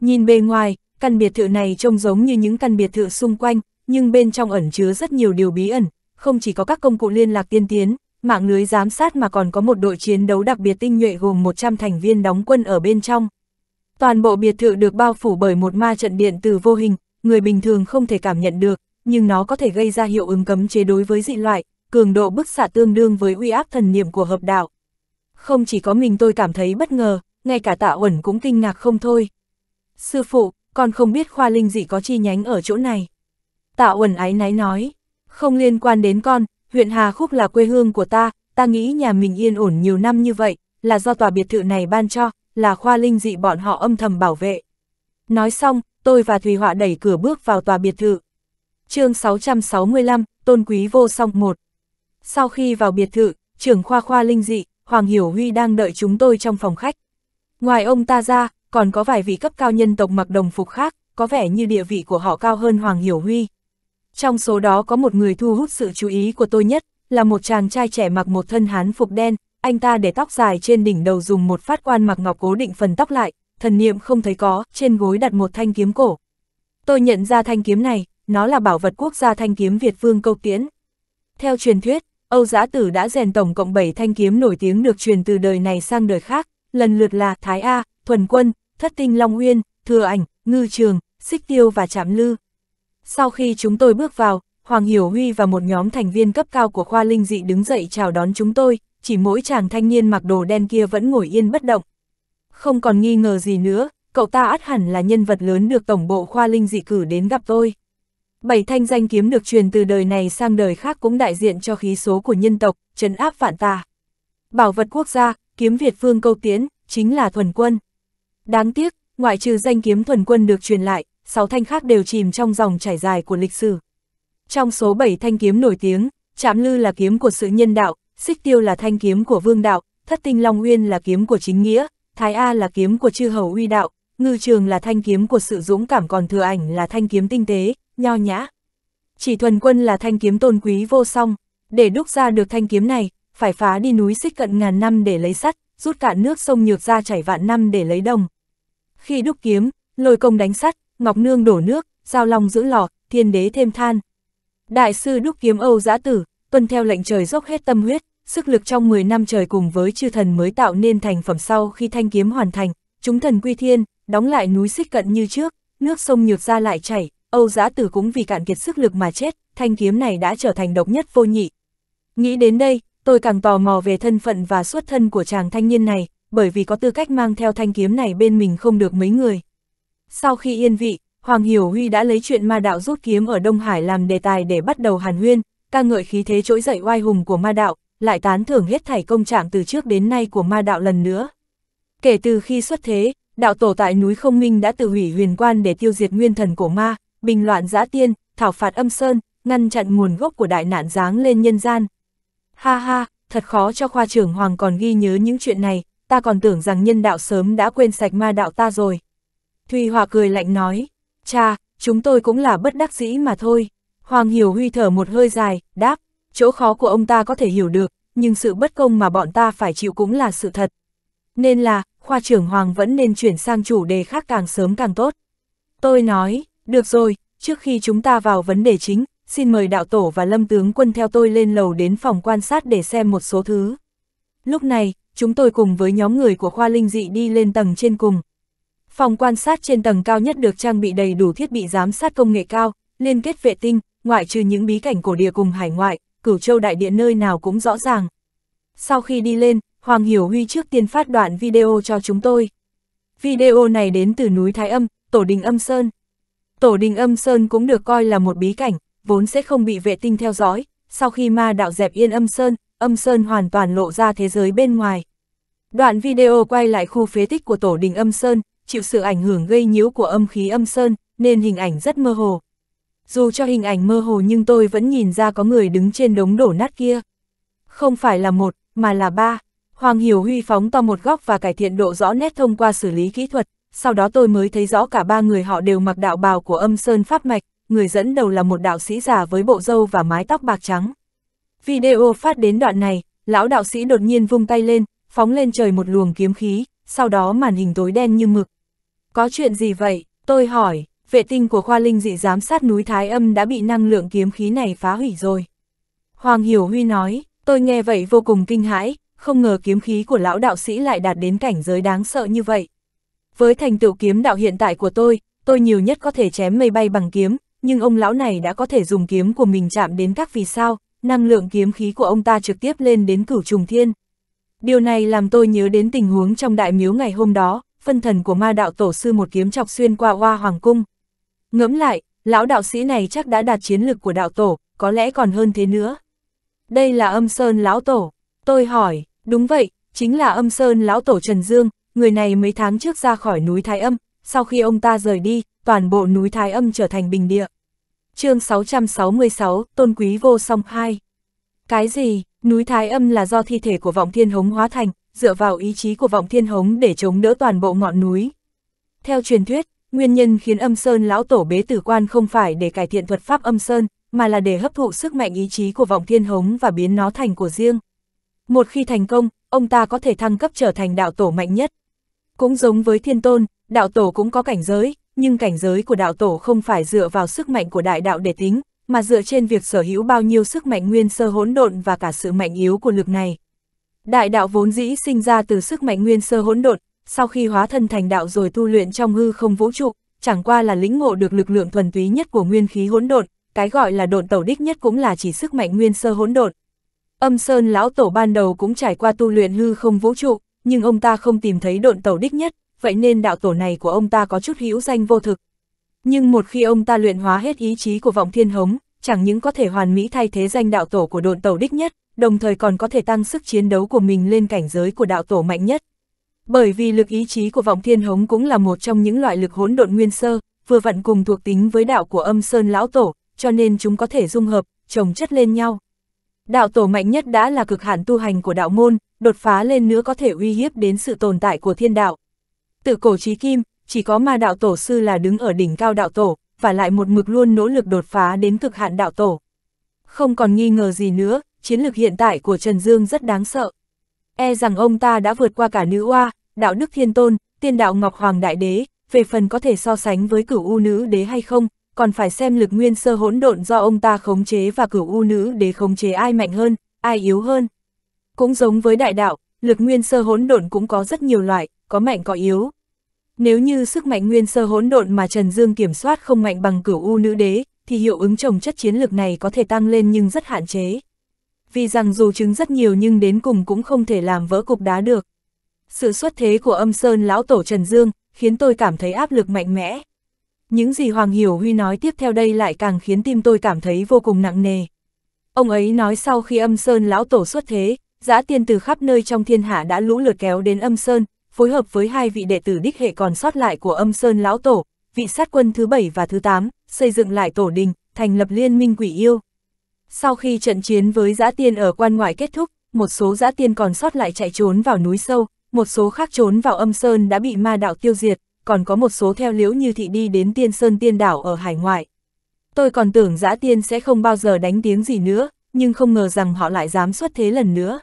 Nhìn bề ngoài, căn biệt thự này trông giống như những căn biệt thự xung quanh, nhưng bên trong ẩn chứa rất nhiều điều bí ẩn, không chỉ có các công cụ liên lạc tiên tiến, mạng lưới giám sát mà còn có một đội chiến đấu đặc biệt tinh nhuệ gồm 100 thành viên đóng quân ở bên trong. Toàn bộ biệt thự được bao phủ bởi một ma trận điện từ vô hình, người bình thường không thể cảm nhận được, nhưng nó có thể gây ra hiệu ứng cấm chế đối với dị loại, cường độ bức xạ tương đương với uy áp thần niệm của hợp đạo. Không chỉ có mình tôi cảm thấy bất ngờ, ngay cả tạ uẩn cũng kinh ngạc không thôi. Sư phụ, con không biết khoa linh dị có chi nhánh ở chỗ này. Tạ uẩn ái náy nói, không liên quan đến con, huyện Hà Khúc là quê hương của ta, ta nghĩ nhà mình yên ổn nhiều năm như vậy, là do tòa biệt thự này ban cho, là khoa linh dị bọn họ âm thầm bảo vệ. Nói xong, tôi và Thùy Họa đẩy cửa bước vào tòa biệt thự. chương 665, Tôn Quý Vô Song 1 Sau khi vào biệt thự, trưởng khoa khoa linh dị, Hoàng Hiểu Huy đang đợi chúng tôi trong phòng khách. Ngoài ông ta ra, còn có vài vị cấp cao nhân tộc mặc đồng phục khác, có vẻ như địa vị của họ cao hơn Hoàng Hiểu Huy. Trong số đó có một người thu hút sự chú ý của tôi nhất, là một chàng trai trẻ mặc một thân hán phục đen, anh ta để tóc dài trên đỉnh đầu dùng một phát quan mặc ngọc cố định phần tóc lại, thần niệm không thấy có, trên gối đặt một thanh kiếm cổ. Tôi nhận ra thanh kiếm này, nó là bảo vật quốc gia thanh kiếm Việt Vương Câu Tiễn. Theo truyền thuyết, Âu Giã Tử đã rèn tổng cộng 7 thanh kiếm nổi tiếng được truyền từ đời này sang đời khác, lần lượt là Thái A, Thuần Quân, Thất Tinh Long Uyên, Thừa Ảnh, Ngư Trường, Xích Tiêu và Trạm Lư. Sau khi chúng tôi bước vào, Hoàng Hiểu Huy và một nhóm thành viên cấp cao của khoa linh dị đứng dậy chào đón chúng tôi, chỉ mỗi chàng thanh niên mặc đồ đen kia vẫn ngồi yên bất động, không còn nghi ngờ gì nữa, cậu ta át hẳn là nhân vật lớn được tổng bộ khoa linh dị cử đến gặp tôi. Bảy thanh danh kiếm được truyền từ đời này sang đời khác cũng đại diện cho khí số của nhân tộc, trấn áp vạn ta. Bảo vật quốc gia, kiếm Việt phương câu tiến, chính là thuần quân. Đáng tiếc, ngoại trừ danh kiếm thuần quân được truyền lại, sáu thanh khác đều chìm trong dòng chảy dài của lịch sử. Trong số bảy thanh kiếm nổi tiếng, Trạm Lư là kiếm của sự nhân đạo, Xích Tiêu là thanh kiếm của vương đạo, Thất Tinh Long Uyên là kiếm của chính nghĩa, Thái A là kiếm của chư hầu uy đạo, ngư trường là thanh kiếm của sự dũng cảm còn thừa ảnh là thanh kiếm tinh tế, nho nhã. Chỉ thuần quân là thanh kiếm tôn quý vô song, để đúc ra được thanh kiếm này, phải phá đi núi xích cận ngàn năm để lấy sắt, rút cạn nước sông nhược ra chảy vạn năm để lấy đồng. Khi đúc kiếm, lôi công đánh sắt, ngọc nương đổ nước, giao long giữ lò, thiên đế thêm than. Đại sư đúc kiếm Âu giã tử, tuân theo lệnh trời dốc hết tâm huyết, sức lực trong 10 năm trời cùng với chư thần mới tạo nên thành phẩm sau khi thanh kiếm hoàn thành, chúng thần quy thiên, đóng lại núi xích cận như trước, nước sông nhược ra lại chảy, Âu Giá Tử cũng vì cạn kiệt sức lực mà chết, thanh kiếm này đã trở thành độc nhất vô nhị. Nghĩ đến đây, tôi càng tò mò về thân phận và xuất thân của chàng thanh niên này, bởi vì có tư cách mang theo thanh kiếm này bên mình không được mấy người. Sau khi yên vị, Hoàng Hiểu Huy đã lấy chuyện ma đạo rút kiếm ở Đông Hải làm đề tài để bắt đầu hàn huyên, ca ngợi khí thế trỗi dậy oai hùng của ma đạo, lại tán thưởng hết thảy công trạng từ trước đến nay của ma đạo lần nữa. Kể từ khi xuất thế, đạo tổ tại núi Không Minh đã tự hủy huyền quan để tiêu diệt nguyên thần của ma, bình loạn giã tiên, thảo phạt âm sơn, ngăn chặn nguồn gốc của đại nạn giáng lên nhân gian. Ha ha, thật khó cho khoa trưởng Hoàng còn ghi nhớ những chuyện này, ta còn tưởng rằng nhân đạo sớm đã quên sạch ma đạo ta rồi. Thùy Hòa cười lạnh nói, cha, chúng tôi cũng là bất đắc dĩ mà thôi. Hoàng Hiểu Huy thở một hơi dài, đáp, chỗ khó của ông ta có thể hiểu được, nhưng sự bất công mà bọn ta phải chịu cũng là sự thật. Nên là, khoa trưởng Hoàng vẫn nên chuyển sang chủ đề khác càng sớm càng tốt. Tôi nói, được rồi, trước khi chúng ta vào vấn đề chính, xin mời đạo tổ và lâm tướng quân theo tôi lên lầu đến phòng quan sát để xem một số thứ. Lúc này, chúng tôi cùng với nhóm người của khoa linh dị đi lên tầng trên cùng. Phòng quan sát trên tầng cao nhất được trang bị đầy đủ thiết bị giám sát công nghệ cao, liên kết vệ tinh, ngoại trừ những bí cảnh cổ địa cùng hải ngoại, cửu châu đại điện nơi nào cũng rõ ràng. Sau khi đi lên, Hoàng Hiểu Huy trước tiên phát đoạn video cho chúng tôi. Video này đến từ núi Thái Âm, Tổ đình Âm Sơn. Tổ đình Âm Sơn cũng được coi là một bí cảnh, vốn sẽ không bị vệ tinh theo dõi, sau khi ma đạo dẹp yên Âm Sơn, Âm Sơn hoàn toàn lộ ra thế giới bên ngoài. Đoạn video quay lại khu phế tích của Tổ đình Âm Sơn, chịu sự ảnh hưởng gây nhiễu của âm khí Âm Sơn, nên hình ảnh rất mơ hồ dù cho hình ảnh mơ hồ nhưng tôi vẫn nhìn ra có người đứng trên đống đổ nát kia. Không phải là một, mà là ba. Hoàng Hiểu Huy phóng to một góc và cải thiện độ rõ nét thông qua xử lý kỹ thuật, sau đó tôi mới thấy rõ cả ba người họ đều mặc đạo bào của âm sơn pháp mạch, người dẫn đầu là một đạo sĩ già với bộ râu và mái tóc bạc trắng. Video phát đến đoạn này, lão đạo sĩ đột nhiên vung tay lên, phóng lên trời một luồng kiếm khí, sau đó màn hình tối đen như mực. Có chuyện gì vậy? Tôi hỏi, vệ tinh của khoa linh dị giám sát núi Thái Âm đã bị năng lượng kiếm khí này phá hủy rồi. Hoàng Hiểu Huy nói, tôi nghe vậy vô cùng kinh hãi, không ngờ kiếm khí của lão đạo sĩ lại đạt đến cảnh giới đáng sợ như vậy. Với thành tựu kiếm đạo hiện tại của tôi, tôi nhiều nhất có thể chém mây bay bằng kiếm, nhưng ông lão này đã có thể dùng kiếm của mình chạm đến các vì sao, năng lượng kiếm khí của ông ta trực tiếp lên đến cửu trùng thiên. Điều này làm tôi nhớ đến tình huống trong đại miếu ngày hôm đó, phân thần của ma đạo tổ sư một kiếm chọc xuyên qua hoa hoàng cung, Ngẫm lại, lão đạo sĩ này chắc đã đạt chiến lực của đạo tổ, có lẽ còn hơn thế nữa. Đây là âm sơn lão tổ. Tôi hỏi, đúng vậy, chính là âm sơn lão tổ Trần Dương, người này mấy tháng trước ra khỏi núi Thái Âm, sau khi ông ta rời đi, toàn bộ núi Thái Âm trở thành bình địa. chương 666, Tôn Quý Vô Song 2 Cái gì, núi Thái Âm là do thi thể của vọng thiên hống hóa thành, dựa vào ý chí của vọng thiên hống để chống đỡ toàn bộ ngọn núi. Theo truyền thuyết, Nguyên nhân khiến âm sơn lão tổ bế tử quan không phải để cải thiện thuật pháp âm sơn, mà là để hấp thụ sức mạnh ý chí của vọng thiên hống và biến nó thành của riêng. Một khi thành công, ông ta có thể thăng cấp trở thành đạo tổ mạnh nhất. Cũng giống với thiên tôn, đạo tổ cũng có cảnh giới, nhưng cảnh giới của đạo tổ không phải dựa vào sức mạnh của đại đạo để tính, mà dựa trên việc sở hữu bao nhiêu sức mạnh nguyên sơ hỗn độn và cả sự mạnh yếu của lực này. Đại đạo vốn dĩ sinh ra từ sức mạnh nguyên sơ hỗn độn, sau khi hóa thân thành đạo rồi tu luyện trong hư không vũ trụ, chẳng qua là lĩnh ngộ được lực lượng thuần túy nhất của nguyên khí hỗn độn, cái gọi là độn tẩu đích nhất cũng là chỉ sức mạnh nguyên sơ hỗn độn. Âm Sơn lão tổ ban đầu cũng trải qua tu luyện hư không vũ trụ, nhưng ông ta không tìm thấy độn tẩu đích nhất, vậy nên đạo tổ này của ông ta có chút hữu danh vô thực. Nhưng một khi ông ta luyện hóa hết ý chí của vọng thiên hống, chẳng những có thể hoàn mỹ thay thế danh đạo tổ của độn tẩu đích nhất, đồng thời còn có thể tăng sức chiến đấu của mình lên cảnh giới của đạo tổ mạnh nhất. Bởi vì lực ý chí của vọng thiên hống cũng là một trong những loại lực hỗn độn nguyên sơ, vừa vặn cùng thuộc tính với đạo của âm sơn lão tổ, cho nên chúng có thể dung hợp, trồng chất lên nhau. Đạo tổ mạnh nhất đã là cực hạn tu hành của đạo môn, đột phá lên nữa có thể uy hiếp đến sự tồn tại của thiên đạo. Từ cổ trí kim, chỉ có ma đạo tổ sư là đứng ở đỉnh cao đạo tổ, và lại một mực luôn nỗ lực đột phá đến cực hạn đạo tổ. Không còn nghi ngờ gì nữa, chiến lược hiện tại của Trần Dương rất đáng sợ. E rằng ông ta đã vượt qua cả nữ oa, đạo đức thiên tôn, tiên đạo Ngọc Hoàng Đại Đế, về phần có thể so sánh với cửu u nữ đế hay không, còn phải xem lực nguyên sơ hỗn độn do ông ta khống chế và cửu u nữ đế khống chế ai mạnh hơn, ai yếu hơn. Cũng giống với đại đạo, lực nguyên sơ hỗn độn cũng có rất nhiều loại, có mạnh có yếu. Nếu như sức mạnh nguyên sơ hỗn độn mà Trần Dương kiểm soát không mạnh bằng cửu u nữ đế, thì hiệu ứng trồng chất chiến lược này có thể tăng lên nhưng rất hạn chế. Vì rằng dù chứng rất nhiều nhưng đến cùng cũng không thể làm vỡ cục đá được. Sự xuất thế của âm sơn lão tổ Trần Dương, khiến tôi cảm thấy áp lực mạnh mẽ. Những gì Hoàng Hiểu Huy nói tiếp theo đây lại càng khiến tim tôi cảm thấy vô cùng nặng nề. Ông ấy nói sau khi âm sơn lão tổ xuất thế, giã tiên từ khắp nơi trong thiên hạ đã lũ lượt kéo đến âm sơn, phối hợp với hai vị đệ tử đích hệ còn sót lại của âm sơn lão tổ, vị sát quân thứ bảy và thứ tám, xây dựng lại tổ đình, thành lập liên minh quỷ yêu. Sau khi trận chiến với giã tiên ở quan ngoại kết thúc, một số giã tiên còn sót lại chạy trốn vào núi sâu, một số khác trốn vào âm sơn đã bị ma đạo tiêu diệt, còn có một số theo liễu như thị đi đến tiên sơn tiên đảo ở hải ngoại. Tôi còn tưởng giã tiên sẽ không bao giờ đánh tiếng gì nữa, nhưng không ngờ rằng họ lại dám xuất thế lần nữa.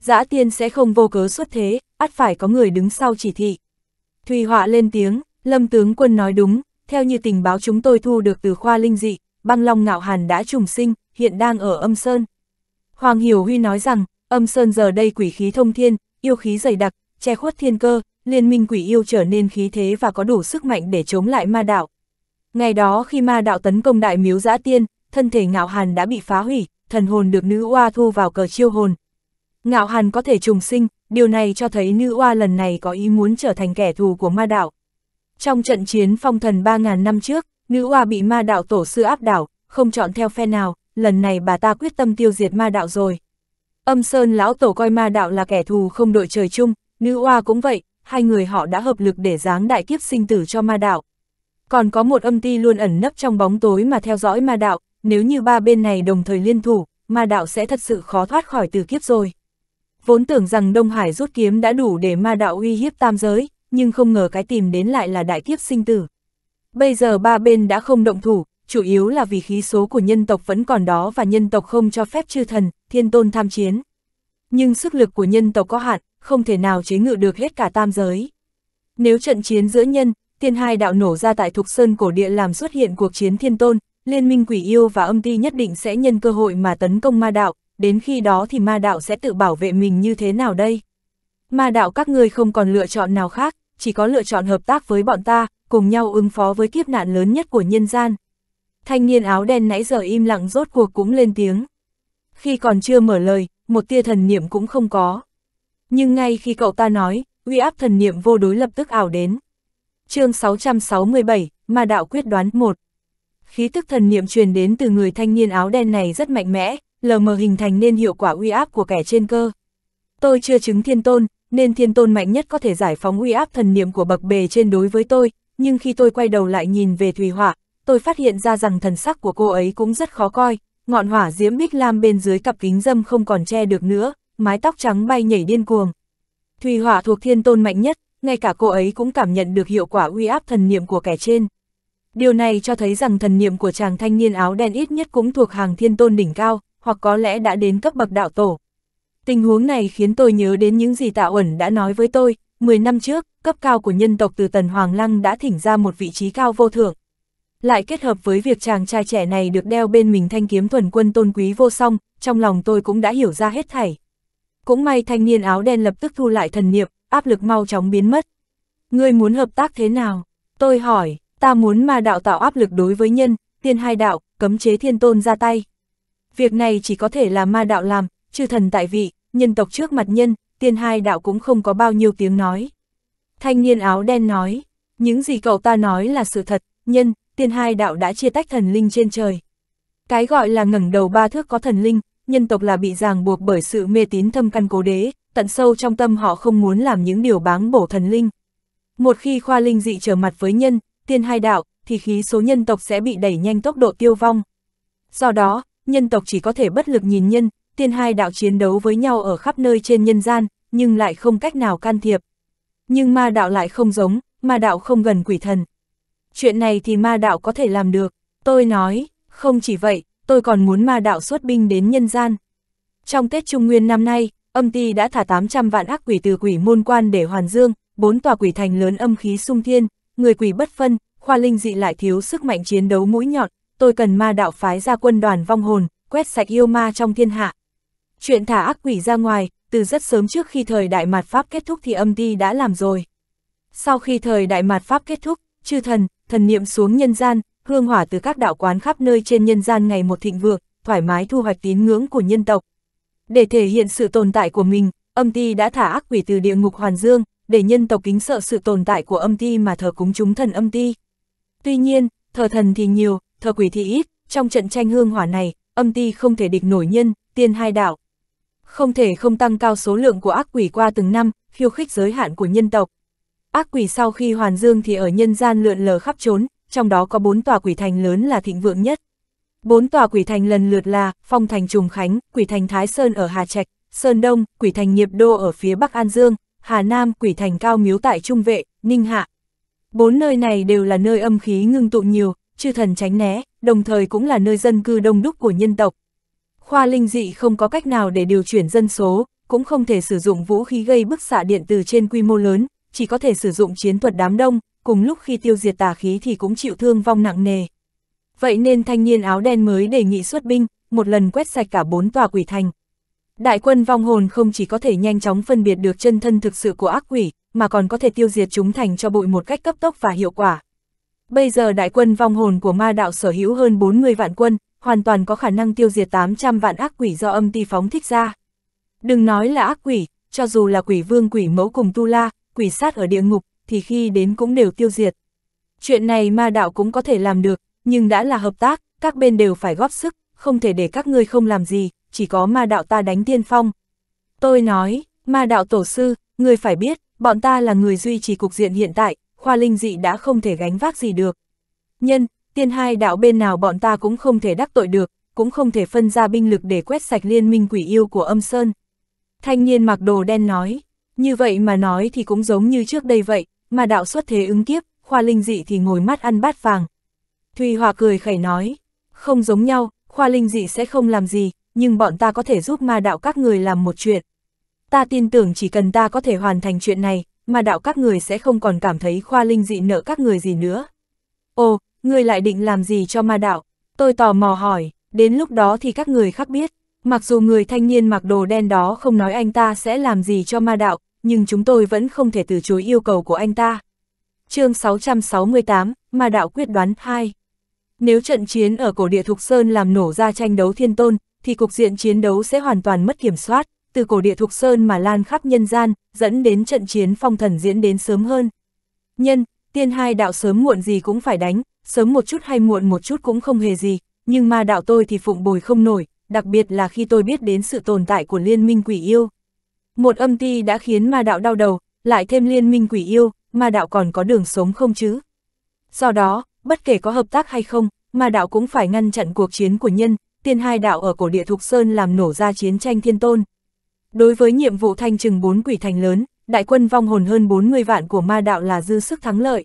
Giã tiên sẽ không vô cớ xuất thế, ắt phải có người đứng sau chỉ thị. Thùy họa lên tiếng, lâm tướng quân nói đúng, theo như tình báo chúng tôi thu được từ khoa linh dị, băng long ngạo hàn đã trùng sinh, hiện đang ở âm sơn. Hoàng Hiểu Huy nói rằng, âm sơn giờ đây quỷ khí thông thiên, yêu khí dày đặc, che khuất thiên cơ, liên minh quỷ yêu trở nên khí thế và có đủ sức mạnh để chống lại ma đạo. Ngày đó khi ma đạo tấn công đại miếu giã tiên, thân thể ngạo hàn đã bị phá hủy, thần hồn được nữ oa thu vào cờ chiêu hồn. Ngạo hàn có thể trùng sinh, điều này cho thấy nữ oa lần này có ý muốn trở thành kẻ thù của ma đạo. Trong trận chiến phong thần 3.000 năm trước, nữ oa bị ma đạo tổ sư áp đảo, không chọn theo phe nào, lần này bà ta quyết tâm tiêu diệt ma đạo rồi. Âm Sơn lão tổ coi ma đạo là kẻ thù không đội trời chung, nữ oa cũng vậy, hai người họ đã hợp lực để giáng đại kiếp sinh tử cho ma đạo. Còn có một âm ti luôn ẩn nấp trong bóng tối mà theo dõi ma đạo, nếu như ba bên này đồng thời liên thủ, ma đạo sẽ thật sự khó thoát khỏi từ kiếp rồi. Vốn tưởng rằng Đông Hải rút kiếm đã đủ để ma đạo uy hiếp tam giới, nhưng không ngờ cái tìm đến lại là đại kiếp sinh tử. Bây giờ ba bên đã không động thủ, chủ yếu là vì khí số của nhân tộc vẫn còn đó và nhân tộc không cho phép chư thần, thiên tôn tham chiến. Nhưng sức lực của nhân tộc có hạn, không thể nào chế ngự được hết cả tam giới. Nếu trận chiến giữa nhân, tiên hai đạo nổ ra tại Thục Sơn Cổ Địa làm xuất hiện cuộc chiến thiên tôn, liên minh quỷ yêu và âm ti nhất định sẽ nhân cơ hội mà tấn công ma đạo, đến khi đó thì ma đạo sẽ tự bảo vệ mình như thế nào đây? Ma đạo các ngươi không còn lựa chọn nào khác, chỉ có lựa chọn hợp tác với bọn ta, cùng nhau ứng phó với kiếp nạn lớn nhất của nhân gian. Thanh niên áo đen nãy giờ im lặng rốt cuộc cũng lên tiếng. Khi còn chưa mở lời, một tia thần niệm cũng không có. Nhưng ngay khi cậu ta nói, uy áp thần niệm vô đối lập tức ảo đến. chương 667, Ma đạo quyết đoán 1. Khí tức thần niệm truyền đến từ người thanh niên áo đen này rất mạnh mẽ, lờ mờ hình thành nên hiệu quả uy áp của kẻ trên cơ. Tôi chưa chứng thiên tôn, nên thiên tôn mạnh nhất có thể giải phóng uy áp thần niệm của bậc bề trên đối với tôi, nhưng khi tôi quay đầu lại nhìn về Thùy Họa, tôi phát hiện ra rằng thần sắc của cô ấy cũng rất khó coi, ngọn hỏa diễm bích lam bên dưới cặp kính dâm không còn che được nữa, mái tóc trắng bay nhảy điên cuồng. Thủy hỏa thuộc thiên tôn mạnh nhất, ngay cả cô ấy cũng cảm nhận được hiệu quả uy áp thần niệm của kẻ trên. Điều này cho thấy rằng thần niệm của chàng thanh niên áo đen ít nhất cũng thuộc hàng thiên tôn đỉnh cao, hoặc có lẽ đã đến cấp bậc đạo tổ. Tình huống này khiến tôi nhớ đến những gì Tạ Uẩn đã nói với tôi, 10 năm trước, cấp cao của nhân tộc từ Tần Hoàng Lăng đã thỉnh ra một vị trí cao vô thượng, lại kết hợp với việc chàng trai trẻ này được đeo bên mình thanh kiếm thuần quân tôn quý vô song, trong lòng tôi cũng đã hiểu ra hết thảy. Cũng may thanh niên áo đen lập tức thu lại thần niệm, áp lực mau chóng biến mất. Ngươi muốn hợp tác thế nào? Tôi hỏi, ta muốn mà đạo tạo áp lực đối với nhân, tiên hai đạo, cấm chế thiên tôn ra tay. Việc này chỉ có thể là ma đạo làm, chư thần tại vị, nhân tộc trước mặt nhân, tiên hai đạo cũng không có bao nhiêu tiếng nói. Thanh niên áo đen nói, những gì cậu ta nói là sự thật, nhân, tiên hai đạo đã chia tách thần linh trên trời. Cái gọi là ngẩng đầu ba thước có thần linh, nhân tộc là bị ràng buộc bởi sự mê tín thâm căn cố đế, tận sâu trong tâm họ không muốn làm những điều báng bổ thần linh. Một khi khoa linh dị trở mặt với nhân, tiên hai đạo, thì khí số nhân tộc sẽ bị đẩy nhanh tốc độ tiêu vong. Do đó, nhân tộc chỉ có thể bất lực nhìn nhân, tiên hai đạo chiến đấu với nhau ở khắp nơi trên nhân gian, nhưng lại không cách nào can thiệp. Nhưng ma đạo lại không giống, ma đạo không gần quỷ thần, chuyện này thì ma đạo có thể làm được. Tôi nói, không chỉ vậy, tôi còn muốn ma đạo xuất binh đến nhân gian. Trong Tết Trung Nguyên năm nay, âm ti đã thả 800 vạn ác quỷ từ quỷ môn quan để hoàn dương, bốn tòa quỷ thành lớn âm khí sung thiên, người quỷ bất phân, khoa linh dị lại thiếu sức mạnh chiến đấu mũi nhọn, tôi cần ma đạo phái ra quân đoàn vong hồn, quét sạch yêu ma trong thiên hạ. Chuyện thả ác quỷ ra ngoài, từ rất sớm trước khi thời đại mạt Pháp kết thúc thì âm ti đã làm rồi. Sau khi thời đại mạt Pháp kết thúc, chư thần, thần niệm xuống nhân gian, hương hỏa từ các đạo quán khắp nơi trên nhân gian ngày một thịnh vượng, thoải mái thu hoạch tín ngưỡng của nhân tộc. Để thể hiện sự tồn tại của mình, âm ti đã thả ác quỷ từ địa ngục Hoàn Dương, để nhân tộc kính sợ sự tồn tại của âm ti mà thờ cúng chúng thần âm ti. Tuy nhiên, thờ thần thì nhiều, thờ quỷ thì ít, trong trận tranh hương hỏa này, âm ti không thể địch nổi nhân, tiên hai đạo. Không thể không tăng cao số lượng của ác quỷ qua từng năm, khiêu khích giới hạn của nhân tộc. Ác quỷ sau khi hoàn dương thì ở nhân gian lượn lờ khắp trốn, trong đó có bốn tòa quỷ thành lớn là thịnh vượng nhất. Bốn tòa quỷ thành lần lượt là Phong thành Trùng Khánh, Quỷ thành Thái Sơn ở Hà Trạch, Sơn Đông, Quỷ thành Nghiệp Đô ở phía Bắc An Dương, Hà Nam, Quỷ thành Cao Miếu tại Trung Vệ, Ninh Hạ. Bốn nơi này đều là nơi âm khí ngưng tụ nhiều, chư thần tránh né, đồng thời cũng là nơi dân cư đông đúc của nhân tộc. Khoa linh dị không có cách nào để điều chuyển dân số, cũng không thể sử dụng vũ khí gây bức xạ điện từ trên quy mô lớn, chỉ có thể sử dụng chiến thuật đám đông, cùng lúc khi tiêu diệt tà khí thì cũng chịu thương vong nặng nề. Vậy nên thanh niên áo đen mới đề nghị xuất binh, một lần quét sạch cả bốn tòa quỷ thành. Đại quân vong hồn không chỉ có thể nhanh chóng phân biệt được chân thân thực sự của ác quỷ, mà còn có thể tiêu diệt chúng thành cho bụi một cách cấp tốc và hiệu quả. Bây giờ đại quân vong hồn của ma đạo sở hữu hơn 40 vạn quân, hoàn toàn có khả năng tiêu diệt 800 vạn ác quỷ do âm ti phóng thích ra. Đừng nói là ác quỷ, cho dù là quỷ vương quỷ mẫu cùng tu la, quỷ sát ở địa ngục, thì khi đến cũng đều tiêu diệt. Chuyện này ma đạo cũng có thể làm được, nhưng đã là hợp tác, các bên đều phải góp sức, không thể để các ngươi không làm gì, chỉ có ma đạo ta đánh tiên phong. Tôi nói, ma đạo tổ sư, ngươi phải biết, bọn ta là người duy trì cục diện hiện tại, khoa linh dị đã không thể gánh vác gì được. Nhân, tiên hai đạo bên nào bọn ta cũng không thể đắc tội được, cũng không thể phân ra binh lực để quét sạch liên minh quỷ yêu của âm sơn. Thanh niên mặc đồ đen nói, như vậy mà nói thì cũng giống như trước đây vậy, mà đạo xuất thế ứng kiếp, khoa linh dị thì ngồi mắt ăn bát vàng. Thùy Hòa cười khẩy nói, không giống nhau, khoa linh dị sẽ không làm gì, nhưng bọn ta có thể giúp ma đạo các người làm một chuyện. Ta tin tưởng chỉ cần ta có thể hoàn thành chuyện này, mà đạo các người sẽ không còn cảm thấy khoa linh dị nợ các người gì nữa. Ồ, ngươi lại định làm gì cho ma đạo? Tôi tò mò hỏi, đến lúc đó thì các người khác biết. Mặc dù người thanh niên mặc đồ đen đó không nói anh ta sẽ làm gì cho ma đạo, nhưng chúng tôi vẫn không thể từ chối yêu cầu của anh ta. chương 668, Ma Đạo quyết đoán 2 Nếu trận chiến ở cổ địa Thục Sơn làm nổ ra tranh đấu thiên tôn, thì cục diện chiến đấu sẽ hoàn toàn mất kiểm soát, từ cổ địa Thục Sơn mà lan khắp nhân gian, dẫn đến trận chiến phong thần diễn đến sớm hơn. Nhân, tiên hai đạo sớm muộn gì cũng phải đánh, sớm một chút hay muộn một chút cũng không hề gì, nhưng ma đạo tôi thì phụng bồi không nổi, đặc biệt là khi tôi biết đến sự tồn tại của liên minh quỷ yêu. Một âm ti đã khiến ma đạo đau đầu, lại thêm liên minh quỷ yêu, ma đạo còn có đường sống không chứ? Do đó, bất kể có hợp tác hay không, ma đạo cũng phải ngăn chặn cuộc chiến của nhân, tiên hai đạo ở cổ địa Thục Sơn làm nổ ra chiến tranh thiên tôn. Đối với nhiệm vụ thanh trừng bốn quỷ thành lớn, đại quân vong hồn hơn 40 vạn của ma đạo là dư sức thắng lợi.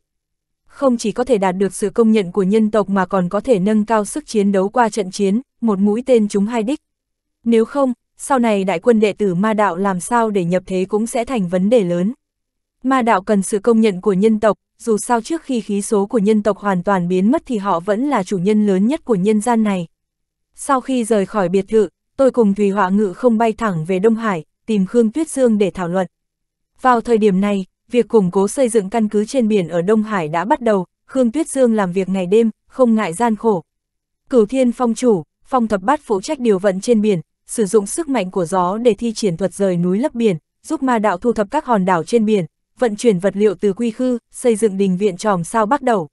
Không chỉ có thể đạt được sự công nhận của nhân tộc mà còn có thể nâng cao sức chiến đấu qua trận chiến, một mũi tên chúng hai đích. Nếu không, sau này đại quân đệ tử ma đạo làm sao để nhập thế cũng sẽ thành vấn đề lớn. Ma đạo cần sự công nhận của nhân tộc, dù sao trước khi khí số của nhân tộc hoàn toàn biến mất thì họ vẫn là chủ nhân lớn nhất của nhân gian này. Sau khi rời khỏi biệt thự, tôi cùng Thùy Họa Ngự không bay thẳng về Đông Hải, tìm Khương Tuyết Dương để thảo luận. Vào thời điểm này, việc củng cố xây dựng căn cứ trên biển ở Đông Hải đã bắt đầu, Khương Tuyết Dương làm việc ngày đêm, không ngại gian khổ. Cửu Thiên Phong Chủ, Phong Thập Bát phụ trách điều vận trên biển, sử dụng sức mạnh của gió để thi triển thuật rời núi lấp biển, giúp ma đạo thu thập các hòn đảo trên biển, vận chuyển vật liệu từ quy khư, xây dựng đình viện tròm sao bắt đầu.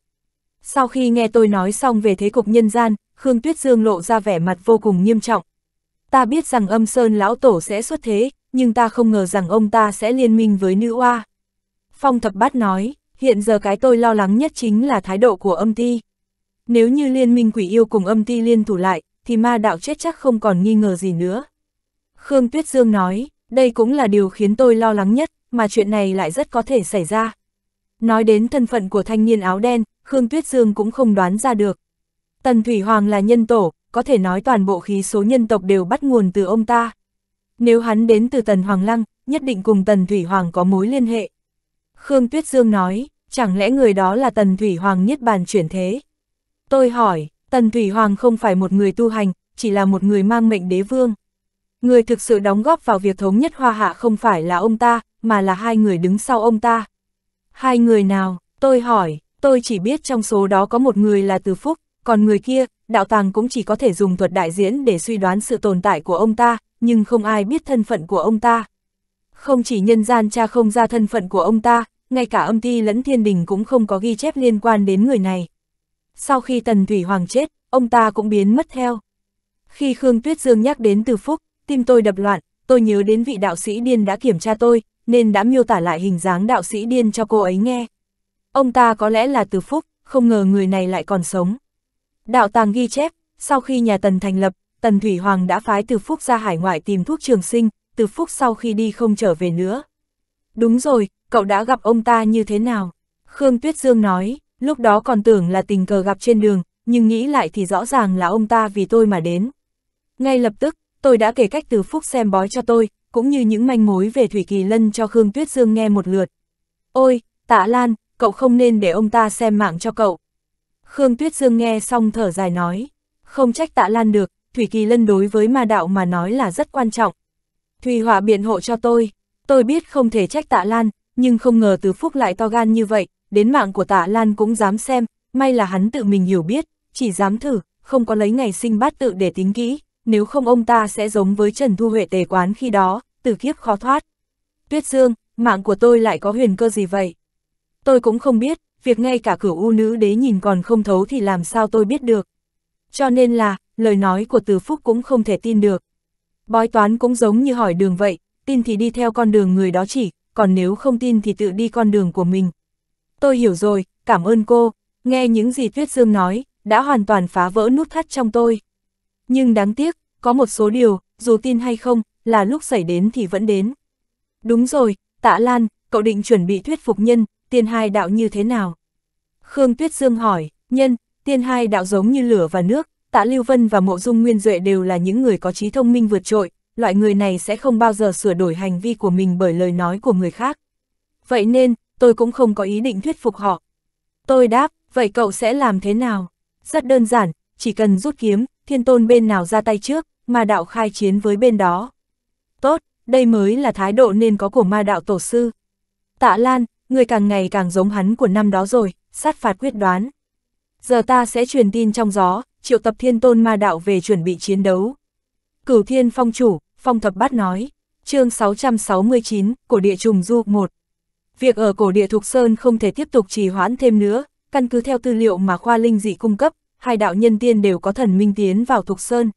Sau khi nghe tôi nói xong về thế cục nhân gian, Khương Tuyết Dương lộ ra vẻ mặt vô cùng nghiêm trọng. Ta biết rằng âm sơn lão tổ sẽ xuất thế, nhưng ta không ngờ rằng ông ta sẽ liên minh với nữ oa. Phong thập bát nói, hiện giờ cái tôi lo lắng nhất chính là thái độ của âm ti. Nếu như liên minh quỷ yêu cùng âm ti liên thủ lại, thì ma đạo chết chắc không còn nghi ngờ gì nữa. Khương Tuyết Dương nói, đây cũng là điều khiến tôi lo lắng nhất, mà chuyện này lại rất có thể xảy ra. Nói đến thân phận của thanh niên áo đen, Khương Tuyết Dương cũng không đoán ra được. Tần Thủy Hoàng là nhân tổ, có thể nói toàn bộ khí số nhân tộc đều bắt nguồn từ ông ta. Nếu hắn đến từ Tần Hoàng Lăng, nhất định cùng Tần Thủy Hoàng có mối liên hệ. Khương Tuyết Dương nói, chẳng lẽ người đó là Tần Thủy Hoàng Niết Bàn chuyển thế? Tôi hỏi, Tần Thủy Hoàng không phải một người tu hành, chỉ là một người mang mệnh đế vương. Người thực sự đóng góp vào việc thống nhất hoa hạ không phải là ông ta, mà là hai người đứng sau ông ta. Hai người nào, tôi hỏi, tôi chỉ biết trong số đó có một người là Từ Phúc, còn người kia, đạo tàng cũng chỉ có thể dùng thuật đại diễn để suy đoán sự tồn tại của ông ta, nhưng không ai biết thân phận của ông ta. Không chỉ nhân gian cha không ra thân phận của ông ta, ngay cả âm ti lẫn thiên đình cũng không có ghi chép liên quan đến người này sau khi Tần Thủy Hoàng chết, ông ta cũng biến mất theo. Khi Khương Tuyết Dương nhắc đến Từ Phúc, tim tôi đập loạn, tôi nhớ đến vị đạo sĩ điên đã kiểm tra tôi, nên đã miêu tả lại hình dáng đạo sĩ điên cho cô ấy nghe. Ông ta có lẽ là Từ Phúc, không ngờ người này lại còn sống. Đạo tàng ghi chép, sau khi nhà Tần thành lập, Tần Thủy Hoàng đã phái Từ Phúc ra hải ngoại tìm thuốc trường sinh, Từ Phúc sau khi đi không trở về nữa. Đúng rồi, cậu đã gặp ông ta như thế nào? Khương Tuyết Dương nói, lúc đó còn tưởng là tình cờ gặp trên đường, nhưng nghĩ lại thì rõ ràng là ông ta vì tôi mà đến. Ngay lập tức, tôi đã kể cách từ Phúc xem bói cho tôi, cũng như những manh mối về Thủy Kỳ Lân cho Khương Tuyết Dương nghe một lượt. Ôi, tạ Lan, cậu không nên để ông ta xem mạng cho cậu. Khương Tuyết Dương nghe xong thở dài nói, không trách tạ Lan được, Thủy Kỳ Lân đối với ma đạo mà nói là rất quan trọng. Thủy hòa biện hộ cho tôi, tôi biết không thể trách tạ Lan, nhưng không ngờ từ Phúc lại to gan như vậy, đến mạng của tạ Lan cũng dám xem, may là hắn tự mình hiểu biết, chỉ dám thử, không có lấy ngày sinh bát tự để tính kỹ, nếu không ông ta sẽ giống với Trần Thu Huệ tề quán khi đó, tử kiếp khó thoát. Tuyết Dương, mạng của tôi lại có huyền cơ gì vậy? Tôi cũng không biết, việc ngay cả cửu u nữ đế nhìn còn không thấu thì làm sao tôi biết được. Cho nên là, lời nói của Từ Phúc cũng không thể tin được. Bói toán cũng giống như hỏi đường vậy, tin thì đi theo con đường người đó chỉ, còn nếu không tin thì tự đi con đường của mình tôi hiểu rồi, cảm ơn cô, nghe những gì Tuyết Dương nói, đã hoàn toàn phá vỡ nút thắt trong tôi. Nhưng đáng tiếc, có một số điều, dù tin hay không, là lúc xảy đến thì vẫn đến. Đúng rồi, Tạ Lan, cậu định chuẩn bị thuyết phục nhân, tiên hai đạo như thế nào? Khương Tuyết Dương hỏi, nhân, tiên hai đạo giống như lửa và nước, Tạ Lưu Vân và Mộ Dung Nguyên Duệ đều là những người có trí thông minh vượt trội, loại người này sẽ không bao giờ sửa đổi hành vi của mình bởi lời nói của người khác. Vậy nên, tôi cũng không có ý định thuyết phục họ. Tôi đáp, vậy cậu sẽ làm thế nào? Rất đơn giản, chỉ cần rút kiếm, thiên tôn bên nào ra tay trước, mà đạo khai chiến với bên đó. Tốt, đây mới là thái độ nên có của ma đạo tổ sư. Tạ Lan, người càng ngày càng giống hắn của năm đó rồi, sát phạt quyết đoán. Giờ ta sẽ truyền tin trong gió, triệu tập thiên tôn ma đạo về chuẩn bị chiến đấu. Cửu thiên phong chủ, phong thập bát nói, chương 669, của địa trùng du 1. Việc ở cổ địa thuộc Sơn không thể tiếp tục trì hoãn thêm nữa, căn cứ theo tư liệu mà khoa linh dị cung cấp, hai đạo nhân tiên đều có thần minh tiến vào thuộc Sơn.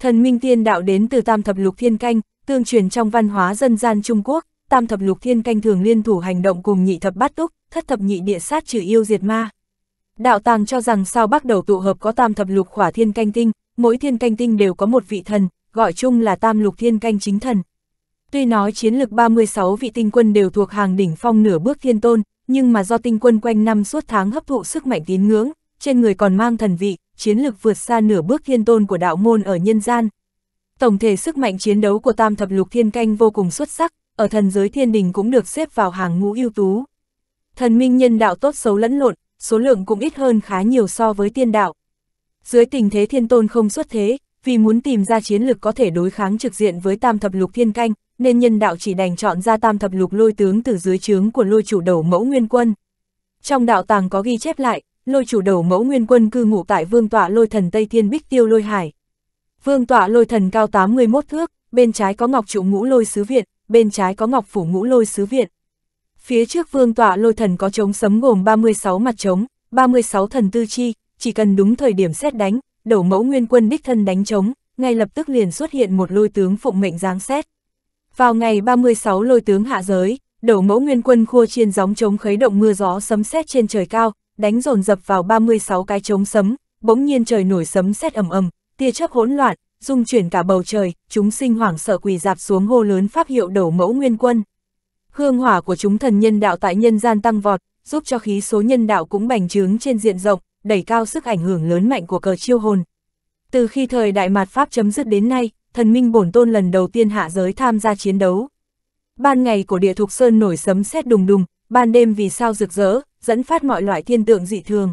Thần minh tiên đạo đến từ Tam Thập Lục Thiên Canh, tương truyền trong văn hóa dân gian Trung Quốc, Tam Thập Lục Thiên Canh thường liên thủ hành động cùng nhị thập bát túc, thất thập nhị địa sát trừ yêu diệt ma. Đạo tàng cho rằng sao bắt đầu tụ hợp có Tam Thập Lục Khỏa Thiên Canh Tinh, mỗi Thiên Canh Tinh đều có một vị thần, gọi chung là Tam Lục Thiên Canh Chính Thần. Tuy nói chiến lực 36 vị tinh quân đều thuộc hàng đỉnh phong nửa bước thiên tôn, nhưng mà do tinh quân quanh năm suốt tháng hấp thụ sức mạnh tín ngưỡng, trên người còn mang thần vị, chiến lực vượt xa nửa bước thiên tôn của đạo môn ở nhân gian. Tổng thể sức mạnh chiến đấu của tam thập lục thiên canh vô cùng xuất sắc, ở thần giới thiên đình cũng được xếp vào hàng ngũ ưu tú. Thần minh nhân đạo tốt xấu lẫn lộn, số lượng cũng ít hơn khá nhiều so với tiên đạo. Dưới tình thế thiên tôn không xuất thế, vì muốn tìm ra chiến lực có thể đối kháng trực diện với tam thập lục thiên canh, nên nhân đạo chỉ đành chọn ra tam thập lục lôi tướng từ dưới trướng của lôi chủ đầu mẫu nguyên quân. Trong đạo tàng có ghi chép lại, lôi chủ đầu mẫu nguyên quân cư ngụ tại vương tọa lôi thần Tây Thiên Bích Tiêu Lôi Hải. Vương tọa lôi thần cao 81 thước, bên trái có ngọc trụ ngũ lôi sứ viện, bên trái có ngọc phủ ngũ lôi sứ viện. Phía trước vương tọa lôi thần có trống sấm gồm 36 mặt trống, 36 thần tư chi, chỉ cần đúng thời điểm xét đánh, đầu mẫu nguyên quân đích thân đánh trống, ngay lập tức liền xuất hiện một lôi tướng phụng mệnh giáng xét. Vào ngày 36 lôi tướng hạ giới, đầu mẫu nguyên quân khua chiên gióng chống khấy động mưa gió sấm sét trên trời cao, đánh dồn dập vào 36 cái chống sấm, bỗng nhiên trời nổi sấm sét ầm ầm, tia chớp hỗn loạn, rung chuyển cả bầu trời, chúng sinh hoảng sợ quỳ dạp xuống hô lớn pháp hiệu đầu mẫu nguyên quân. Hương hỏa của chúng thần nhân đạo tại nhân gian tăng vọt, giúp cho khí số nhân đạo cũng bành trướng trên diện rộng, đẩy cao sức ảnh hưởng lớn mạnh của cờ chiêu hồn. Từ khi thời đại mạt Pháp chấm dứt đến nay, thần minh bổn tôn lần đầu tiên hạ giới tham gia chiến đấu. Ban ngày của địa thục sơn nổi sấm sét đùng đùng, ban đêm vì sao rực rỡ, dẫn phát mọi loại thiên tượng dị thường.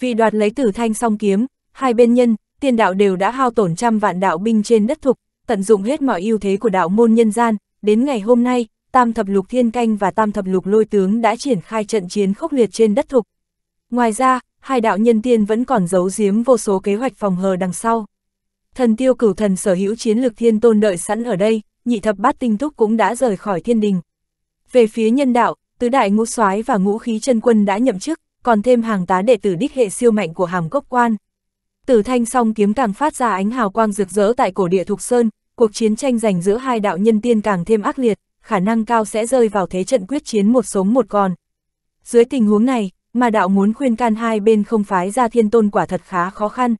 Vì đoạt lấy tử thanh song kiếm, hai bên nhân, tiền đạo đều đã hao tổn trăm vạn đạo binh trên đất thục, tận dụng hết mọi ưu thế của đạo môn nhân gian, đến ngày hôm nay, tam thập lục thiên canh và tam thập lục lôi tướng đã triển khai trận chiến khốc liệt trên đất thục. Ngoài ra, hai đạo nhân tiên vẫn còn giấu giếm vô số kế hoạch phòng hờ đằng sau. Thần tiêu cửu thần sở hữu chiến lực thiên tôn đợi sẵn ở đây, nhị thập bát tinh túc cũng đã rời khỏi thiên đình. Về phía nhân đạo, tứ đại ngũ soái và ngũ khí chân quân đã nhậm chức, còn thêm hàng tá đệ tử đích hệ siêu mạnh của hàm cốc quan. Tử thanh song kiếm càng phát ra ánh hào quang rực rỡ tại cổ địa Thục Sơn, cuộc chiến tranh giành giữa hai đạo nhân tiên càng thêm ác liệt, khả năng cao sẽ rơi vào thế trận quyết chiến một sống một còn. Dưới tình huống này, mà đạo muốn khuyên can hai bên không phái ra thiên tôn quả thật khá khó khăn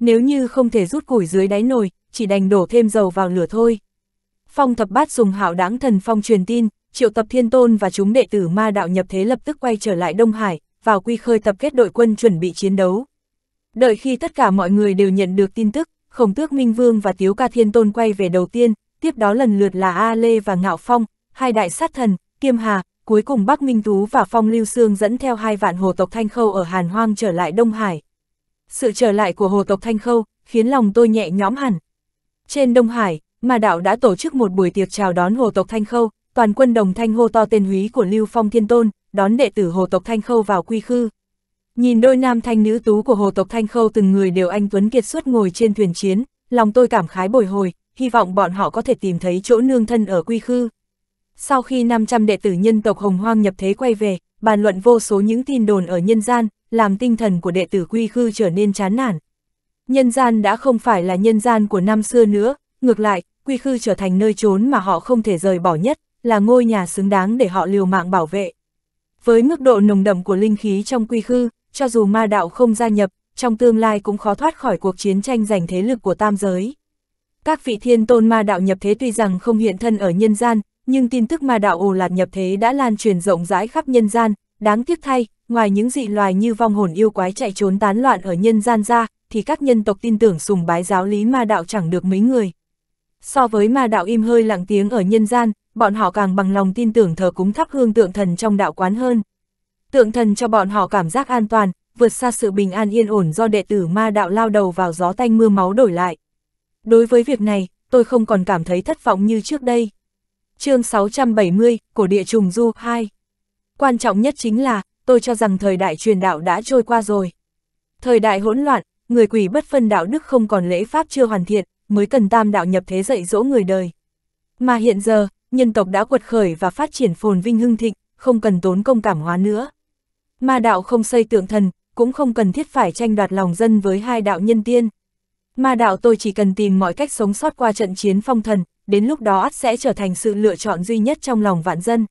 nếu như không thể rút củi dưới đáy nồi, chỉ đành đổ thêm dầu vào lửa thôi. Phong thập bát dùng hảo đáng thần phong truyền tin, triệu tập thiên tôn và chúng đệ tử ma đạo nhập thế lập tức quay trở lại Đông Hải, vào quy khơi tập kết đội quân chuẩn bị chiến đấu. Đợi khi tất cả mọi người đều nhận được tin tức, khổng tước Minh Vương và Tiếu Ca Thiên Tôn quay về đầu tiên, tiếp đó lần lượt là A Lê và Ngạo Phong, hai đại sát thần, Kiêm Hà, cuối cùng Bắc Minh Tú và Phong Lưu Sương dẫn theo hai vạn hồ tộc Thanh Khâu ở Hàn Hoang trở lại Đông Hải sự trở lại của Hồ tộc Thanh Khâu, khiến lòng tôi nhẹ nhõm hẳn. Trên Đông Hải, mà đạo đã tổ chức một buổi tiệc chào đón Hồ tộc Thanh Khâu, toàn quân đồng thanh hô to tên húy của Lưu Phong Thiên Tôn, đón đệ tử Hồ tộc Thanh Khâu vào quy khư. Nhìn đôi nam thanh nữ tú của Hồ tộc Thanh Khâu từng người đều anh tuấn kiệt xuất ngồi trên thuyền chiến, lòng tôi cảm khái bồi hồi, hy vọng bọn họ có thể tìm thấy chỗ nương thân ở quy khư. Sau khi 500 đệ tử nhân tộc Hồng Hoang nhập thế quay về, bàn luận vô số những tin đồn ở nhân gian, làm tinh thần của đệ tử quy khư trở nên chán nản. Nhân gian đã không phải là nhân gian của năm xưa nữa, ngược lại, quy khư trở thành nơi trốn mà họ không thể rời bỏ nhất, là ngôi nhà xứng đáng để họ liều mạng bảo vệ. Với mức độ nồng đậm của linh khí trong quy khư, cho dù ma đạo không gia nhập, trong tương lai cũng khó thoát khỏi cuộc chiến tranh giành thế lực của tam giới. Các vị thiên tôn ma đạo nhập thế tuy rằng không hiện thân ở nhân gian, nhưng tin tức ma đạo ồ lạt nhập thế đã lan truyền rộng rãi khắp nhân gian, đáng tiếc thay, Ngoài những dị loài như vong hồn yêu quái chạy trốn tán loạn ở nhân gian ra, thì các nhân tộc tin tưởng sùng bái giáo lý ma đạo chẳng được mấy người. So với ma đạo im hơi lặng tiếng ở nhân gian, bọn họ càng bằng lòng tin tưởng thờ cúng thắp hương tượng thần trong đạo quán hơn. Tượng thần cho bọn họ cảm giác an toàn, vượt xa sự bình an yên ổn do đệ tử ma đạo lao đầu vào gió tanh mưa máu đổi lại. Đối với việc này, tôi không còn cảm thấy thất vọng như trước đây. chương 670, Cổ địa trùng du 2 Quan trọng nhất chính là, tôi cho rằng thời đại truyền đạo đã trôi qua rồi. Thời đại hỗn loạn, người quỷ bất phân đạo đức không còn lễ pháp chưa hoàn thiện, mới cần tam đạo nhập thế dạy dỗ người đời. Mà hiện giờ, nhân tộc đã quật khởi và phát triển phồn vinh hưng thịnh, không cần tốn công cảm hóa nữa. Mà đạo không xây tượng thần, cũng không cần thiết phải tranh đoạt lòng dân với hai đạo nhân tiên. Mà đạo tôi chỉ cần tìm mọi cách sống sót qua trận chiến phong thần, đến lúc đó sẽ trở thành sự lựa chọn duy nhất trong lòng vạn dân.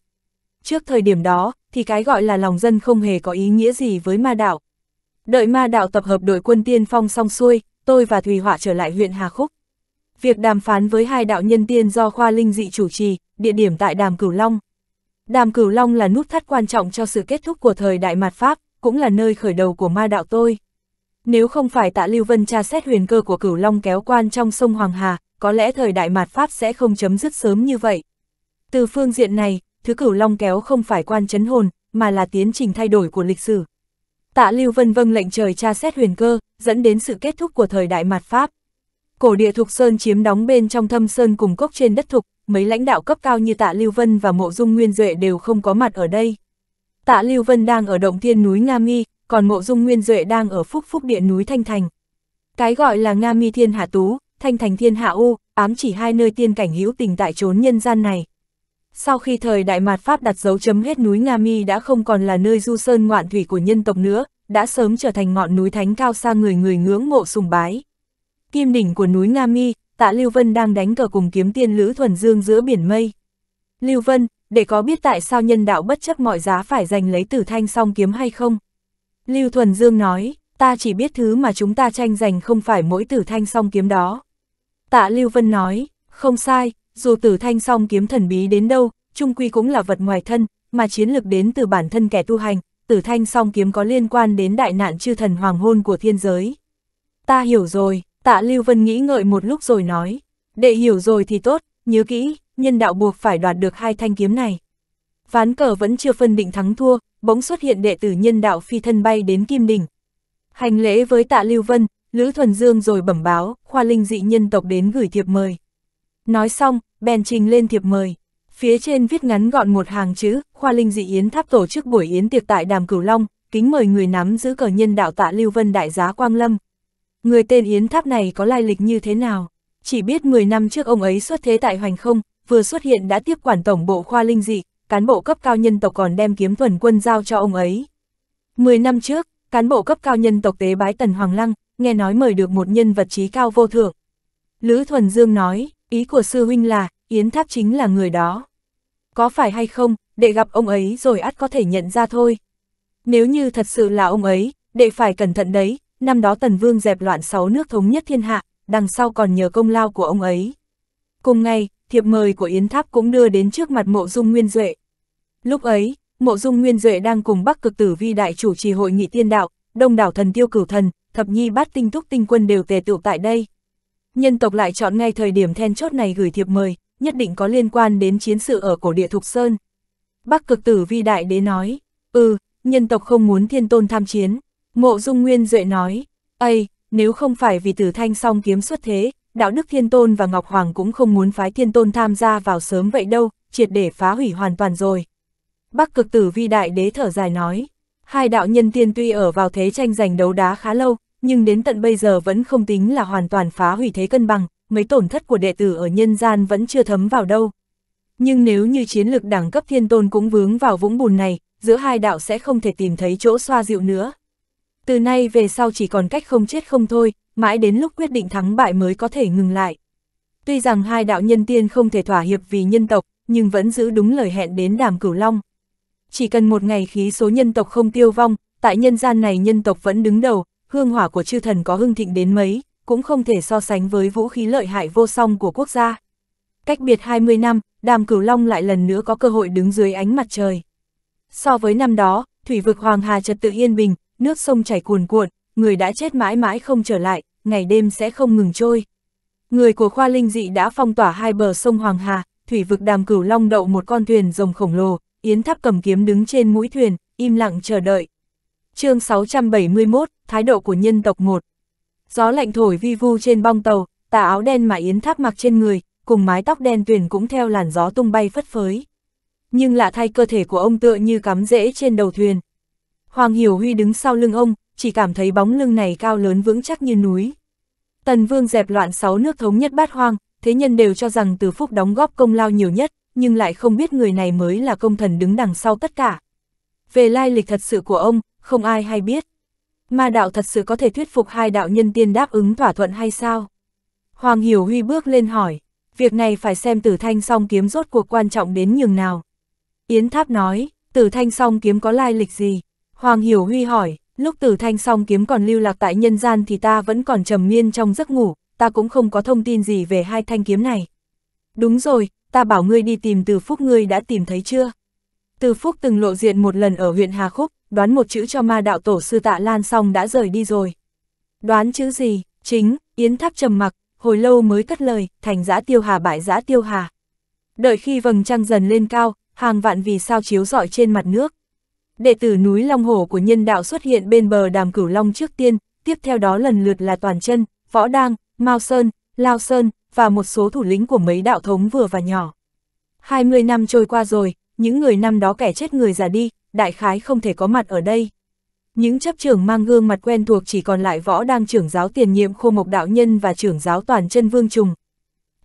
Trước thời điểm đó, thì cái gọi là lòng dân không hề có ý nghĩa gì với ma đạo. Đợi ma đạo tập hợp đội quân tiên phong xong xuôi, tôi và Thùy Họa trở lại huyện Hà Khúc. Việc đàm phán với hai đạo nhân tiên do khoa linh dị chủ trì, địa điểm tại Đàm Cửu Long. Đàm Cửu Long là nút thắt quan trọng cho sự kết thúc của thời đại mạt Pháp, cũng là nơi khởi đầu của ma đạo tôi. Nếu không phải tạ Lưu Vân tra xét huyền cơ của Cửu Long kéo quan trong sông Hoàng Hà, có lẽ thời đại mạt Pháp sẽ không chấm dứt sớm như vậy. Từ phương diện này, thứ cửu long kéo không phải quan chấn hồn, mà là tiến trình thay đổi của lịch sử. Tạ Lưu Vân vâng lệnh trời tra xét huyền cơ, dẫn đến sự kết thúc của thời đại mạt Pháp. Cổ địa thục sơn chiếm đóng bên trong thâm sơn cùng cốc trên đất thục, mấy lãnh đạo cấp cao như Tạ Lưu Vân và Mộ Dung Nguyên Duệ đều không có mặt ở đây. Tạ Lưu Vân đang ở động thiên núi Nga Mi, còn Mộ Dung Nguyên Duệ đang ở phúc phúc địa núi Thanh Thành. Cái gọi là Nga Mi Thiên Hạ Tú, Thanh Thành Thiên Hạ U, ám chỉ hai nơi tiên cảnh hữu tình tại trốn nhân gian này. Sau khi thời đại mạt Pháp đặt dấu chấm hết núi Nga Mi đã không còn là nơi du sơn ngoạn thủy của nhân tộc nữa, đã sớm trở thành ngọn núi thánh cao xa người người ngưỡng mộ sùng bái. Kim đỉnh của núi Nga Mi, tạ Lưu Vân đang đánh cờ cùng kiếm tiên Lữ Thuần Dương giữa biển mây. Lưu Vân, để có biết tại sao nhân đạo bất chấp mọi giá phải giành lấy tử thanh song kiếm hay không? Lưu Thuần Dương nói, ta chỉ biết thứ mà chúng ta tranh giành không phải mỗi tử thanh song kiếm đó. Tạ Lưu Vân nói, không sai, dù tử thanh song kiếm thần bí đến đâu, trung quy cũng là vật ngoài thân, mà chiến lực đến từ bản thân kẻ tu hành, tử thanh song kiếm có liên quan đến đại nạn chư thần hoàng hôn của thiên giới. Ta hiểu rồi, tạ Lưu Vân nghĩ ngợi một lúc rồi nói, đệ hiểu rồi thì tốt, nhớ kỹ, nhân đạo buộc phải đoạt được hai thanh kiếm này. Ván cờ vẫn chưa phân định thắng thua, bỗng xuất hiện đệ tử nhân đạo phi thân bay đến Kim Đình. Hành lễ với tạ Lưu Vân, Lữ Thuần Dương rồi bẩm báo, khoa linh dị nhân tộc đến gửi thiệp mời. Nói xong, bèn trình lên thiệp mời. Phía trên viết ngắn gọn một hàng chữ, Khoa Linh Dị Yến Tháp tổ chức buổi yến tiệc tại Đàm Cửu Long, kính mời người nắm giữ cờ nhân đạo tạ Lưu Vân Đại Giá Quang Lâm. Người tên Yến Tháp này có lai lịch như thế nào? Chỉ biết 10 năm trước ông ấy xuất thế tại Hoành Không, vừa xuất hiện đã tiếp quản tổng bộ Khoa Linh Dị, cán bộ cấp cao nhân tộc còn đem kiếm thuần quân giao cho ông ấy. 10 năm trước, cán bộ cấp cao nhân tộc tế bái Tần Hoàng Lăng, nghe nói mời được một nhân vật trí cao vô thượng. Lữ Thuần Dương nói, ý của sư huynh là, Yến Tháp chính là người đó. Có phải hay không, đệ gặp ông ấy rồi ắt có thể nhận ra thôi. Nếu như thật sự là ông ấy, đệ phải cẩn thận đấy, năm đó Tần Vương dẹp loạn sáu nước thống nhất thiên hạ, đằng sau còn nhờ công lao của ông ấy. Cùng ngày, thiệp mời của Yến Tháp cũng đưa đến trước mặt mộ dung Nguyên Duệ. Lúc ấy, mộ dung Nguyên Duệ đang cùng Bắc Cực Tử Vi Đại chủ trì hội nghị tiên đạo, đông đảo thần tiêu cửu thần, thập nhi bát tinh túc tinh quân đều tề tựu tại đây nhân tộc lại chọn ngay thời điểm then chốt này gửi thiệp mời, nhất định có liên quan đến chiến sự ở cổ địa Thục Sơn. Bắc cực tử vi đại đế nói, ừ, nhân tộc không muốn thiên tôn tham chiến. Mộ dung nguyên duệ nói, ây, nếu không phải vì tử thanh song kiếm xuất thế, đạo đức thiên tôn và Ngọc Hoàng cũng không muốn phái thiên tôn tham gia vào sớm vậy đâu, triệt để phá hủy hoàn toàn rồi. Bắc cực tử vi đại đế thở dài nói, hai đạo nhân tiên tuy ở vào thế tranh giành đấu đá khá lâu, nhưng đến tận bây giờ vẫn không tính là hoàn toàn phá hủy thế cân bằng, mấy tổn thất của đệ tử ở nhân gian vẫn chưa thấm vào đâu. Nhưng nếu như chiến lực đẳng cấp thiên tôn cũng vướng vào vũng bùn này, giữa hai đạo sẽ không thể tìm thấy chỗ xoa dịu nữa. Từ nay về sau chỉ còn cách không chết không thôi, mãi đến lúc quyết định thắng bại mới có thể ngừng lại. Tuy rằng hai đạo nhân tiên không thể thỏa hiệp vì nhân tộc, nhưng vẫn giữ đúng lời hẹn đến đàm cửu long. Chỉ cần một ngày khí số nhân tộc không tiêu vong, tại nhân gian này nhân tộc vẫn đứng đầu, hương hỏa của chư thần có hưng thịnh đến mấy, cũng không thể so sánh với vũ khí lợi hại vô song của quốc gia. Cách biệt 20 năm, đàm cửu long lại lần nữa có cơ hội đứng dưới ánh mặt trời. So với năm đó, thủy vực Hoàng Hà trật tự yên bình, nước sông chảy cuồn cuộn, người đã chết mãi mãi không trở lại, ngày đêm sẽ không ngừng trôi. Người của khoa linh dị đã phong tỏa hai bờ sông Hoàng Hà, thủy vực đàm cửu long đậu một con thuyền rồng khổng lồ, Yến Tháp cầm kiếm đứng trên mũi thuyền, im lặng chờ đợi chương 671, thái độ của nhân tộc 1. Gió lạnh thổi vi vu trên bong tàu, tà áo đen mà Yến Tháp mặc trên người, cùng mái tóc đen tuyền cũng theo làn gió tung bay phất phới. Nhưng lạ thay cơ thể của ông tựa như cắm rễ trên đầu thuyền. Hoàng Hiểu Huy đứng sau lưng ông, chỉ cảm thấy bóng lưng này cao lớn vững chắc như núi. Tần Vương dẹp loạn sáu nước thống nhất bát hoang, thế nhân đều cho rằng Từ Phúc đóng góp công lao nhiều nhất, nhưng lại không biết người này mới là công thần đứng đằng sau tất cả. Về lai lịch thật sự của ông, không ai hay biết. Ma đạo thật sự có thể thuyết phục hai đạo nhân tiên đáp ứng thỏa thuận hay sao? Hoàng Hiểu Huy bước lên hỏi, việc này phải xem tử thanh song kiếm rốt cuộc quan trọng đến nhường nào. Yến Tháp nói, tử thanh song kiếm có lai lịch gì? Hoàng Hiểu Huy hỏi, lúc tử thanh song kiếm còn lưu lạc tại nhân gian thì ta vẫn còn trầm miên trong giấc ngủ, ta cũng không có thông tin gì về hai thanh kiếm này. Đúng rồi, ta bảo ngươi đi tìm từ phúc ngươi đã tìm thấy chưa? Từ Phúc từng lộ diện một lần ở huyện Hà Khúc, đoán một chữ cho ma đạo tổ sư tạ lan xong đã rời đi rồi. Đoán chữ gì, chính, Yến Tháp trầm mặc, hồi lâu mới cất lời, thành giã tiêu hà bại giã tiêu hà. Đợi khi vầng trăng dần lên cao, hàng vạn vì sao chiếu rọi trên mặt nước. Đệ tử núi Long Hổ của nhân đạo xuất hiện bên bờ đàm cửu Long trước tiên, tiếp theo đó lần lượt là Toàn chân Võ Đang, Mao Sơn, Lao Sơn, và một số thủ lĩnh của mấy đạo thống vừa và nhỏ. 20 năm trôi qua rồi, những người năm đó kẻ chết người già đi, đại khái không thể có mặt ở đây. Những chấp trưởng mang gương mặt quen thuộc chỉ còn lại võ đang trưởng giáo tiền nhiệm khô mộc đạo nhân và trưởng giáo toàn chân vương trùng.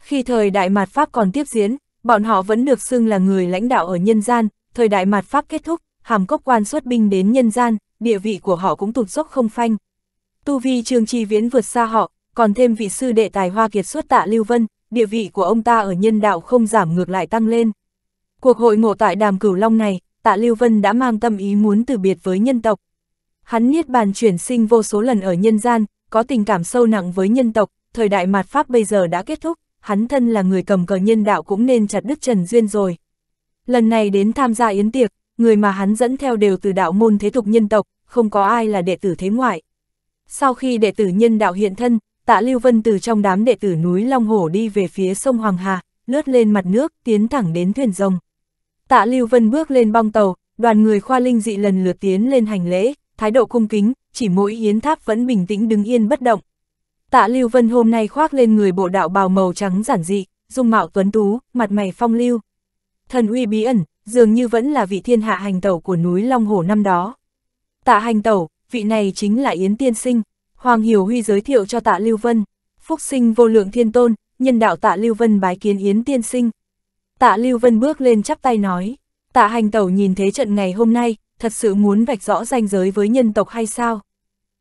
Khi thời đại mạt Pháp còn tiếp diễn, bọn họ vẫn được xưng là người lãnh đạo ở nhân gian, thời đại mạt Pháp kết thúc, hàm cốc quan xuất binh đến nhân gian, địa vị của họ cũng tụt dốc không phanh. Tu vi trường trì Viễn vượt xa họ, còn thêm vị sư đệ tài hoa kiệt xuất tạ Lưu Vân, địa vị của ông ta ở nhân đạo không giảm ngược lại tăng lên. Cuộc hội ngộ tại đàm cửu long này, tạ Lưu Vân đã mang tâm ý muốn từ biệt với nhân tộc. Hắn niết bàn chuyển sinh vô số lần ở nhân gian, có tình cảm sâu nặng với nhân tộc, thời đại mạt Pháp bây giờ đã kết thúc, hắn thân là người cầm cờ nhân đạo cũng nên chặt đứt trần duyên rồi. Lần này đến tham gia yến tiệc, người mà hắn dẫn theo đều từ đạo môn thế tục nhân tộc, không có ai là đệ tử thế ngoại. Sau khi đệ tử nhân đạo hiện thân, tạ Lưu Vân từ trong đám đệ tử núi Long Hổ đi về phía sông Hoàng Hà, lướt lên mặt nước, tiến thẳng đến thuyền rồng. Tạ Lưu Vân bước lên bong tàu, đoàn người khoa linh dị lần lượt tiến lên hành lễ, thái độ cung kính, chỉ mỗi yến tháp vẫn bình tĩnh đứng yên bất động. Tạ Lưu Vân hôm nay khoác lên người bộ đạo bào màu trắng giản dị, dung mạo tuấn tú, mặt mày phong lưu. Thần uy bí ẩn, dường như vẫn là vị thiên hạ hành tẩu của núi Long Hồ năm đó. Tạ hành tẩu, vị này chính là Yến Tiên Sinh, Hoàng Hiểu Huy giới thiệu cho Tạ Lưu Vân, Phúc sinh vô lượng thiên tôn, nhân đạo Tạ Lưu Vân bái kiến Yến Tiên Sinh. Tạ Lưu Vân bước lên chắp tay nói, tạ hành tẩu nhìn thế trận ngày hôm nay, thật sự muốn vạch rõ ranh giới với nhân tộc hay sao?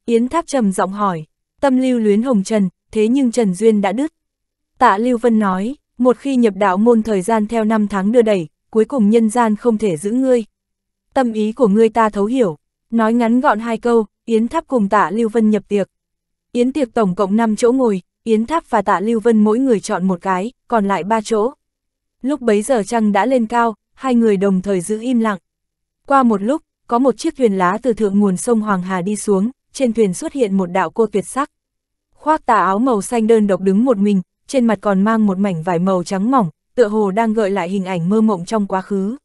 Yến Tháp trầm giọng hỏi, tâm lưu luyến hồng trần, thế nhưng Trần Duyên đã đứt. Tạ Lưu Vân nói, một khi nhập đạo môn thời gian theo năm tháng đưa đẩy, cuối cùng nhân gian không thể giữ ngươi. Tâm ý của ngươi ta thấu hiểu, nói ngắn gọn hai câu, Yến Tháp cùng tạ Lưu Vân nhập tiệc. Yến tiệc tổng cộng 5 chỗ ngồi, Yến Tháp và tạ Lưu Vân mỗi người chọn một cái, còn lại ba chỗ. Lúc bấy giờ trăng đã lên cao, hai người đồng thời giữ im lặng. Qua một lúc, có một chiếc thuyền lá từ thượng nguồn sông Hoàng Hà đi xuống, trên thuyền xuất hiện một đạo cô tuyệt sắc. Khoác tà áo màu xanh đơn độc đứng một mình, trên mặt còn mang một mảnh vải màu trắng mỏng, tựa hồ đang gợi lại hình ảnh mơ mộng trong quá khứ.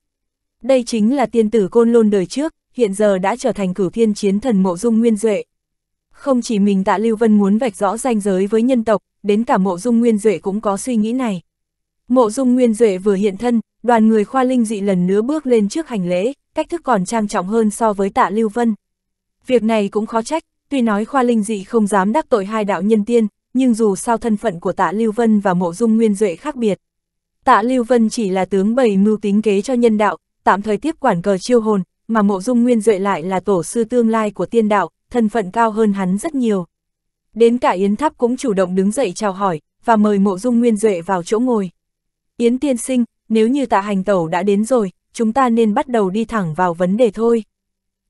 Đây chính là tiên tử côn lôn đời trước, hiện giờ đã trở thành cửu thiên chiến thần mộ dung nguyên duệ. Không chỉ mình tạ Lưu Vân muốn vạch rõ ranh giới với nhân tộc, đến cả mộ dung nguyên duệ cũng có suy nghĩ này. Mộ dung nguyên duệ vừa hiện thân, đoàn người khoa linh dị lần nữa bước lên trước hành lễ, cách thức còn trang trọng hơn so với tạ Lưu Vân. Việc này cũng khó trách, tuy nói khoa linh dị không dám đắc tội hai đạo nhân tiên, nhưng dù sao thân phận của tạ Lưu Vân và mộ dung nguyên duệ khác biệt. Tạ Lưu Vân chỉ là tướng bầy mưu tính kế cho nhân đạo, tạm thời tiếp quản cờ chiêu hồn, mà mộ dung nguyên duệ lại là tổ sư tương lai của tiên đạo, thân phận cao hơn hắn rất nhiều. Đến cả Yến Tháp cũng chủ động đứng dậy chào hỏi, và mời mộ dung nguyên duệ vào chỗ ngồi. Yến tiên sinh, nếu như tạ hành tẩu đã đến rồi, chúng ta nên bắt đầu đi thẳng vào vấn đề thôi.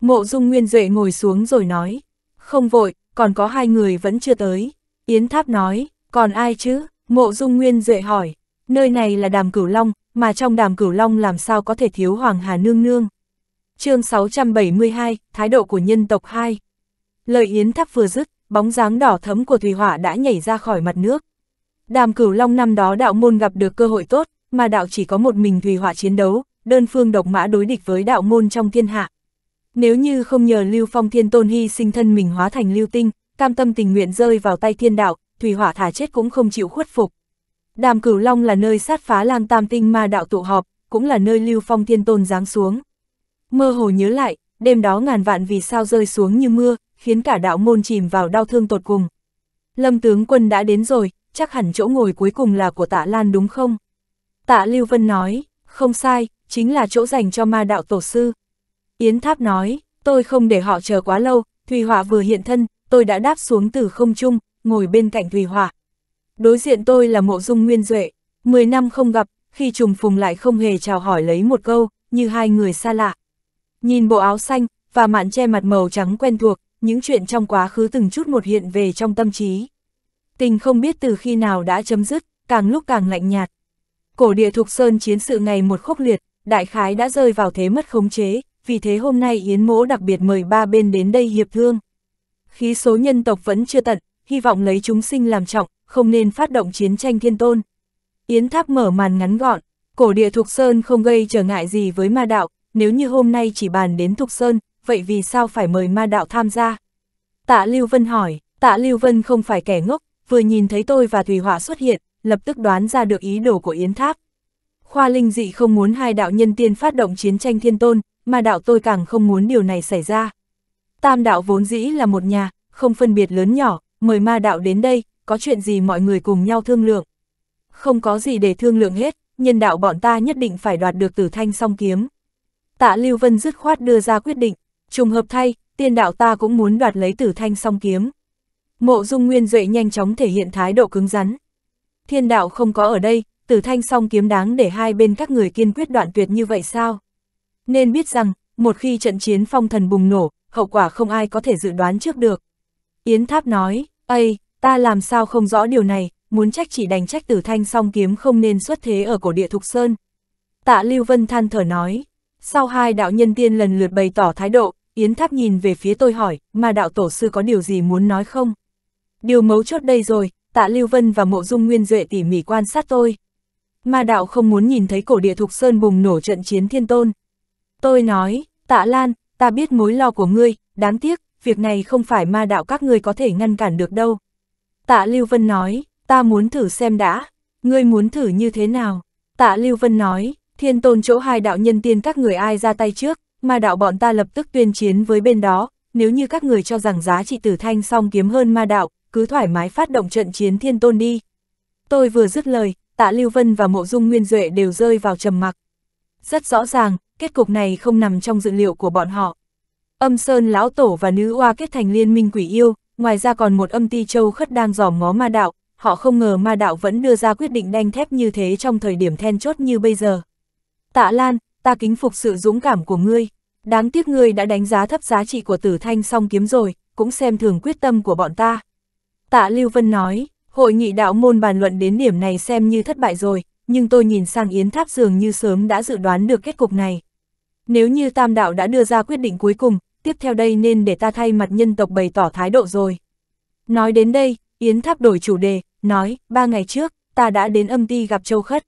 Mộ dung nguyên duệ ngồi xuống rồi nói, không vội, còn có hai người vẫn chưa tới. Yến Tháp nói, còn ai chứ? Mộ Dung Nguyên Duệ hỏi, nơi này là đàm cửu long, mà trong đàm cửu long làm sao có thể thiếu Hoàng Hà Nương Nương. chương 672, Thái độ của nhân tộc 2. Lời Yến Tháp vừa dứt, bóng dáng đỏ thấm của Thùy Hỏa đã nhảy ra khỏi mặt nước, Đàm cửu long năm đó đạo môn gặp được cơ hội tốt, mà đạo chỉ có một mình thủy hỏa chiến đấu, đơn phương độc mã đối địch với đạo môn trong thiên hạ. Nếu như không nhờ Lưu Phong Thiên Tôn hy sinh thân mình hóa thành lưu tinh, cam tâm tình nguyện rơi vào tay thiên đạo, thủy hỏa thả chết cũng không chịu khuất phục. Đàm Cửu Long là nơi sát phá lang tam tinh ma đạo tụ họp, cũng là nơi Lưu Phong Thiên Tôn giáng xuống. Mơ hồ nhớ lại, đêm đó ngàn vạn vì sao rơi xuống như mưa, khiến cả đạo môn chìm vào đau thương tột cùng. Lâm tướng quân đã đến rồi, chắc hẳn chỗ ngồi cuối cùng là của tạ Lan đúng không? Tạ Lưu Vân nói, không sai, chính là chỗ dành cho ma đạo tổ sư. Yến Tháp nói, tôi không để họ chờ quá lâu, Thùy Họa vừa hiện thân, tôi đã đáp xuống từ không trung, ngồi bên cạnh Thùy Họa. Đối diện tôi là Mộ Dung Nguyên Duệ, 10 năm không gặp, khi trùng phùng lại không hề chào hỏi lấy một câu, như hai người xa lạ. Nhìn bộ áo xanh, và mạn che mặt màu trắng quen thuộc, những chuyện trong quá khứ từng chút một hiện về trong tâm trí tình không biết từ khi nào đã chấm dứt, càng lúc càng lạnh nhạt. Cổ địa thục sơn chiến sự ngày một khốc liệt, đại khái đã rơi vào thế mất khống chế, vì thế hôm nay Yến Mỗ đặc biệt mời ba bên đến đây hiệp thương. Khí số nhân tộc vẫn chưa tận, hy vọng lấy chúng sinh làm trọng, không nên phát động chiến tranh thiên tôn. Yến Tháp mở màn ngắn gọn, cổ địa Thục Sơn không gây trở ngại gì với ma đạo, nếu như hôm nay chỉ bàn đến Thục Sơn, vậy vì sao phải mời ma đạo tham gia? Tạ Lưu Vân hỏi, Tạ Lưu Vân không phải kẻ ngốc, vừa nhìn thấy tôi và thủy Họa xuất hiện, lập tức đoán ra được ý đồ của Yến Tháp. Khoa linh dị không muốn hai đạo nhân tiên phát động chiến tranh thiên tôn, mà đạo tôi càng không muốn điều này xảy ra. Tam đạo vốn dĩ là một nhà, không phân biệt lớn nhỏ, mời ma đạo đến đây, có chuyện gì mọi người cùng nhau thương lượng. Không có gì để thương lượng hết, nhân đạo bọn ta nhất định phải đoạt được tử thanh song kiếm. Tạ Lưu Vân dứt khoát đưa ra quyết định, trùng hợp thay, tiên đạo ta cũng muốn đoạt lấy tử thanh song kiếm. Mộ Dung Nguyên Duệ nhanh chóng thể hiện thái độ cứng rắn. Thiên đạo không có ở đây, tử thanh song kiếm đáng để hai bên các người kiên quyết đoạn tuyệt như vậy sao? Nên biết rằng, một khi trận chiến phong thần bùng nổ, hậu quả không ai có thể dự đoán trước được. Yến Tháp nói, Ây, ta làm sao không rõ điều này, muốn trách chỉ đành trách tử thanh song kiếm không nên xuất thế ở cổ địa Thục Sơn. Tạ Lưu Vân than thở nói, sau hai đạo nhân tiên lần lượt bày tỏ thái độ, Yến Tháp nhìn về phía tôi hỏi, mà đạo tổ sư có điều gì muốn nói không? Điều mấu chốt đây rồi, tạ Lưu Vân và mộ dung nguyên duệ tỉ mỉ quan sát tôi. Ma đạo không muốn nhìn thấy cổ địa thục sơn bùng nổ trận chiến thiên tôn. Tôi nói, tạ Lan, ta biết mối lo của ngươi, đáng tiếc, việc này không phải ma đạo các ngươi có thể ngăn cản được đâu. Tạ Lưu Vân nói, ta muốn thử xem đã, ngươi muốn thử như thế nào? Tạ Lưu Vân nói, thiên tôn chỗ hai đạo nhân tiên các người ai ra tay trước, ma đạo bọn ta lập tức tuyên chiến với bên đó, nếu như các người cho rằng giá trị tử thanh song kiếm hơn ma đạo, cứ thoải mái phát động trận chiến thiên tôn đi. Tôi vừa dứt lời, tạ Lưu Vân và mộ dung nguyên duệ đều rơi vào trầm mặc. Rất rõ ràng, kết cục này không nằm trong dự liệu của bọn họ. Âm Sơn Lão Tổ và Nữ oa kết thành liên minh quỷ yêu, ngoài ra còn một âm ti châu khất đang dòm ngó ma đạo, họ không ngờ ma đạo vẫn đưa ra quyết định đanh thép như thế trong thời điểm then chốt như bây giờ. Tạ Lan, ta kính phục sự dũng cảm của ngươi. Đáng tiếc ngươi đã đánh giá thấp giá trị của tử thanh song kiếm rồi, cũng xem thường quyết tâm của bọn ta. Tạ Lưu Vân nói, hội nghị đạo môn bàn luận đến điểm này xem như thất bại rồi, nhưng tôi nhìn sang Yến Tháp dường như sớm đã dự đoán được kết cục này. Nếu như Tam Đạo đã đưa ra quyết định cuối cùng, tiếp theo đây nên để ta thay mặt nhân tộc bày tỏ thái độ rồi. Nói đến đây, Yến Tháp đổi chủ đề, nói, ba ngày trước, ta đã đến âm ti gặp Châu Khất.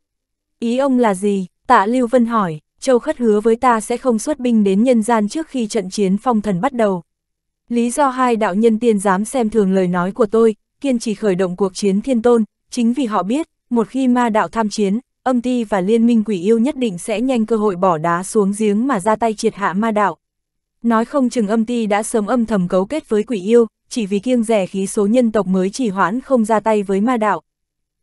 Ý ông là gì? Tạ Lưu Vân hỏi, Châu Khất hứa với ta sẽ không xuất binh đến nhân gian trước khi trận chiến phong thần bắt đầu. Lý do hai đạo nhân tiên dám xem thường lời nói của tôi, kiên trì khởi động cuộc chiến thiên tôn, chính vì họ biết, một khi ma đạo tham chiến, âm ti và liên minh quỷ yêu nhất định sẽ nhanh cơ hội bỏ đá xuống giếng mà ra tay triệt hạ ma đạo. Nói không chừng âm ti đã sớm âm thầm cấu kết với quỷ yêu, chỉ vì kiêng rẻ khí số nhân tộc mới chỉ hoãn không ra tay với ma đạo.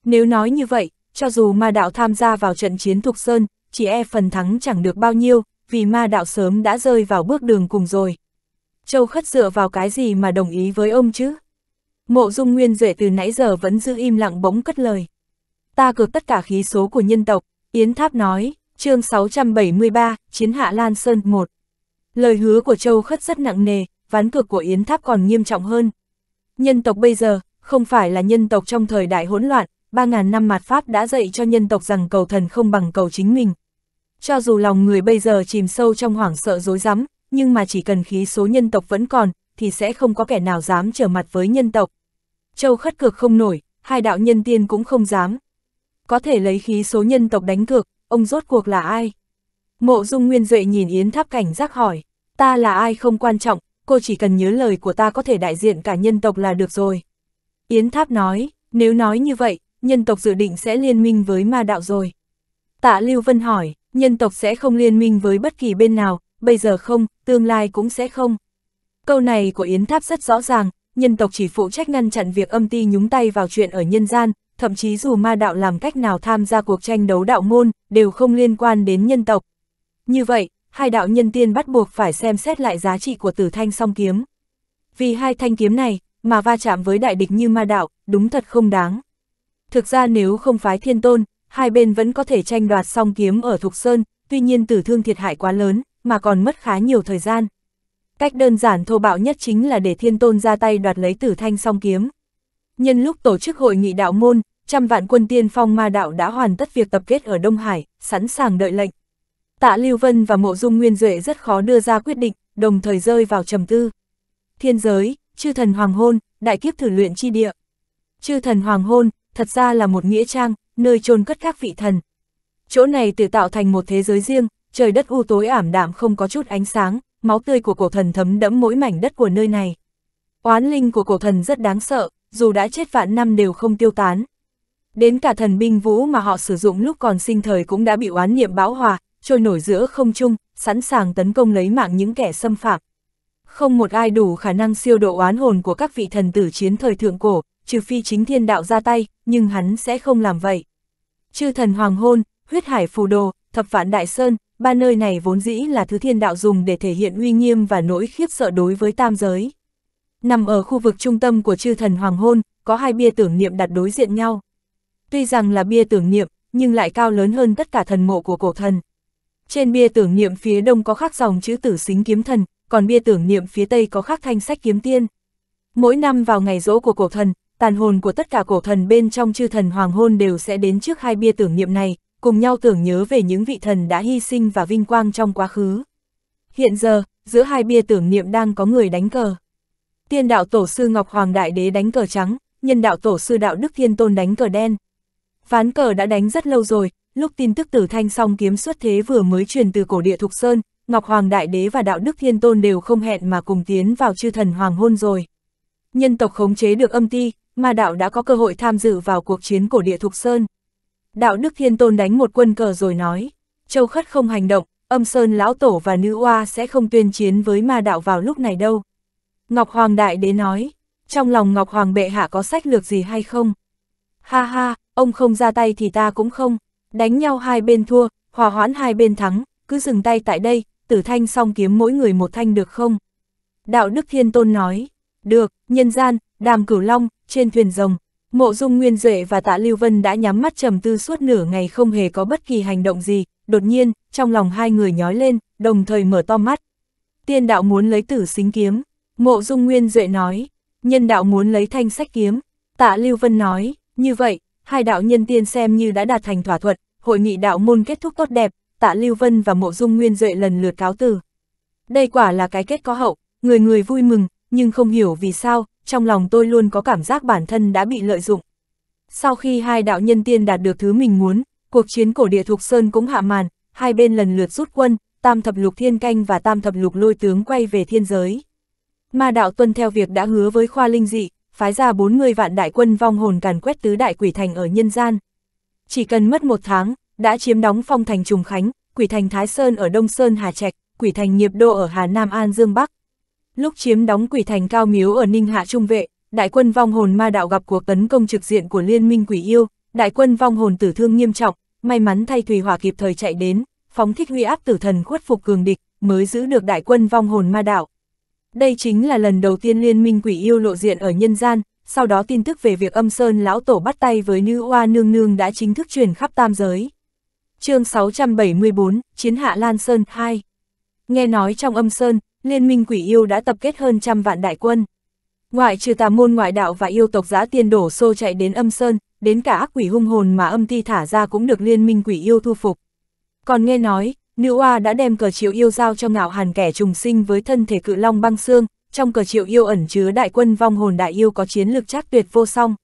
Nếu nói như vậy, cho dù ma đạo tham gia vào trận chiến Thục Sơn, chỉ e phần thắng chẳng được bao nhiêu, vì ma đạo sớm đã rơi vào bước đường cùng rồi. Châu Khất dựa vào cái gì mà đồng ý với ông chứ? Mộ Dung Nguyên Duệ từ nãy giờ vẫn giữ im lặng bỗng cất lời. Ta cược tất cả khí số của nhân tộc, Yến Tháp nói, chương 673, Chiến hạ Lan Sơn 1. Lời hứa của Châu Khất rất nặng nề, ván cược của Yến Tháp còn nghiêm trọng hơn. Nhân tộc bây giờ, không phải là nhân tộc trong thời đại hỗn loạn, 3.000 năm mặt Pháp đã dạy cho nhân tộc rằng cầu thần không bằng cầu chính mình. Cho dù lòng người bây giờ chìm sâu trong hoảng sợ dối rắm nhưng mà chỉ cần khí số nhân tộc vẫn còn, thì sẽ không có kẻ nào dám trở mặt với nhân tộc. Châu khất cược không nổi, hai đạo nhân tiên cũng không dám. Có thể lấy khí số nhân tộc đánh cược, ông rốt cuộc là ai? Mộ dung nguyên duệ nhìn Yến Tháp cảnh giác hỏi, ta là ai không quan trọng, cô chỉ cần nhớ lời của ta có thể đại diện cả nhân tộc là được rồi. Yến Tháp nói, nếu nói như vậy, nhân tộc dự định sẽ liên minh với ma đạo rồi. Tạ Lưu Vân hỏi, nhân tộc sẽ không liên minh với bất kỳ bên nào, bây giờ không, tương lai cũng sẽ không. Câu này của Yến Tháp rất rõ ràng, nhân tộc chỉ phụ trách ngăn chặn việc âm ti nhúng tay vào chuyện ở nhân gian, thậm chí dù ma đạo làm cách nào tham gia cuộc tranh đấu đạo môn, đều không liên quan đến nhân tộc. Như vậy, hai đạo nhân tiên bắt buộc phải xem xét lại giá trị của tử thanh song kiếm. Vì hai thanh kiếm này, mà va chạm với đại địch như ma đạo, đúng thật không đáng. Thực ra nếu không phái thiên tôn, hai bên vẫn có thể tranh đoạt song kiếm ở Thục Sơn, tuy nhiên tử thương thiệt hại quá lớn, mà còn mất khá nhiều thời gian. Cách đơn giản thô bạo nhất chính là để thiên tôn ra tay đoạt lấy tử thanh song kiếm. Nhân lúc tổ chức hội nghị đạo môn, trăm vạn quân tiên phong ma đạo đã hoàn tất việc tập kết ở Đông Hải, sẵn sàng đợi lệnh. Tạ Lưu Vân và Mộ Dung Nguyên Duệ rất khó đưa ra quyết định, đồng thời rơi vào trầm tư. Thiên giới, chư thần hoàng hôn, đại kiếp thử luyện chi địa. Chư thần hoàng hôn, thật ra là một nghĩa trang, nơi chôn cất các vị thần. Chỗ này tự tạo thành một thế giới riêng, trời đất u tối ảm đạm không có chút ánh sáng, máu tươi của cổ thần thấm đẫm mỗi mảnh đất của nơi này. Oán linh của cổ thần rất đáng sợ, dù đã chết vạn năm đều không tiêu tán. Đến cả thần binh vũ mà họ sử dụng lúc còn sinh thời cũng đã bị oán niệm bão hòa, trôi nổi giữa không trung, sẵn sàng tấn công lấy mạng những kẻ xâm phạm. Không một ai đủ khả năng siêu độ oán hồn của các vị thần tử chiến thời thượng cổ, trừ phi chính thiên đạo ra tay, nhưng hắn sẽ không làm vậy. Chư thần hoàng hôn, huyết hải phù đồ, thập vạn đại sơn, ba nơi này vốn dĩ là thứ thiên đạo dùng để thể hiện uy nghiêm và nỗi khiếp sợ đối với tam giới. Nằm ở khu vực trung tâm của chư thần hoàng hôn, có hai bia tưởng niệm đặt đối diện nhau. Tuy rằng là bia tưởng niệm, nhưng lại cao lớn hơn tất cả thần mộ của cổ thần. Trên bia tưởng niệm phía đông có khắc dòng chữ tử xính kiếm thần, còn bia tưởng niệm phía tây có khắc thanh sách kiếm tiên. Mỗi năm vào ngày rỗ của cổ thần, tàn hồn của tất cả cổ thần bên trong chư thần hoàng hôn đều sẽ đến trước hai bia tưởng niệm này, cùng nhau tưởng nhớ về những vị thần đã hy sinh và vinh quang trong quá khứ. Hiện giờ, giữa hai bia tưởng niệm đang có người đánh cờ. Tiên đạo tổ sư Ngọc Hoàng Đại Đế đánh cờ trắng, nhân đạo tổ sư Đạo Đức Thiên Tôn đánh cờ đen. Ván cờ đã đánh rất lâu rồi, lúc tin tức tử thanh song kiếm xuất thế vừa mới truyền từ cổ địa Thục Sơn, Ngọc Hoàng Đại Đế và Đạo Đức Thiên Tôn đều không hẹn mà cùng tiến vào chư thần hoàng hôn rồi. Nhân tộc khống chế được âm ti, mà đạo đã có cơ hội tham dự vào cuộc chiến cổ địa Thục Sơn đạo đức thiên tôn đánh một quân cờ rồi nói, châu khất không hành động, âm sơn lão tổ và nữ oa sẽ không tuyên chiến với ma đạo vào lúc này đâu. Ngọc Hoàng Đại Đế nói, trong lòng Ngọc Hoàng bệ hạ có sách lược gì hay không? Ha ha, ông không ra tay thì ta cũng không, đánh nhau hai bên thua, hòa hoãn hai bên thắng, cứ dừng tay tại đây, tử thanh song kiếm mỗi người một thanh được không? Đạo Đức Thiên Tôn nói, được, nhân gian, đàm cửu long, trên thuyền rồng, Mộ dung nguyên duệ và tạ Lưu Vân đã nhắm mắt trầm tư suốt nửa ngày không hề có bất kỳ hành động gì, đột nhiên, trong lòng hai người nhói lên, đồng thời mở to mắt. Tiên đạo muốn lấy tử xính kiếm, mộ dung nguyên duệ nói, nhân đạo muốn lấy thanh sách kiếm, tạ Lưu Vân nói, như vậy, hai đạo nhân tiên xem như đã đạt thành thỏa thuận, hội nghị đạo môn kết thúc tốt đẹp, tạ Lưu Vân và mộ dung nguyên duệ lần lượt cáo từ. Đây quả là cái kết có hậu, người người vui mừng, nhưng không hiểu vì sao, trong lòng tôi luôn có cảm giác bản thân đã bị lợi dụng. Sau khi hai đạo nhân tiên đạt được thứ mình muốn, cuộc chiến cổ địa thuộc Sơn cũng hạ màn, hai bên lần lượt rút quân, tam thập lục thiên canh và tam thập lục lôi tướng quay về thiên giới. Ma đạo tuân theo việc đã hứa với khoa linh dị, phái ra 40 vạn đại quân vong hồn càn quét tứ đại quỷ thành ở nhân gian. Chỉ cần mất một tháng, đã chiếm đóng phong thành Trùng Khánh, quỷ thành Thái Sơn ở Đông Sơn Hà Trạch, quỷ thành Nghiệp độ ở Hà Nam An Dương Bắc. Lúc chiếm đóng quỷ thành cao miếu ở Ninh Hạ Trung Vệ, đại quân vong hồn ma đạo gặp cuộc tấn công trực diện của liên minh quỷ yêu, đại quân vong hồn tử thương nghiêm trọng, may mắn thay thủy Hỏa kịp thời chạy đến, phóng thích huy áp tử thần khuất phục cường địch, mới giữ được đại quân vong hồn ma đạo. Đây chính là lần đầu tiên liên minh quỷ yêu lộ diện ở nhân gian, sau đó tin tức về việc âm sơn lão tổ bắt tay với nữ oa nương nương đã chính thức truyền khắp tam giới. chương 674, Chiến hạ Lan Sơn 2 Nghe nói trong âm sơn, Liên minh quỷ yêu đã tập kết hơn trăm vạn đại quân. Ngoại trừ tà môn ngoại đạo và yêu tộc giã tiên đổ xô chạy đến âm sơn, đến cả ác quỷ hung hồn mà âm ti thả ra cũng được liên minh quỷ yêu thu phục. Còn nghe nói, nữ oa đã đem cờ triệu yêu giao cho ngạo hàn kẻ trùng sinh với thân thể cự long băng xương, trong cờ triệu yêu ẩn chứa đại quân vong hồn đại yêu có chiến lược chắc tuyệt vô song.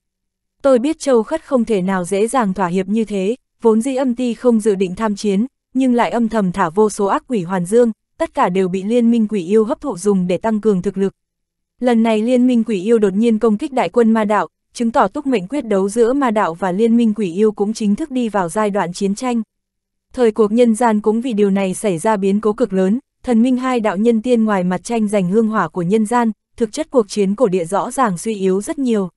Tôi biết châu khất không thể nào dễ dàng thỏa hiệp như thế, vốn dĩ âm ti không dự định tham chiến, nhưng lại âm thầm thả vô số ác quỷ hoàn dương, tất cả đều bị liên minh quỷ yêu hấp thụ dùng để tăng cường thực lực. Lần này liên minh quỷ yêu đột nhiên công kích đại quân ma đạo, chứng tỏ túc mệnh quyết đấu giữa ma đạo và liên minh quỷ yêu cũng chính thức đi vào giai đoạn chiến tranh. Thời cuộc nhân gian cũng vì điều này xảy ra biến cố cực lớn, thần minh hai đạo nhân tiên ngoài mặt tranh giành hương hỏa của nhân gian, thực chất cuộc chiến cổ địa rõ ràng suy yếu rất nhiều.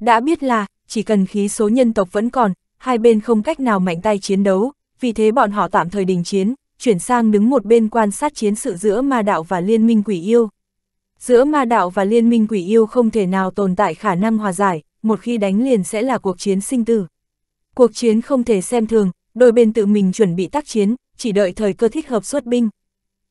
Đã biết là, chỉ cần khí số nhân tộc vẫn còn, hai bên không cách nào mạnh tay chiến đấu, vì thế bọn họ tạm thời đình chiến, chuyển sang đứng một bên quan sát chiến sự giữa ma đạo và liên minh quỷ yêu. Giữa ma đạo và liên minh quỷ yêu không thể nào tồn tại khả năng hòa giải, một khi đánh liền sẽ là cuộc chiến sinh tử. Cuộc chiến không thể xem thường, đôi bên tự mình chuẩn bị tác chiến, chỉ đợi thời cơ thích hợp xuất binh.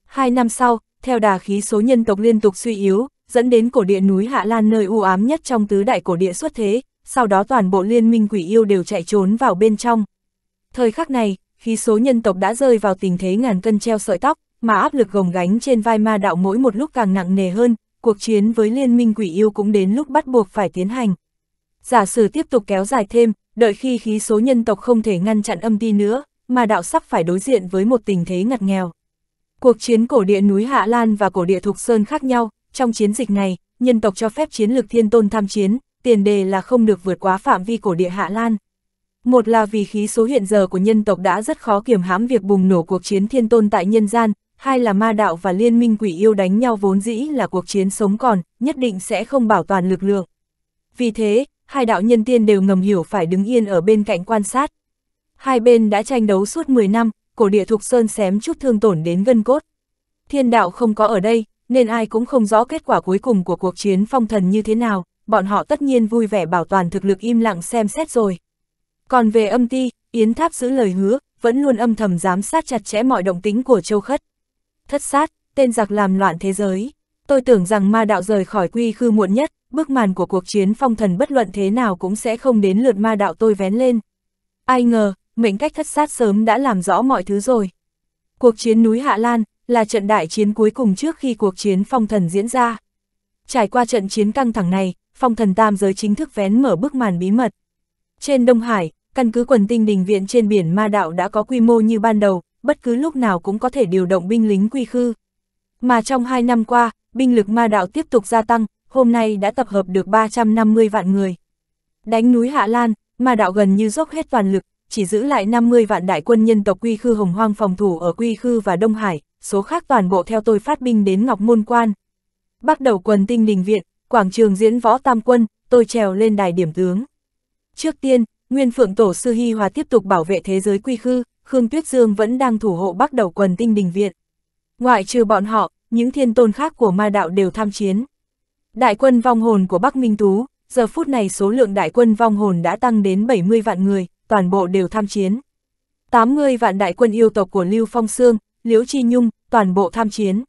Hai năm sau, theo đà khí số nhân tộc liên tục suy yếu, dẫn đến cổ địa núi Hạ Lan nơi u ám nhất trong tứ đại cổ địa xuất thế, sau đó toàn bộ liên minh quỷ yêu đều chạy trốn vào bên trong. Thời khắc này, khi số nhân tộc đã rơi vào tình thế ngàn cân treo sợi tóc, mà áp lực gồng gánh trên vai ma đạo mỗi một lúc càng nặng nề hơn, cuộc chiến với liên minh quỷ yêu cũng đến lúc bắt buộc phải tiến hành. Giả sử tiếp tục kéo dài thêm, đợi khi khí số nhân tộc không thể ngăn chặn âm ti nữa, ma đạo sắp phải đối diện với một tình thế ngặt nghèo. Cuộc chiến cổ địa núi Hạ Lan và cổ địa Thục Sơn khác nhau, trong chiến dịch này, nhân tộc cho phép chiến lược thiên tôn tham chiến, tiền đề là không được vượt quá phạm vi cổ địa Hạ Lan. Một là vì khí số hiện giờ của nhân tộc đã rất khó kiểm hãm việc bùng nổ cuộc chiến thiên tôn tại nhân gian, hai là ma đạo và liên minh quỷ yêu đánh nhau vốn dĩ là cuộc chiến sống còn, nhất định sẽ không bảo toàn lực lượng. Vì thế, hai đạo nhân tiên đều ngầm hiểu phải đứng yên ở bên cạnh quan sát. Hai bên đã tranh đấu suốt 10 năm, cổ địa thuộc sơn xém chút thương tổn đến gân cốt. Thiên đạo không có ở đây, nên ai cũng không rõ kết quả cuối cùng của cuộc chiến phong thần như thế nào, bọn họ tất nhiên vui vẻ bảo toàn thực lực im lặng xem xét rồi. Còn về âm ti, Yến Tháp giữ lời hứa, vẫn luôn âm thầm giám sát chặt chẽ mọi động tính của châu khất. Thất sát, tên giặc làm loạn thế giới. Tôi tưởng rằng ma đạo rời khỏi quy khư muộn nhất, bước màn của cuộc chiến phong thần bất luận thế nào cũng sẽ không đến lượt ma đạo tôi vén lên. Ai ngờ, mệnh cách thất sát sớm đã làm rõ mọi thứ rồi. Cuộc chiến núi Hạ Lan là trận đại chiến cuối cùng trước khi cuộc chiến phong thần diễn ra. Trải qua trận chiến căng thẳng này, phong thần tam giới chính thức vén mở bức màn bí mật. Trên Đông Hải, căn cứ quần tinh đình viện trên biển ma đạo đã có quy mô như ban đầu, bất cứ lúc nào cũng có thể điều động binh lính quy khư. Mà trong hai năm qua, binh lực ma đạo tiếp tục gia tăng, hôm nay đã tập hợp được 350 vạn người. Đánh núi Hạ Lan, ma đạo gần như dốc hết toàn lực, chỉ giữ lại 50 vạn đại quân nhân tộc quy khư hồng hoang phòng thủ ở quy khư và Đông Hải, số khác toàn bộ theo tôi phát binh đến Ngọc Môn Quan. Bắt đầu quần tinh đình viện, quảng trường diễn võ tam quân, tôi trèo lên đài điểm tướng. Trước tiên, Nguyên Phượng Tổ Sư Hy Hòa tiếp tục bảo vệ thế giới quy khư, Khương Tuyết Dương vẫn đang thủ hộ bắc đầu quần tinh đình viện. Ngoại trừ bọn họ, những thiên tôn khác của ma đạo đều tham chiến. Đại quân vong hồn của Bắc Minh Tú, giờ phút này số lượng đại quân vong hồn đã tăng đến 70 vạn người, toàn bộ đều tham chiến. 80 vạn đại quân yêu tộc của Lưu Phong Sương, Liễu Chi Nhung, toàn bộ tham chiến.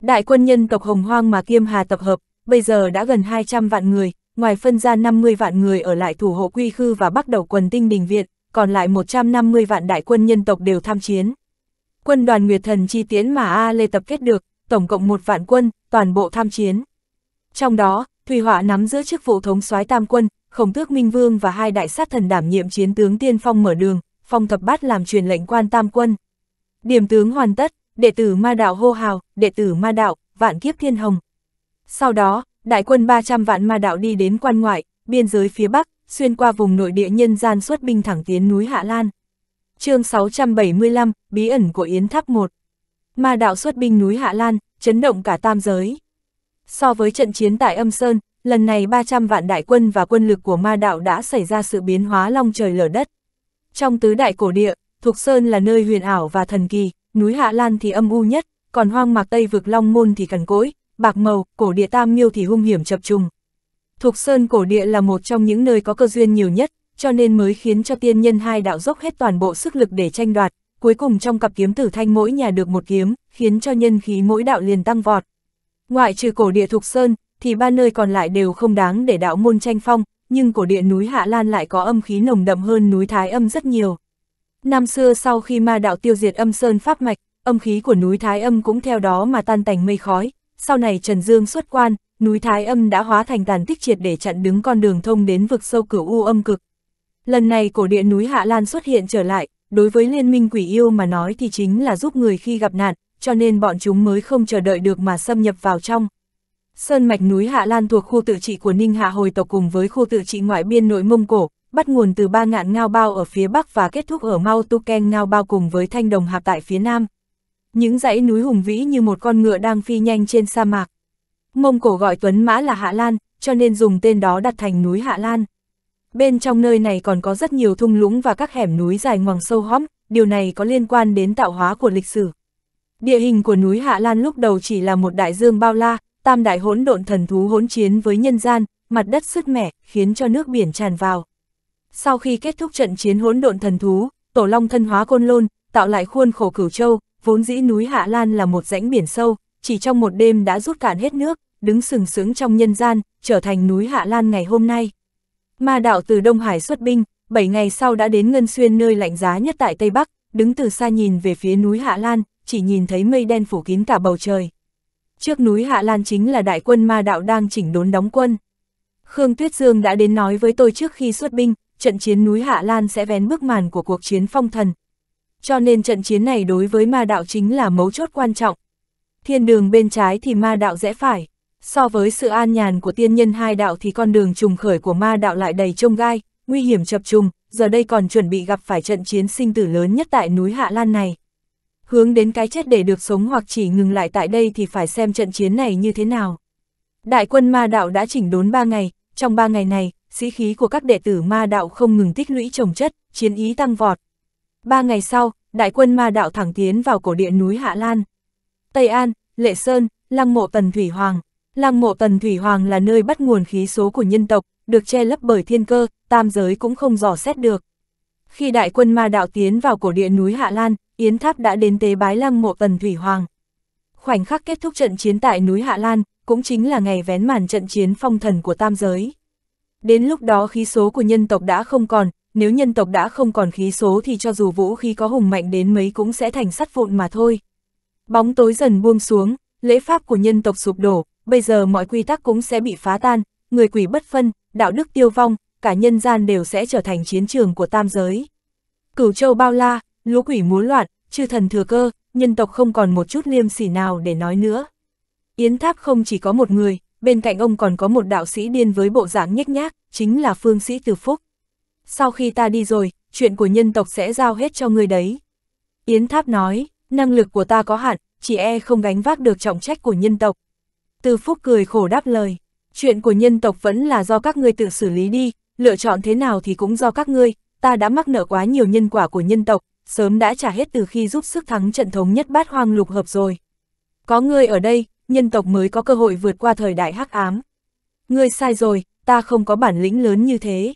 Đại quân nhân tộc Hồng Hoang mà Kiêm Hà tập hợp, bây giờ đã gần 200 vạn người, ngoài phân ra 50 vạn người ở lại thủ hộ quy khư và bắt đầu quần tinh đình viện còn lại 150 vạn đại quân nhân tộc đều tham chiến. Quân đoàn Nguyệt Thần chi tiến mà A Lê tập kết được, tổng cộng một vạn quân, toàn bộ tham chiến. Trong đó, Thủy Họa nắm giữ chức vụ thống soái tam quân, Khổng Tước Minh Vương và hai đại sát thần đảm nhiệm chiến tướng tiên phong mở đường, phong thập bát làm truyền lệnh quan tam quân. Điểm tướng hoàn tất, đệ tử ma đạo hô hào, đệ tử ma đạo, vạn kiếp thiên hồng. Sau đó, đại quân 300 vạn ma đạo đi đến quan ngoại, biên giới phía Bắc, xuyên qua vùng nội địa nhân gian xuất binh thẳng tiến núi Hạ Lan. chương 675, Bí ẩn của Yến Tháp 1 Ma đạo xuất binh núi Hạ Lan, chấn động cả tam giới. So với trận chiến tại Âm Sơn, lần này 300 vạn đại quân và quân lực của ma đạo đã xảy ra sự biến hóa long trời lở đất. Trong tứ đại cổ địa, Thục Sơn là nơi huyền ảo và thần kỳ, núi Hạ Lan thì âm u nhất, còn hoang mạc Tây vực Long Môn thì cằn cỗi, bạc màu, cổ địa tam miêu thì hung hiểm chập trùng. Thục Sơn cổ địa là một trong những nơi có cơ duyên nhiều nhất, cho nên mới khiến cho tiên nhân hai đạo dốc hết toàn bộ sức lực để tranh đoạt, cuối cùng trong cặp kiếm tử thanh mỗi nhà được một kiếm, khiến cho nhân khí mỗi đạo liền tăng vọt. Ngoại trừ cổ địa Thục Sơn, thì ba nơi còn lại đều không đáng để đạo môn tranh phong, nhưng cổ địa núi Hạ Lan lại có âm khí nồng đậm hơn núi Thái Âm rất nhiều. Năm xưa sau khi ma đạo tiêu diệt âm sơn pháp mạch, âm khí của núi Thái Âm cũng theo đó mà tan tành mây khói, sau này Trần Dương xuất quan, núi Thái Âm đã hóa thành tàn tích triệt để chặn đứng con đường thông đến vực sâu cửu u âm cực. Lần này cổ địa núi Hạ Lan xuất hiện trở lại, đối với liên minh quỷ yêu mà nói thì chính là giúp người khi gặp nạn, cho nên bọn chúng mới không chờ đợi được mà xâm nhập vào trong. Sơn mạch núi Hạ Lan thuộc khu tự trị của Ninh Hạ Hồi tộc cùng với khu tự trị ngoại biên nội Mông Cổ, bắt nguồn từ ba ngạn ngao bao ở phía bắc và kết thúc ở Mao Tu Ken ngao bao cùng với thanh đồng hạp tại phía nam những dãy núi hùng vĩ như một con ngựa đang phi nhanh trên sa mạc. Mông Cổ gọi Tuấn Mã là Hạ Lan, cho nên dùng tên đó đặt thành núi Hạ Lan. Bên trong nơi này còn có rất nhiều thung lũng và các hẻm núi dài ngoằng sâu hóm, điều này có liên quan đến tạo hóa của lịch sử. Địa hình của núi Hạ Lan lúc đầu chỉ là một đại dương bao la, tam đại hỗn độn thần thú hỗn chiến với nhân gian, mặt đất sứt mẻ, khiến cho nước biển tràn vào. Sau khi kết thúc trận chiến hỗn độn thần thú, Tổ Long thân hóa côn lôn, tạo lại khuôn khổ cửu châu, vốn dĩ núi Hạ Lan là một rãnh biển sâu, chỉ trong một đêm đã rút cạn hết nước, đứng sừng sững trong nhân gian, trở thành núi Hạ Lan ngày hôm nay. Ma đạo từ Đông Hải xuất binh, 7 ngày sau đã đến Ngân Xuyên nơi lạnh giá nhất tại Tây Bắc, đứng từ xa nhìn về phía núi Hạ Lan, chỉ nhìn thấy mây đen phủ kín cả bầu trời. Trước núi Hạ Lan chính là đại quân ma đạo đang chỉnh đốn đóng quân. Khương Tuyết Dương đã đến nói với tôi trước khi xuất binh, trận chiến núi Hạ Lan sẽ vén bước màn của cuộc chiến phong thần, cho nên trận chiến này đối với ma đạo chính là mấu chốt quan trọng. Thiên đường bên trái thì ma đạo rẽ phải, so với sự an nhàn của tiên nhân hai đạo thì con đường trùng khởi của ma đạo lại đầy trông gai, nguy hiểm chập trùng, giờ đây còn chuẩn bị gặp phải trận chiến sinh tử lớn nhất tại núi Hạ Lan này. Hướng đến cái chết để được sống hoặc chỉ ngừng lại tại đây thì phải xem trận chiến này như thế nào. Đại quân ma đạo đã chỉnh đốn ba ngày, trong ba ngày này, sĩ khí của các đệ tử ma đạo không ngừng tích lũy trồng chất, chiến ý tăng vọt, Ba ngày sau, đại quân ma đạo thẳng tiến vào cổ địa núi Hạ Lan. Tây An, Lệ Sơn, Lăng mộ Tần Thủy Hoàng. Lăng mộ Tần Thủy Hoàng là nơi bắt nguồn khí số của nhân tộc, được che lấp bởi thiên cơ, tam giới cũng không dò xét được. Khi đại quân ma đạo tiến vào cổ địa núi Hạ Lan, Yến Tháp đã đến tế bái lăng mộ Tần Thủy Hoàng. Khoảnh khắc kết thúc trận chiến tại núi Hạ Lan, cũng chính là ngày vén màn trận chiến phong thần của tam giới. Đến lúc đó khí số của nhân tộc đã không còn, nếu nhân tộc đã không còn khí số thì cho dù vũ khí có hùng mạnh đến mấy cũng sẽ thành sắt vụn mà thôi. Bóng tối dần buông xuống, lễ pháp của nhân tộc sụp đổ, bây giờ mọi quy tắc cũng sẽ bị phá tan, người quỷ bất phân, đạo đức tiêu vong, cả nhân gian đều sẽ trở thành chiến trường của tam giới. Cửu châu bao la, lũ quỷ múa loạn, chư thần thừa cơ, nhân tộc không còn một chút liêm sỉ nào để nói nữa. Yến Tháp không chỉ có một người, bên cạnh ông còn có một đạo sĩ điên với bộ dạng nhếch nhác, chính là Phương Sĩ Từ Phúc sau khi ta đi rồi, chuyện của nhân tộc sẽ giao hết cho người đấy. Yến Tháp nói, năng lực của ta có hạn, chỉ e không gánh vác được trọng trách của nhân tộc. Từ Phúc cười khổ đáp lời, chuyện của nhân tộc vẫn là do các ngươi tự xử lý đi, lựa chọn thế nào thì cũng do các ngươi, ta đã mắc nợ quá nhiều nhân quả của nhân tộc, sớm đã trả hết từ khi giúp sức thắng trận thống nhất bát hoang lục hợp rồi. Có ngươi ở đây, nhân tộc mới có cơ hội vượt qua thời đại hắc ám. Ngươi sai rồi, ta không có bản lĩnh lớn như thế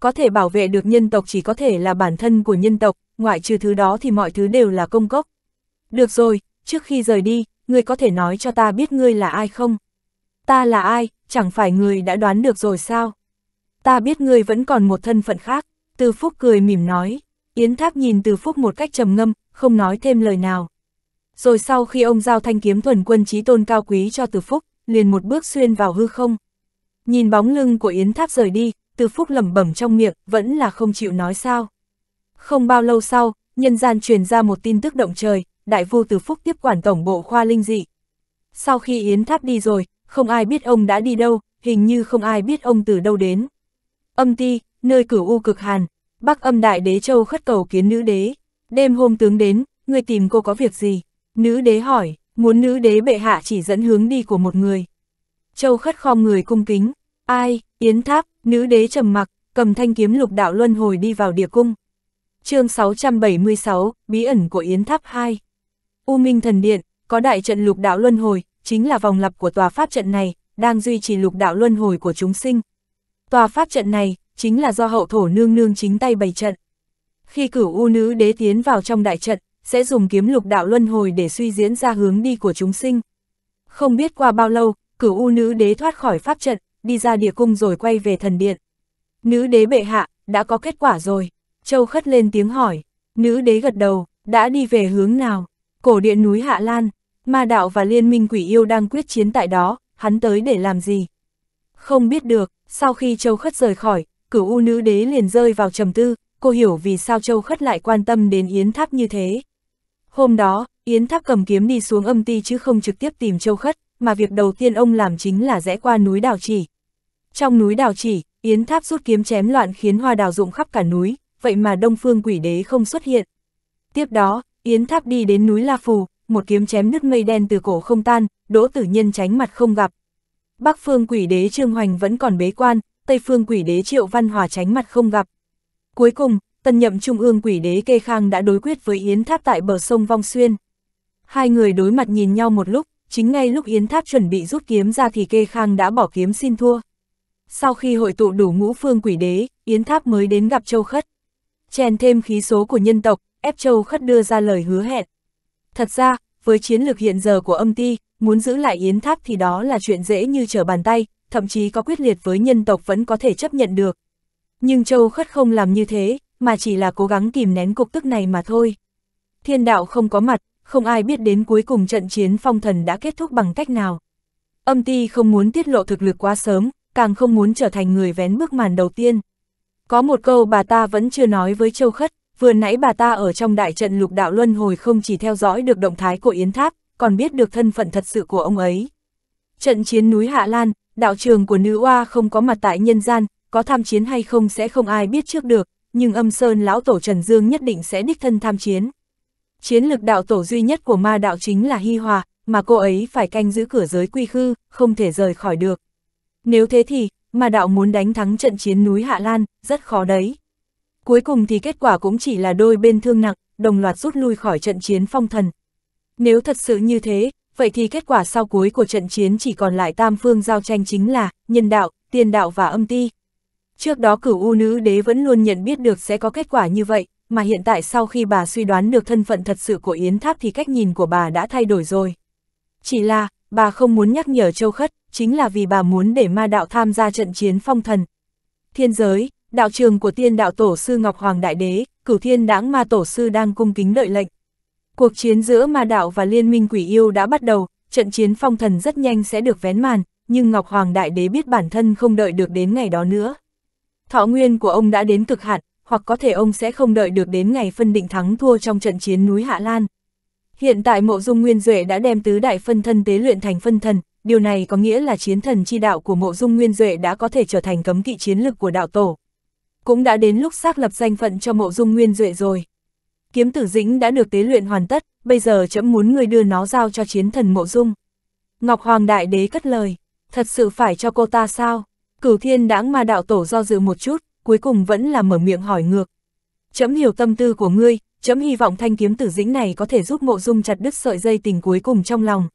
có thể bảo vệ được nhân tộc chỉ có thể là bản thân của nhân tộc, ngoại trừ thứ đó thì mọi thứ đều là công cốc. Được rồi, trước khi rời đi, ngươi có thể nói cho ta biết ngươi là ai không? Ta là ai, chẳng phải ngươi đã đoán được rồi sao? Ta biết ngươi vẫn còn một thân phận khác, Từ Phúc cười mỉm nói. Yến Tháp nhìn Từ Phúc một cách trầm ngâm, không nói thêm lời nào. Rồi sau khi ông giao thanh kiếm thuần quân trí tôn cao quý cho Từ Phúc, liền một bước xuyên vào hư không. Nhìn bóng lưng của Yến Tháp rời đi, từ Phúc lẩm bẩm trong miệng, vẫn là không chịu nói sao. Không bao lâu sau, nhân gian truyền ra một tin tức động trời, đại vua Từ Phúc tiếp quản tổng bộ khoa linh dị. Sau khi Yến Tháp đi rồi, không ai biết ông đã đi đâu, hình như không ai biết ông từ đâu đến. Âm ti, nơi cửu u cực hàn, bắc âm đại đế châu khất cầu kiến nữ đế. Đêm hôm tướng đến, người tìm cô có việc gì? Nữ đế hỏi, muốn nữ đế bệ hạ chỉ dẫn hướng đi của một người. Châu khất khom người cung kính, Ai, Yến Tháp, nữ đế trầm mặc, cầm thanh kiếm lục đạo luân hồi đi vào địa cung. chương 676, Bí ẩn của Yến Tháp 2. U Minh Thần Điện, có đại trận lục đạo luân hồi, chính là vòng lập của tòa pháp trận này, đang duy trì lục đạo luân hồi của chúng sinh. Tòa pháp trận này, chính là do hậu thổ nương nương chính tay bày trận. Khi cửu u nữ đế tiến vào trong đại trận, sẽ dùng kiếm lục đạo luân hồi để suy diễn ra hướng đi của chúng sinh. Không biết qua bao lâu, cửu u nữ đế thoát khỏi pháp trận, đi ra địa cung rồi quay về thần điện. Nữ đế bệ hạ, đã có kết quả rồi. Châu khất lên tiếng hỏi, nữ đế gật đầu, đã đi về hướng nào? Cổ điện núi Hạ Lan, ma đạo và liên minh quỷ yêu đang quyết chiến tại đó, hắn tới để làm gì? Không biết được, sau khi Châu Khất rời khỏi, cửu u nữ đế liền rơi vào trầm tư, cô hiểu vì sao Châu Khất lại quan tâm đến Yến Tháp như thế. Hôm đó, Yến Tháp cầm kiếm đi xuống âm ti chứ không trực tiếp tìm Châu Khất, mà việc đầu tiên ông làm chính là rẽ qua núi đào chỉ. Trong núi đào chỉ, Yến Tháp rút kiếm chém loạn khiến hoa đào rụng khắp cả núi, vậy mà Đông Phương Quỷ Đế không xuất hiện. Tiếp đó, Yến Tháp đi đến núi La Phù, một kiếm chém nứt mây đen từ cổ không tan, Đỗ Tử Nhân tránh mặt không gặp. Bắc Phương Quỷ Đế Trương Hoành vẫn còn bế quan, Tây Phương Quỷ Đế Triệu Văn Hòa tránh mặt không gặp. Cuối cùng, tân nhậm Trung ương Quỷ Đế Kê Khang đã đối quyết với Yến Tháp tại bờ sông Vong Xuyên. Hai người đối mặt nhìn nhau một lúc, chính ngay lúc Yến Tháp chuẩn bị rút kiếm ra thì kê khang đã bỏ kiếm xin thua. Sau khi hội tụ đủ ngũ phương quỷ đế, Yến Tháp mới đến gặp Châu Khất. Chèn thêm khí số của nhân tộc, ép Châu Khất đưa ra lời hứa hẹn. Thật ra, với chiến lược hiện giờ của âm ti, muốn giữ lại Yến Tháp thì đó là chuyện dễ như trở bàn tay, thậm chí có quyết liệt với nhân tộc vẫn có thể chấp nhận được. Nhưng Châu Khất không làm như thế, mà chỉ là cố gắng kìm nén cục tức này mà thôi. Thiên đạo không có mặt, không ai biết đến cuối cùng trận chiến phong thần đã kết thúc bằng cách nào. Âm ti không muốn tiết lộ thực lực quá sớm, càng không muốn trở thành người vén bước màn đầu tiên. Có một câu bà ta vẫn chưa nói với Châu Khất, vừa nãy bà ta ở trong đại trận lục đạo luân hồi không chỉ theo dõi được động thái của Yến Tháp, còn biết được thân phận thật sự của ông ấy. Trận chiến núi Hạ Lan, đạo trường của nữ oa không có mặt tại nhân gian, có tham chiến hay không sẽ không ai biết trước được, nhưng âm sơn lão tổ Trần Dương nhất định sẽ đích thân tham chiến. Chiến lực đạo tổ duy nhất của ma đạo chính là Hi Hòa, mà cô ấy phải canh giữ cửa giới quy khư, không thể rời khỏi được. Nếu thế thì, ma đạo muốn đánh thắng trận chiến núi Hạ Lan, rất khó đấy. Cuối cùng thì kết quả cũng chỉ là đôi bên thương nặng, đồng loạt rút lui khỏi trận chiến phong thần. Nếu thật sự như thế, vậy thì kết quả sau cuối của trận chiến chỉ còn lại tam phương giao tranh chính là nhân đạo, tiên đạo và âm ti. Trước đó cửu u nữ đế vẫn luôn nhận biết được sẽ có kết quả như vậy, mà hiện tại sau khi bà suy đoán được thân phận thật sự của Yến Tháp thì cách nhìn của bà đã thay đổi rồi. Chỉ là, bà không muốn nhắc nhở Châu Khất, chính là vì bà muốn để ma đạo tham gia trận chiến phong thần. Thiên giới, đạo trường của tiên đạo tổ sư Ngọc Hoàng Đại Đế, cửu thiên đãng ma tổ sư đang cung kính đợi lệnh. Cuộc chiến giữa ma đạo và liên minh quỷ yêu đã bắt đầu, trận chiến phong thần rất nhanh sẽ được vén màn, nhưng Ngọc Hoàng Đại Đế biết bản thân không đợi được đến ngày đó nữa. Thọ nguyên của ông đã đến cực hạn, hoặc có thể ông sẽ không đợi được đến ngày phân định thắng thua trong trận chiến núi Hạ Lan. Hiện tại mộ dung nguyên duệ đã đem tứ đại phân thân tế luyện thành phân thần, điều này có nghĩa là chiến thần chi đạo của mộ dung nguyên duệ đã có thể trở thành cấm kỵ chiến lực của đạo tổ. Cũng đã đến lúc xác lập danh phận cho mộ dung nguyên duệ rồi. Kiếm tử dĩnh đã được tế luyện hoàn tất, bây giờ chấm muốn người đưa nó giao cho chiến thần mộ dung. Ngọc Hoàng Đại Đế cất lời, thật sự phải cho cô ta sao? Cửu thiên đãng mà đạo tổ do dự một chút, cuối cùng vẫn là mở miệng hỏi ngược. Chấm hiểu tâm tư của ngươi, chấm hy vọng thanh kiếm tử dĩnh này có thể giúp mộ dung chặt đứt sợi dây tình cuối cùng trong lòng.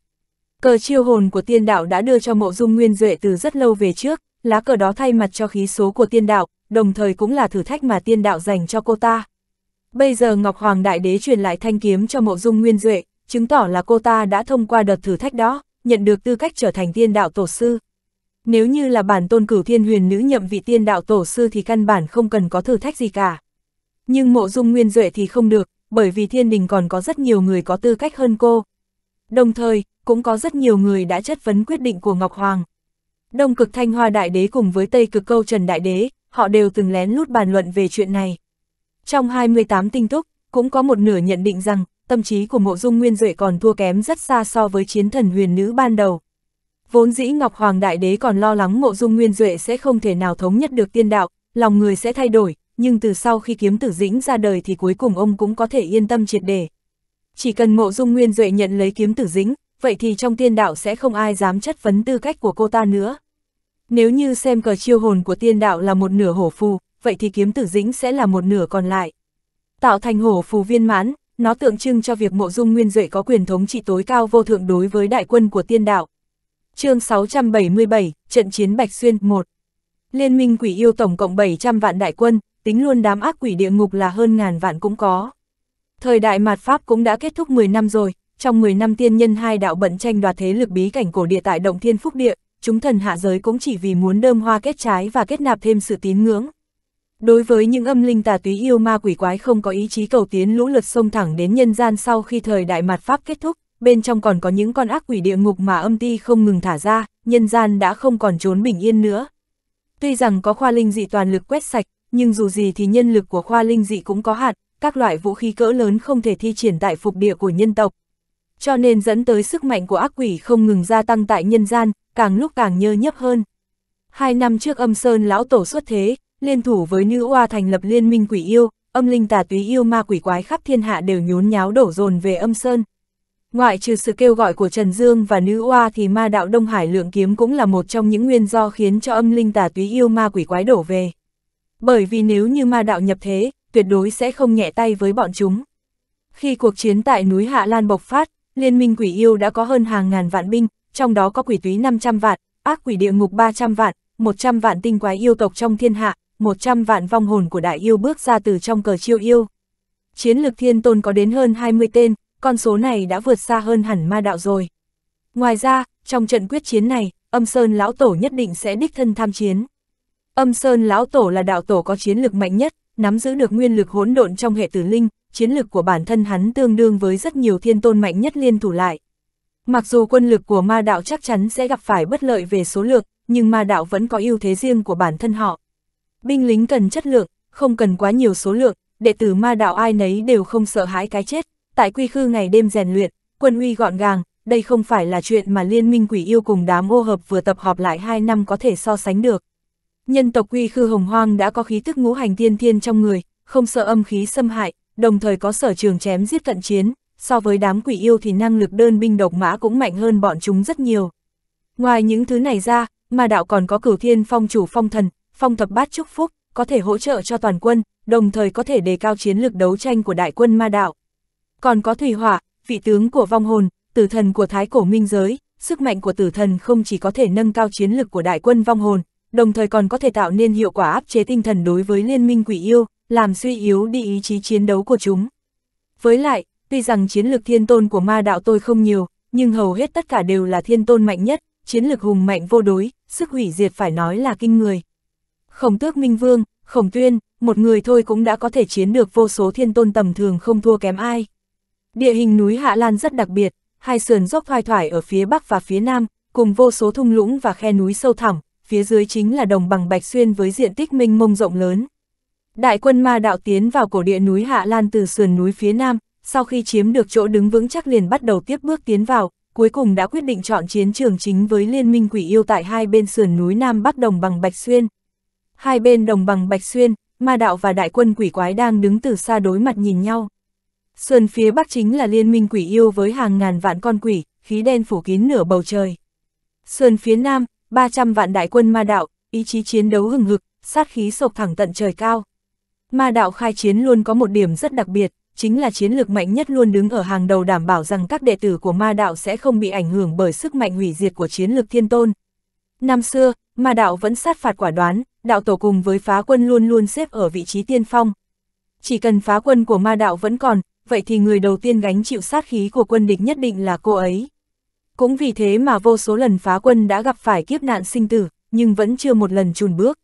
Cờ chiêu hồn của tiên đạo đã đưa cho mộ dung nguyên duệ từ rất lâu về trước, lá cờ đó thay mặt cho khí số của tiên đạo, đồng thời cũng là thử thách mà tiên đạo dành cho cô ta. Bây giờ Ngọc Hoàng Đại Đế truyền lại thanh kiếm cho mộ dung nguyên duệ, chứng tỏ là cô ta đã thông qua đợt thử thách đó, nhận được tư cách trở thành tiên đạo tổ sư, nếu như là bản tôn cửu thiên huyền nữ nhậm vị tiên đạo tổ sư thì căn bản không cần có thử thách gì cả. Nhưng mộ dung nguyên duệ thì không được, bởi vì thiên đình còn có rất nhiều người có tư cách hơn cô. Đồng thời, cũng có rất nhiều người đã chất vấn quyết định của Ngọc Hoàng. Đông cực thanh hoa đại đế cùng với Tây cực câu trần đại đế, họ đều từng lén lút bàn luận về chuyện này. Trong 28 tinh túc, cũng có một nửa nhận định rằng, tâm trí của mộ dung nguyên duệ còn thua kém rất xa so với chiến thần huyền nữ ban đầu. Vốn dĩ Ngọc Hoàng Đại Đế còn lo lắng mộ dung nguyên duệ sẽ không thể nào thống nhất được tiên đạo, lòng người sẽ thay đổi, nhưng từ sau khi kiếm tử dĩnh ra đời thì cuối cùng ông cũng có thể yên tâm triệt đề. Chỉ cần mộ dung nguyên duệ nhận lấy kiếm tử dĩnh, vậy thì trong tiên đạo sẽ không ai dám chất vấn tư cách của cô ta nữa. Nếu như xem cờ chiêu hồn của tiên đạo là một nửa hổ phù, vậy thì kiếm tử dĩnh sẽ là một nửa còn lại. Tạo thành hổ phù viên mãn, nó tượng trưng cho việc mộ dung nguyên duệ có quyền thống trị tối cao vô thượng đối với đại quân của tiên đạo, chương 677, trận chiến Bạch Xuyên 1. Liên minh quỷ yêu tổng cộng 700 vạn đại quân, tính luôn đám ác quỷ địa ngục là hơn ngàn vạn cũng có. Thời đại mạt Pháp cũng đã kết thúc 10 năm rồi, trong 10 năm tiên nhân hai đạo bận tranh đoạt thế lực bí cảnh cổ địa tại Động Thiên Phúc Địa, chúng thần hạ giới cũng chỉ vì muốn đơm hoa kết trái và kết nạp thêm sự tín ngưỡng. Đối với những âm linh tà túy yêu ma quỷ quái không có ý chí cầu tiến lũ lượt sông thẳng đến nhân gian sau khi thời đại mạt Pháp kết thúc, bên trong còn có những con ác quỷ địa ngục mà âm ti không ngừng thả ra, nhân gian đã không còn trốn bình yên nữa. Tuy rằng có khoa linh dị toàn lực quét sạch, nhưng dù gì thì nhân lực của khoa linh dị cũng có hạn, các loại vũ khí cỡ lớn không thể thi triển tại phục địa của nhân tộc. Cho nên dẫn tới sức mạnh của ác quỷ không ngừng gia tăng tại nhân gian, càng lúc càng nhơ nhấp hơn. Hai năm trước âm Sơn lão tổ xuất thế, liên thủ với nữ oa thành lập liên minh quỷ yêu, âm linh tà túy yêu ma quỷ quái khắp thiên hạ đều nhốn nháo đổ dồn về âm Sơn. Ngoại trừ sự kêu gọi của Trần Dương và Nữ Oa thì ma đạo Đông Hải lượng kiếm cũng là một trong những nguyên do khiến cho âm linh tà túy yêu ma quỷ quái đổ về. Bởi vì nếu như ma đạo nhập thế, tuyệt đối sẽ không nhẹ tay với bọn chúng. Khi cuộc chiến tại núi Hạ Lan bộc phát, Liên minh quỷ yêu đã có hơn hàng ngàn vạn binh, trong đó có quỷ túy 500 vạn, ác quỷ địa ngục 300 vạn, 100 vạn tinh quái yêu tộc trong thiên hạ, 100 vạn vong hồn của đại yêu bước ra từ trong cờ chiêu yêu. Chiến lực thiên tôn có đến hơn 20 tên, con số này đã vượt xa hơn hẳn ma đạo rồi. Ngoài ra, trong trận quyết chiến này, âm Sơn Lão Tổ nhất định sẽ đích thân tham chiến. Âm Sơn Lão Tổ là đạo tổ có chiến lực mạnh nhất, nắm giữ được nguyên lực hỗn độn trong hệ tử linh, chiến lực của bản thân hắn tương đương với rất nhiều thiên tôn mạnh nhất liên thủ lại. Mặc dù quân lực của ma đạo chắc chắn sẽ gặp phải bất lợi về số lượng, nhưng ma đạo vẫn có ưu thế riêng của bản thân họ. Binh lính cần chất lượng, không cần quá nhiều số lượng, đệ tử ma đạo ai nấy đều không sợ hãi cái chết, tại quy khư ngày đêm rèn luyện, quân uy gọn gàng, đây không phải là chuyện mà liên minh quỷ yêu cùng đám ô hợp vừa tập họp lại hai năm có thể so sánh được. Nhân tộc quy khư hồng hoang đã có khí tức ngũ hành tiên thiên trong người, không sợ âm khí xâm hại, đồng thời có sở trường chém giết cận chiến, so với đám quỷ yêu thì năng lực đơn binh độc mã cũng mạnh hơn bọn chúng rất nhiều. Ngoài những thứ này ra, mà đạo còn có cửu thiên phong chủ phong thần, phong thập bát chúc phúc, có thể hỗ trợ cho toàn quân, đồng thời có thể đề cao chiến lược đấu tranh của đại quân ma đạo. Còn có thủy hỏa, vị tướng của vong hồn, tử thần của thái cổ minh giới, sức mạnh của tử thần không chỉ có thể nâng cao chiến lực của đại quân vong hồn, đồng thời còn có thể tạo nên hiệu quả áp chế tinh thần đối với liên minh quỷ yêu, làm suy yếu đi ý chí chiến đấu của chúng. Với lại, tuy rằng chiến lực thiên tôn của ma đạo tôi không nhiều, nhưng hầu hết tất cả đều là thiên tôn mạnh nhất, chiến lực hùng mạnh vô đối, sức hủy diệt phải nói là kinh người. Khổng tước minh vương, khổng tuyên, một người thôi cũng đã có thể chiến được vô số thiên tôn tầm thường không thua kém ai. Địa hình núi Hạ Lan rất đặc biệt, hai sườn dốc thoai thoải ở phía bắc và phía nam, cùng vô số thung lũng và khe núi sâu thẳm, phía dưới chính là đồng bằng Bạch Xuyên với diện tích mênh mông rộng lớn. Đại quân ma đạo tiến vào cổ địa núi Hạ Lan từ sườn núi phía nam, sau khi chiếm được chỗ đứng vững chắc liền bắt đầu tiếp bước tiến vào, cuối cùng đã quyết định chọn chiến trường chính với Liên minh Quỷ Yêu tại hai bên sườn núi Nam Bắc Đồng bằng Bạch Xuyên. Hai bên Đồng bằng Bạch Xuyên, ma đạo và đại quân quỷ quái đang đứng từ xa đối mặt nhìn nhau xuân phía bắc chính là liên minh quỷ yêu với hàng ngàn vạn con quỷ, khí đen phủ kín nửa bầu trời. xuân phía nam, 300 vạn đại quân ma đạo, ý chí chiến đấu hừng hực, sát khí sộc thẳng tận trời cao. Ma đạo khai chiến luôn có một điểm rất đặc biệt, chính là chiến lược mạnh nhất luôn đứng ở hàng đầu đảm bảo rằng các đệ tử của ma đạo sẽ không bị ảnh hưởng bởi sức mạnh hủy diệt của chiến lược thiên tôn. Năm xưa, ma đạo vẫn sát phạt quả đoán, đạo tổ cùng với phá quân luôn luôn xếp ở vị trí tiên phong. Chỉ cần phá quân của ma đạo vẫn còn, vậy thì người đầu tiên gánh chịu sát khí của quân địch nhất định là cô ấy. Cũng vì thế mà vô số lần phá quân đã gặp phải kiếp nạn sinh tử, nhưng vẫn chưa một lần chùn bước.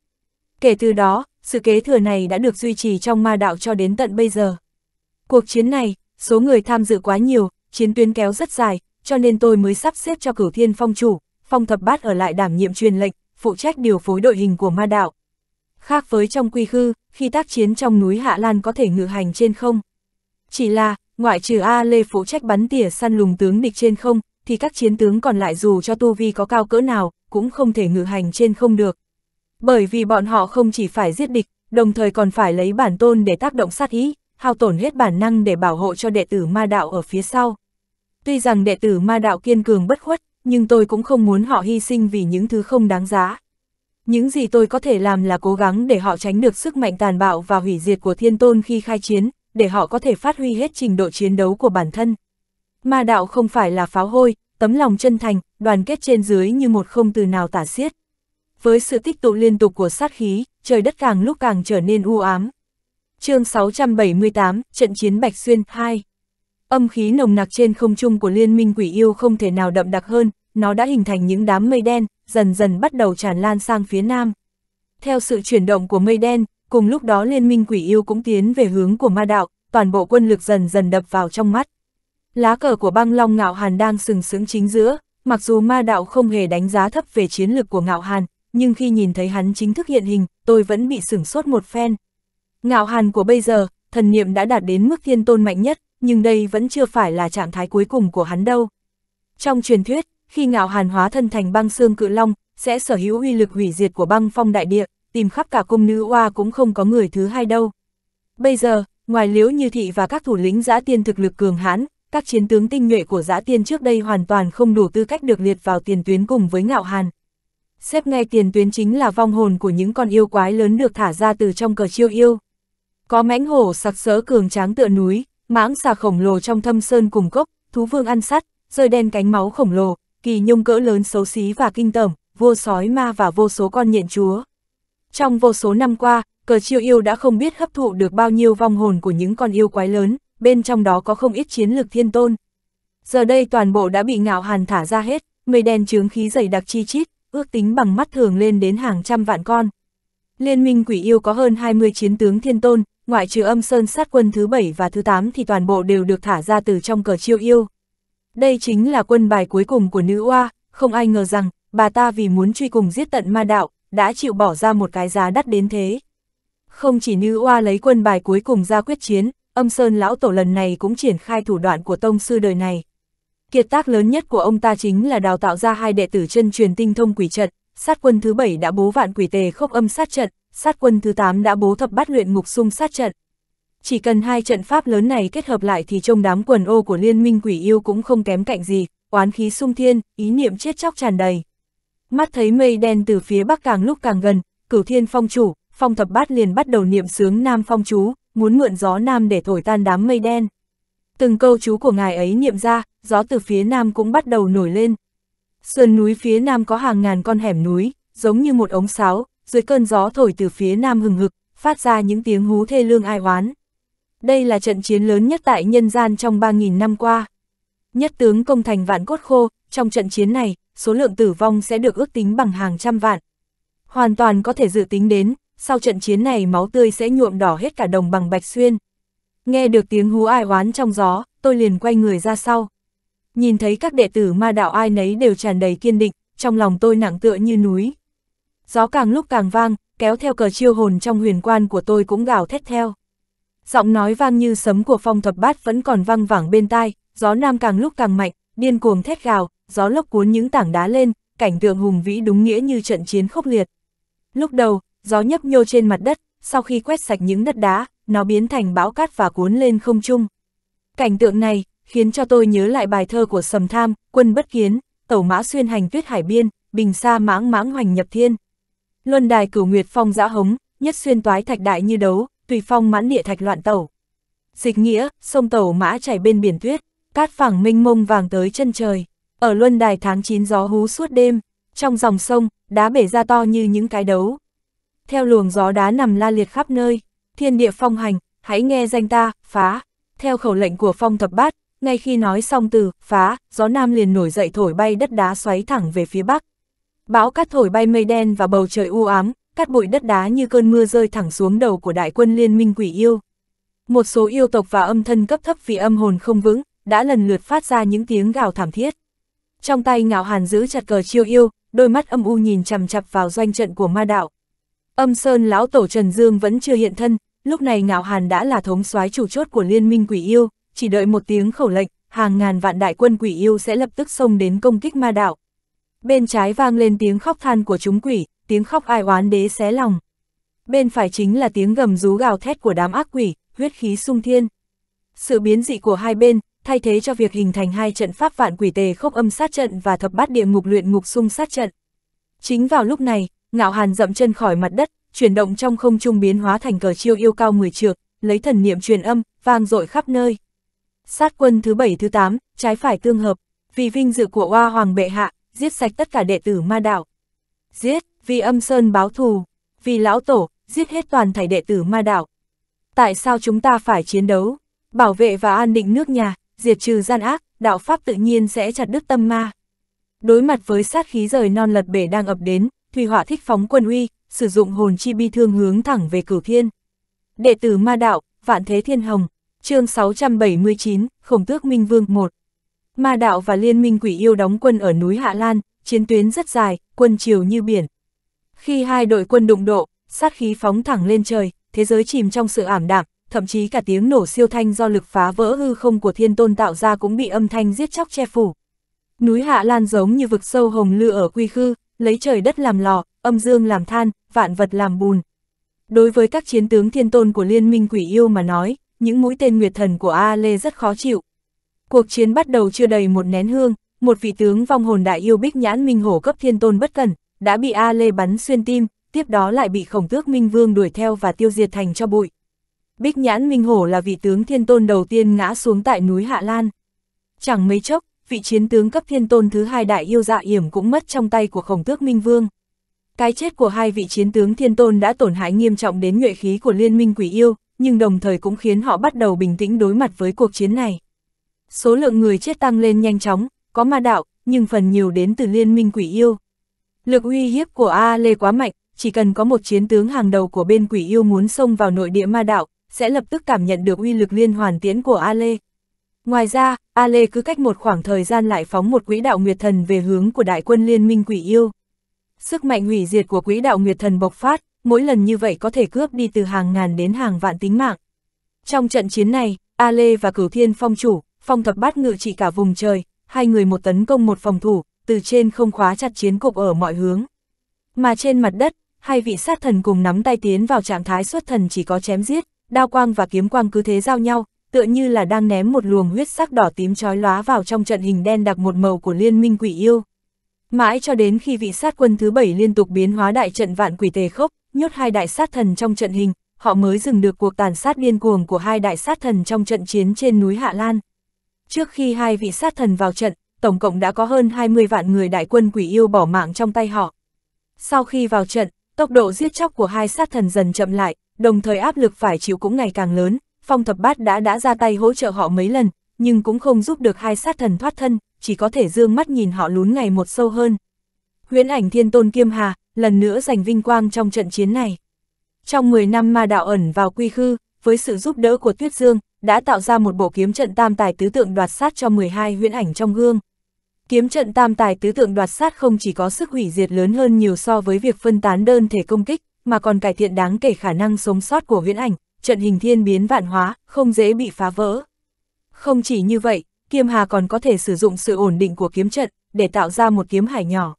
Kể từ đó, sự kế thừa này đã được duy trì trong ma đạo cho đến tận bây giờ. Cuộc chiến này, số người tham dự quá nhiều, chiến tuyến kéo rất dài, cho nên tôi mới sắp xếp cho cửu thiên phong chủ, phong thập bát ở lại đảm nhiệm truyền lệnh, phụ trách điều phối đội hình của ma đạo. Khác với trong quy khư, khi tác chiến trong núi Hạ Lan có thể ngự hành trên không, chỉ là, ngoại trừ A Lê phụ trách bắn tỉa săn lùng tướng địch trên không, thì các chiến tướng còn lại dù cho tu vi có cao cỡ nào, cũng không thể ngự hành trên không được. Bởi vì bọn họ không chỉ phải giết địch, đồng thời còn phải lấy bản tôn để tác động sát ý, hao tổn hết bản năng để bảo hộ cho đệ tử ma đạo ở phía sau. Tuy rằng đệ tử ma đạo kiên cường bất khuất, nhưng tôi cũng không muốn họ hy sinh vì những thứ không đáng giá. Những gì tôi có thể làm là cố gắng để họ tránh được sức mạnh tàn bạo và hủy diệt của thiên tôn khi khai chiến, để họ có thể phát huy hết trình độ chiến đấu của bản thân. Ma đạo không phải là pháo hôi, tấm lòng chân thành, đoàn kết trên dưới như một không từ nào tả xiết. Với sự tích tụ liên tục của sát khí, trời đất càng lúc càng trở nên u ám. chương 678, Trận chiến Bạch Xuyên 2 Âm khí nồng nặc trên không trung của liên minh quỷ yêu không thể nào đậm đặc hơn, nó đã hình thành những đám mây đen, dần dần bắt đầu tràn lan sang phía nam. Theo sự chuyển động của mây đen, Cùng lúc đó liên minh quỷ yêu cũng tiến về hướng của ma đạo, toàn bộ quân lực dần dần đập vào trong mắt. Lá cờ của băng long ngạo hàn đang sừng sững chính giữa, mặc dù ma đạo không hề đánh giá thấp về chiến lược của ngạo hàn, nhưng khi nhìn thấy hắn chính thức hiện hình, tôi vẫn bị sửng sốt một phen. Ngạo hàn của bây giờ, thần niệm đã đạt đến mức thiên tôn mạnh nhất, nhưng đây vẫn chưa phải là trạng thái cuối cùng của hắn đâu. Trong truyền thuyết, khi ngạo hàn hóa thân thành băng xương cự long, sẽ sở hữu uy lực hủy diệt của băng phong đại địa, tìm khắp cả cung nữ oa cũng không có người thứ hai đâu. Bây giờ, ngoài liễu như thị và các thủ lĩnh giã tiên thực lực cường hãn, các chiến tướng tinh nhuệ của giã tiên trước đây hoàn toàn không đủ tư cách được liệt vào tiền tuyến cùng với ngạo hàn. Xếp ngay tiền tuyến chính là vong hồn của những con yêu quái lớn được thả ra từ trong cờ chiêu yêu. Có mãnh hổ sặc sỡ cường tráng tựa núi, mãng xà khổng lồ trong thâm sơn cùng cốc, thú vương ăn sắt, rơi đen cánh máu khổng lồ, kỳ nhung cỡ lớn xấu xí và kinh tởm, vua sói ma và vô số con nhện chúa. Trong vô số năm qua, cờ chiêu yêu đã không biết hấp thụ được bao nhiêu vong hồn của những con yêu quái lớn, bên trong đó có không ít chiến lược thiên tôn. Giờ đây toàn bộ đã bị ngạo hàn thả ra hết, mây đen chướng khí dày đặc chi chít, ước tính bằng mắt thường lên đến hàng trăm vạn con. Liên minh quỷ yêu có hơn 20 chiến tướng thiên tôn, ngoại trừ âm sơn sát quân thứ 7 và thứ 8 thì toàn bộ đều được thả ra từ trong cờ chiêu yêu. Đây chính là quân bài cuối cùng của nữ oa, không ai ngờ rằng, bà ta vì muốn truy cùng giết tận ma đạo, đã chịu bỏ ra một cái giá đắt đến thế. Không chỉ như oa lấy quân bài cuối cùng ra quyết chiến, âm sơn lão tổ lần này cũng triển khai thủ đoạn của tông sư đời này. Kiệt tác lớn nhất của ông ta chính là đào tạo ra hai đệ tử chân truyền tinh thông quỷ trận, sát quân thứ bảy đã bố vạn quỷ tề khốc âm sát trận, sát quân thứ tám đã bố thập bát luyện ngục sung sát trận. Chỉ cần hai trận pháp lớn này kết hợp lại thì trong đám quần ô của liên minh quỷ yêu cũng không kém cạnh gì, oán khí sung thiên, ý niệm chết chóc tràn đầy mắt thấy mây đen từ phía bắc càng lúc càng gần, cửu thiên phong chủ, phong thập bát liền bắt đầu niệm sướng nam phong chú, muốn mượn gió nam để thổi tan đám mây đen. Từng câu chú của ngài ấy niệm ra, gió từ phía nam cũng bắt đầu nổi lên. Sườn núi phía nam có hàng ngàn con hẻm núi, giống như một ống sáo, dưới cơn gió thổi từ phía nam hừng hực, phát ra những tiếng hú thê lương ai oán. Đây là trận chiến lớn nhất tại nhân gian trong 3.000 năm qua. Nhất tướng công thành vạn cốt khô, trong trận chiến này, số lượng tử vong sẽ được ước tính bằng hàng trăm vạn. Hoàn toàn có thể dự tính đến, sau trận chiến này máu tươi sẽ nhuộm đỏ hết cả đồng bằng Bạch Xuyên. Nghe được tiếng hú ai oán trong gió, tôi liền quay người ra sau. Nhìn thấy các đệ tử ma đạo ai nấy đều tràn đầy kiên định, trong lòng tôi nặng tựa như núi. Gió càng lúc càng vang, kéo theo cờ chiêu hồn trong huyền quan của tôi cũng gào thét theo. Giọng nói vang như sấm của phong thập bát vẫn còn văng vẳng bên tai, gió nam càng lúc càng mạnh, điên cuồng thét gào, gió lốc cuốn những tảng đá lên, cảnh tượng hùng vĩ đúng nghĩa như trận chiến khốc liệt. Lúc đầu, gió nhấp nhô trên mặt đất, sau khi quét sạch những đất đá, nó biến thành bão cát và cuốn lên không trung. Cảnh tượng này khiến cho tôi nhớ lại bài thơ của Sầm Tham, Quân bất kiến, Tẩu mã xuyên hành tuyết hải biên, bình xa mãng mãng hoành nhập thiên. Luân đài cửu nguyệt phong dã hống, nhất xuyên toái thạch đại như đấu, tùy phong mãn địa thạch loạn tẩu. Dịch nghĩa, sông tẩu mã chảy bên biển tuyết, cát phẳng minh mông vàng tới chân trời. Ở luân đài tháng 9 gió hú suốt đêm, trong dòng sông, đá bể ra to như những cái đấu. Theo luồng gió đá nằm la liệt khắp nơi, thiên địa phong hành, hãy nghe danh ta, phá. Theo khẩu lệnh của phong thập bát, ngay khi nói xong từ, phá, gió nam liền nổi dậy thổi bay đất đá xoáy thẳng về phía bắc. Bão cát thổi bay mây đen và bầu trời u ám, cát bụi đất đá như cơn mưa rơi thẳng xuống đầu của đại quân liên minh quỷ yêu. Một số yêu tộc và âm thân cấp thấp vì âm hồn không vững, đã lần lượt phát ra những tiếng gào thảm thiết trong tay ngạo hàn giữ chặt cờ chiêu yêu, đôi mắt âm u nhìn chằm chặp vào doanh trận của ma đạo. Âm Sơn lão tổ Trần Dương vẫn chưa hiện thân, lúc này ngạo hàn đã là thống soái chủ chốt của liên minh quỷ yêu, chỉ đợi một tiếng khẩu lệnh, hàng ngàn vạn đại quân quỷ yêu sẽ lập tức xông đến công kích ma đạo. Bên trái vang lên tiếng khóc than của chúng quỷ, tiếng khóc ai oán đế xé lòng. Bên phải chính là tiếng gầm rú gào thét của đám ác quỷ, huyết khí sung thiên. Sự biến dị của hai bên, thay thế cho việc hình thành hai trận pháp vạn quỷ tề khốc âm sát trận và thập bát địa ngục luyện ngục xung sát trận. Chính vào lúc này, ngạo hàn dậm chân khỏi mặt đất, chuyển động trong không trung biến hóa thành cờ chiêu yêu cao mười trượng, lấy thần niệm truyền âm, vang dội khắp nơi. Sát quân thứ bảy thứ tám trái phải tương hợp, vì vinh dự của Hoa Hoàng bệ hạ, giết sạch tất cả đệ tử ma đạo. Giết, vì âm sơn báo thù, vì lão tổ, giết hết toàn thảy đệ tử ma đạo. Tại sao chúng ta phải chiến đấu, bảo vệ và an định nước nhà, diệt trừ gian ác, đạo pháp tự nhiên sẽ chặt đứt tâm ma. Đối mặt với sát khí rời non lật bể đang ập đến, Thủy Hỏa thích phóng quân uy, sử dụng hồn chi bi thương hướng thẳng về cửu thiên. Đệ tử ma đạo, Vạn Thế Thiên Hồng, chương 679, Khổng Tước Minh Vương 1. Ma đạo và liên minh quỷ yêu đóng quân ở núi Hạ Lan, chiến tuyến rất dài, quân chiều như biển. Khi hai đội quân đụng độ, sát khí phóng thẳng lên trời, thế giới chìm trong sự ảm đạm, thậm chí cả tiếng nổ siêu thanh do lực phá vỡ hư không của thiên tôn tạo ra cũng bị âm thanh giết chóc che phủ. Núi Hạ Lan giống như vực sâu hồng lư ở quy khư, lấy trời đất làm lò, âm dương làm than, vạn vật làm bùn. Đối với các chiến tướng thiên tôn của liên minh quỷ yêu mà nói, những mũi tên nguyệt thần của A Lê rất khó chịu. Cuộc chiến bắt đầu chưa đầy một nén hương, một vị tướng vong hồn đại yêu bích nhãn minh hổ cấp thiên tôn bất cẩn, đã bị A Lê bắn xuyên tim, tiếp đó lại bị khổng tước minh vương đuổi theo và tiêu diệt thành cho bụi. Bích Nhãn Minh Hổ là vị tướng thiên tôn đầu tiên ngã xuống tại núi Hạ Lan. Chẳng mấy chốc, vị chiến tướng cấp thiên tôn thứ hai đại yêu dạ yểm cũng mất trong tay của khổng tước Minh Vương. Cái chết của hai vị chiến tướng thiên tôn đã tổn hại nghiêm trọng đến nhuệ khí của liên minh quỷ yêu, nhưng đồng thời cũng khiến họ bắt đầu bình tĩnh đối mặt với cuộc chiến này. Số lượng người chết tăng lên nhanh chóng, có ma đạo, nhưng phần nhiều đến từ liên minh quỷ yêu. Lực uy hiếp của A Lê quá mạnh, chỉ cần có một chiến tướng hàng đầu của bên quỷ yêu muốn xông vào nội địa ma đạo, sẽ lập tức cảm nhận được uy lực liên hoàn tiễn của A Lê. Ngoài ra, A Lê cứ cách một khoảng thời gian lại phóng một quỹ đạo Nguyệt Thần về hướng của đại quân liên minh quỷ yêu. Sức mạnh hủy diệt của quỹ đạo Nguyệt Thần bộc phát, mỗi lần như vậy có thể cướp đi từ hàng ngàn đến hàng vạn tính mạng. Trong trận chiến này, A Lê và Cửu Thiên Phong chủ, Phong thập bát ngự trị cả vùng trời, hai người một tấn công một phòng thủ, từ trên không khóa chặt chiến cục ở mọi hướng. Mà trên mặt đất, hai vị sát thần cùng nắm tay tiến vào trạng thái xuất thần chỉ có chém giết, đao quang và kiếm quang cứ thế giao nhau, tựa như là đang ném một luồng huyết sắc đỏ tím chói lóa vào trong trận hình đen đặc một màu của liên minh quỷ yêu. Mãi cho đến khi vị sát quân thứ bảy liên tục biến hóa đại trận vạn quỷ tề khốc, nhốt hai đại sát thần trong trận hình, họ mới dừng được cuộc tàn sát điên cuồng của hai đại sát thần trong trận chiến trên núi Hạ Lan. Trước khi hai vị sát thần vào trận, tổng cộng đã có hơn 20 vạn người đại quân quỷ yêu bỏ mạng trong tay họ. Sau khi vào trận, tốc độ giết chóc của hai sát thần dần chậm lại, đồng thời áp lực phải chịu cũng ngày càng lớn, phong thập bát đã đã ra tay hỗ trợ họ mấy lần, nhưng cũng không giúp được hai sát thần thoát thân, chỉ có thể dương mắt nhìn họ lún ngày một sâu hơn. Huyễn ảnh thiên tôn kiêm hà, lần nữa giành vinh quang trong trận chiến này. Trong 10 năm ma đạo ẩn vào quy khư, với sự giúp đỡ của Tuyết Dương, đã tạo ra một bộ kiếm trận tam tài tứ tượng đoạt sát cho 12 huyễn ảnh trong gương. Kiếm trận tam tài tứ tượng đoạt sát không chỉ có sức hủy diệt lớn hơn nhiều so với việc phân tán đơn thể công kích, mà còn cải thiện đáng kể khả năng sống sót của huyễn ảnh, trận hình thiên biến vạn hóa, không dễ bị phá vỡ. Không chỉ như vậy, Kiêm Hà còn có thể sử dụng sự ổn định của kiếm trận để tạo ra một kiếm hải nhỏ.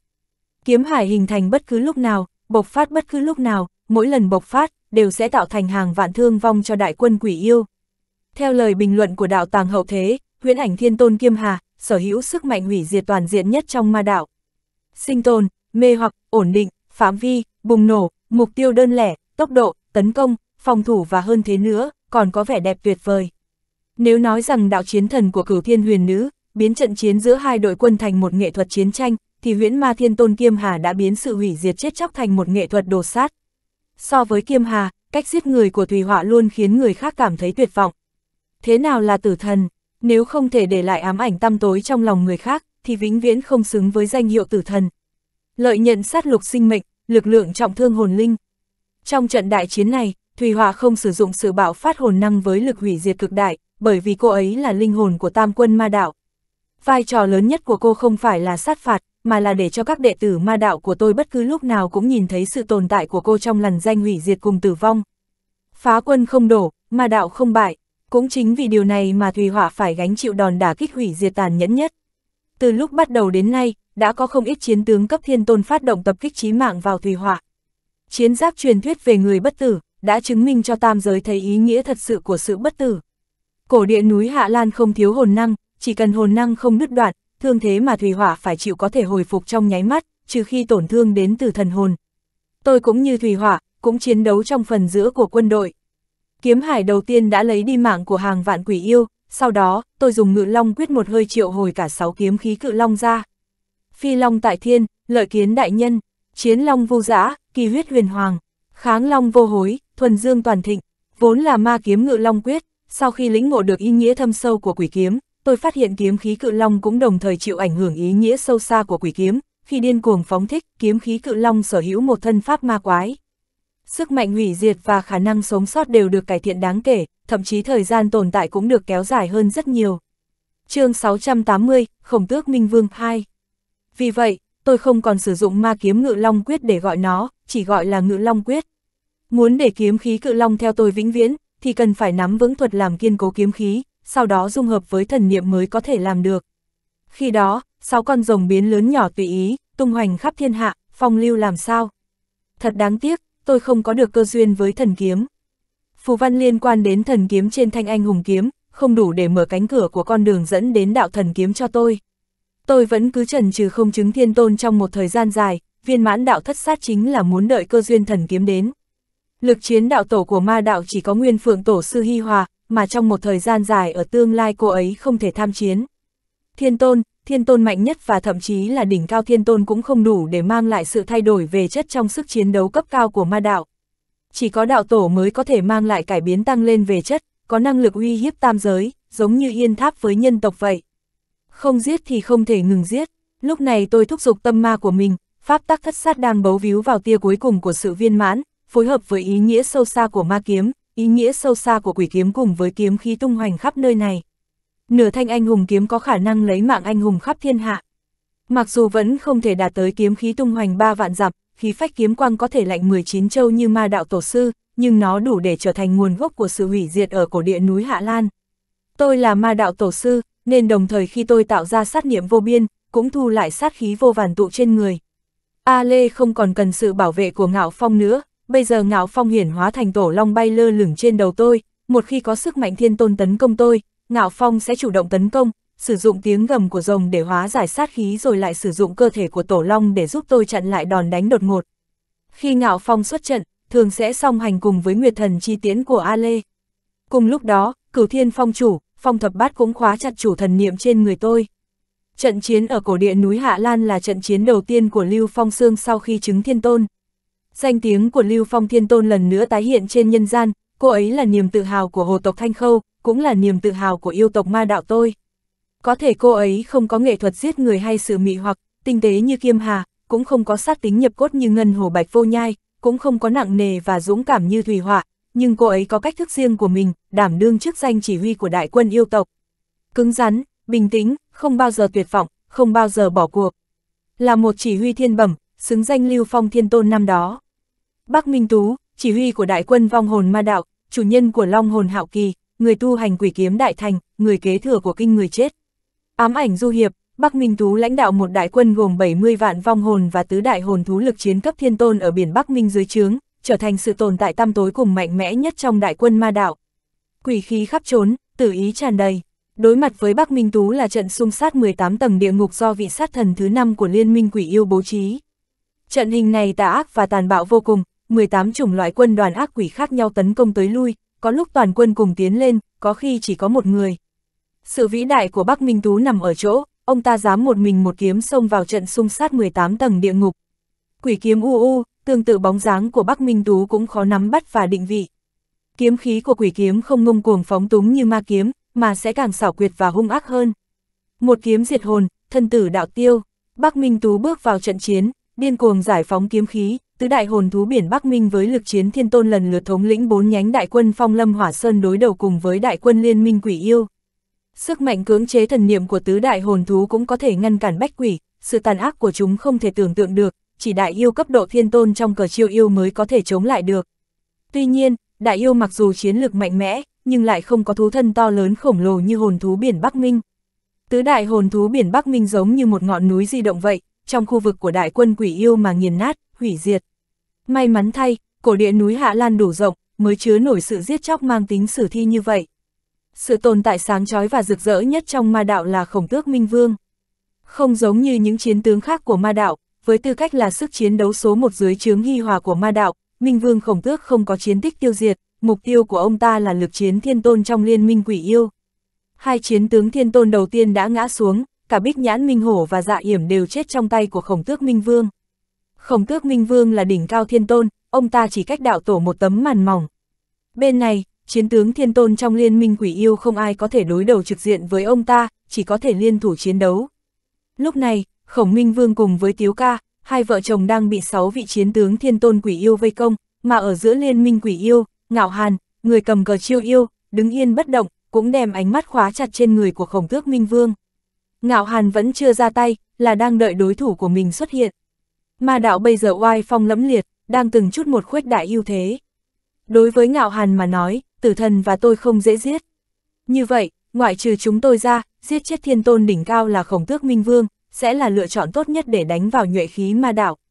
Kiếm hải hình thành bất cứ lúc nào, bộc phát bất cứ lúc nào, mỗi lần bộc phát đều sẽ tạo thành hàng vạn thương vong cho đại quân quỷ yêu. Theo lời bình luận của đạo tàng hậu thế, huyễn ảnh thiên tôn Kiêm Hà sở hữu sức mạnh hủy diệt toàn diện nhất trong ma đạo. Sinh tồn, mê hoặc, ổn định, phạm vi, bùng nổ, Mục tiêu đơn lẻ, tốc độ, tấn công, phòng thủ và hơn thế nữa, còn có vẻ đẹp tuyệt vời. Nếu nói rằng đạo chiến thần của cửu thiên huyền nữ, biến trận chiến giữa hai đội quân thành một nghệ thuật chiến tranh, thì huyễn ma thiên tôn Kiêm Hà đã biến sự hủy diệt chết chóc thành một nghệ thuật đồ sát. So với Kiêm Hà, cách giết người của Thùy Họa luôn khiến người khác cảm thấy tuyệt vọng. Thế nào là tử thần? Nếu không thể để lại ám ảnh tăm tối trong lòng người khác, thì vĩnh viễn không xứng với danh hiệu tử thần. Lợi nhận sát lục sinh mệnh, lực lượng trọng thương hồn linh. Trong trận đại chiến này, Thùy hòa không sử dụng sự bạo phát hồn năng với lực hủy diệt cực đại, bởi vì cô ấy là linh hồn của tam quân ma đạo. Vai trò lớn nhất của cô không phải là sát phạt, mà là để cho các đệ tử ma đạo của tôi bất cứ lúc nào cũng nhìn thấy sự tồn tại của cô trong lần danh hủy diệt cùng tử vong. Phá quân không đổ, ma đạo không bại, cũng chính vì điều này mà Thùy Họa phải gánh chịu đòn đả kích hủy diệt tàn nhẫn nhất. Từ lúc bắt đầu đến nay, đã có không ít chiến tướng cấp thiên tôn phát động tập kích chí mạng vào Thùy Hỏa. Chiến giáp truyền thuyết về người bất tử, đã chứng minh cho tam giới thấy ý nghĩa thật sự của sự bất tử. Cổ địa núi Hạ Lan không thiếu hồn năng, chỉ cần hồn năng không đứt đoạn, thương thế mà Thùy Hỏa phải chịu có thể hồi phục trong nháy mắt, trừ khi tổn thương đến từ thần hồn. Tôi cũng như Thùy Hỏa, cũng chiến đấu trong phần giữa của quân đội. Kiếm hải đầu tiên đã lấy đi mạng của hàng vạn quỷ yêu, sau đó, tôi dùng ngự long quyết một hơi triệu hồi cả sáu kiếm khí cự long ra. Phi long tại thiên, lợi kiến đại nhân, chiến long vô giã, kỳ huyết huyền hoàng, kháng long vô hối, thuần dương toàn thịnh, vốn là ma kiếm ngự long quyết, sau khi lĩnh ngộ được ý nghĩa thâm sâu của quỷ kiếm, tôi phát hiện kiếm khí cự long cũng đồng thời chịu ảnh hưởng ý nghĩa sâu xa của quỷ kiếm, khi điên cuồng phóng thích, kiếm khí cự long sở hữu một thân pháp ma quái sức mạnh hủy diệt và khả năng sống sót đều được cải thiện đáng kể, thậm chí thời gian tồn tại cũng được kéo dài hơn rất nhiều. chương 680, Khổng Tước Minh Vương 2 Vì vậy, tôi không còn sử dụng ma kiếm ngự long quyết để gọi nó, chỉ gọi là ngự long quyết. Muốn để kiếm khí cự long theo tôi vĩnh viễn, thì cần phải nắm vững thuật làm kiên cố kiếm khí, sau đó dung hợp với thần niệm mới có thể làm được. Khi đó, sáu con rồng biến lớn nhỏ tùy ý, tung hoành khắp thiên hạ, phong lưu làm sao. Thật đáng tiếc, tôi không có được cơ duyên với thần kiếm. Phù văn liên quan đến thần kiếm trên thanh anh hùng kiếm, không đủ để mở cánh cửa của con đường dẫn đến đạo thần kiếm cho tôi. Tôi vẫn cứ trần trừ không chứng thiên tôn trong một thời gian dài, viên mãn đạo thất sát chính là muốn đợi cơ duyên thần kiếm đến. Lực chiến đạo tổ của ma đạo chỉ có nguyên phượng tổ sư Hy Hòa, mà trong một thời gian dài ở tương lai cô ấy không thể tham chiến. Thiên tôn, thiên tôn mạnh nhất và thậm chí là đỉnh cao thiên tôn cũng không đủ để mang lại sự thay đổi về chất trong sức chiến đấu cấp cao của ma đạo. Chỉ có đạo tổ mới có thể mang lại cải biến tăng lên về chất, có năng lực uy hiếp tam giới, giống như yên tháp với nhân tộc vậy. Không giết thì không thể ngừng giết, lúc này tôi thúc giục tâm ma của mình, pháp tắc thất sát đang bấu víu vào tia cuối cùng của sự viên mãn, phối hợp với ý nghĩa sâu xa của ma kiếm, ý nghĩa sâu xa của quỷ kiếm cùng với kiếm khí tung hoành khắp nơi này nửa thanh anh hùng kiếm có khả năng lấy mạng anh hùng khắp thiên hạ. Mặc dù vẫn không thể đạt tới kiếm khí tung hoành ba vạn dặm, khí phách kiếm quang có thể lạnh 19 châu như ma đạo tổ sư, nhưng nó đủ để trở thành nguồn gốc của sự hủy diệt ở cổ địa núi Hạ Lan. Tôi là ma đạo tổ sư, nên đồng thời khi tôi tạo ra sát niệm vô biên, cũng thu lại sát khí vô vàn tụ trên người. A Lê không còn cần sự bảo vệ của Ngạo Phong nữa, bây giờ Ngạo Phong hiển hóa thành tổ long bay lơ lửng trên đầu tôi, một khi có sức mạnh thiên tôn tấn công tôi, Ngạo Phong sẽ chủ động tấn công, sử dụng tiếng gầm của rồng để hóa giải sát khí rồi lại sử dụng cơ thể của Tổ Long để giúp tôi chặn lại đòn đánh đột ngột. Khi Ngạo Phong xuất trận, thường sẽ song hành cùng với Nguyệt Thần chi tiễn của A Lê. Cùng lúc đó, Cửu Thiên Phong chủ, Phong Thập Bát cũng khóa chặt chủ thần niệm trên người tôi. Trận chiến ở cổ địa núi Hạ Lan là trận chiến đầu tiên của Lưu Phong Sương sau khi chứng thiên tôn. Danh tiếng của Lưu Phong Thiên Tôn lần nữa tái hiện trên nhân gian, cô ấy là niềm tự hào của hồ tộc Thanh Khâu, cũng là niềm tự hào của yêu tộc ma đạo tôi. Có thể cô ấy không có nghệ thuật giết người hay sự mị hoặc, tinh tế như Kiêm Hà, cũng không có sát tính nhập cốt như Ngân Hồ Bạch Vô Nhai, cũng không có nặng nề và dũng cảm như Thủy Họa, nhưng cô ấy có cách thức riêng của mình, đảm đương chức danh chỉ huy của đại quân yêu tộc. Cứng rắn, bình tĩnh, không bao giờ tuyệt vọng, không bao giờ bỏ cuộc. Là một chỉ huy thiên bẩm, xứng danh lưu phong thiên tôn năm đó. Bắc Minh Tú, chỉ huy của đại quân vong hồn ma đạo, chủ nhân của long hồn hạo kỳ, người tu hành quỷ kiếm đại thành, người kế thừa của kinh người chết. Ám ảnh du hiệp, Bắc Minh Tú lãnh đạo một đại quân gồm 70 vạn vong hồn và tứ đại hồn thú lực chiến cấp thiên tôn ở biển Bắc Minh dưới trướng, trở thành sự tồn tại tăm tối cùng mạnh mẽ nhất trong đại quân ma đạo. Quỷ khí khắp trốn, tử ý tràn đầy. Đối mặt với Bắc Minh Tú là trận xung sát 18 tầng địa ngục do vị sát thần thứ 5 của Liên minh Quỷ Yêu bố trí. Trận hình này tà ác và tàn bạo vô cùng, 18 chủng loại quân đoàn ác quỷ khác nhau tấn công tới lui, có lúc toàn quân cùng tiến lên, có khi chỉ có một người. Sự vĩ đại của Bắc Minh Tú nằm ở chỗ, ông ta dám một mình một kiếm xông vào trận xung sát 18 tầng địa ngục. Quỷ kiếm u u, tương tự bóng dáng của Bắc Minh Tú cũng khó nắm bắt và định vị. Kiếm khí của quỷ kiếm không ngông cuồng phóng túng như ma kiếm, mà sẽ càng xảo quyệt và hung ác hơn. Một kiếm diệt hồn, thân tử đạo tiêu, Bắc Minh Tú bước vào trận chiến, điên cuồng giải phóng kiếm khí, tứ đại hồn thú biển Bắc Minh với lực chiến thiên tôn lần lượt thống lĩnh bốn nhánh đại quân Phong Lâm Hỏa Sơn đối đầu cùng với đại quân Liên minh Quỷ Yêu. Sức mạnh cưỡng chế thần niệm của tứ đại hồn thú cũng có thể ngăn cản bách quỷ, sự tàn ác của chúng không thể tưởng tượng được, chỉ đại yêu cấp độ thiên tôn trong cờ chiêu yêu mới có thể chống lại được. Tuy nhiên, đại yêu mặc dù chiến lực mạnh mẽ, nhưng lại không có thú thân to lớn khổng lồ như hồn thú biển Bắc Minh. Tứ đại hồn thú biển Bắc Minh giống như một ngọn núi di động vậy, trong khu vực của đại quân quỷ yêu mà nghiền nát, hủy diệt. May mắn thay, cổ địa núi Hạ Lan đủ rộng, mới chứa nổi sự giết chóc mang tính sử thi như vậy. Sự tồn tại sáng chói và rực rỡ nhất trong ma đạo là khổng tước minh vương. Không giống như những chiến tướng khác của ma đạo, với tư cách là sức chiến đấu số một dưới chướng nghi hòa của ma đạo, minh vương khổng tước không có chiến tích tiêu diệt, mục tiêu của ông ta là lực chiến thiên tôn trong liên minh quỷ yêu. Hai chiến tướng thiên tôn đầu tiên đã ngã xuống, cả Bích Nhãn Minh Hổ và Dạ Yểm đều chết trong tay của Khổng Tước Minh Vương. Khổng Tước Minh Vương là đỉnh cao thiên tôn, ông ta chỉ cách đạo tổ một tấm màn mỏng. Bên này, chiến tướng thiên tôn trong liên minh quỷ yêu không ai có thể đối đầu trực diện với ông ta, chỉ có thể liên thủ chiến đấu. Lúc này, Khổng Minh Vương cùng với Tiếu Ca, hai vợ chồng đang bị sáu vị chiến tướng thiên tôn quỷ yêu vây công, mà ở giữa liên minh quỷ yêu, ngạo hàn, người cầm cờ chiêu yêu, đứng yên bất động, cũng đem ánh mắt khóa chặt trên người của khổng tước Minh Vương. Ngạo Hàn vẫn chưa ra tay, là đang đợi đối thủ của mình xuất hiện. Ma đạo bây giờ oai phong lẫm liệt, đang từng chút một khuếch đại ưu thế. Đối với Ngạo Hàn mà nói, tử thần và tôi không dễ giết. Như vậy, ngoại trừ chúng tôi ra, giết chết thiên tôn đỉnh cao là khổng tước minh vương, sẽ là lựa chọn tốt nhất để đánh vào nhuệ khí ma đạo,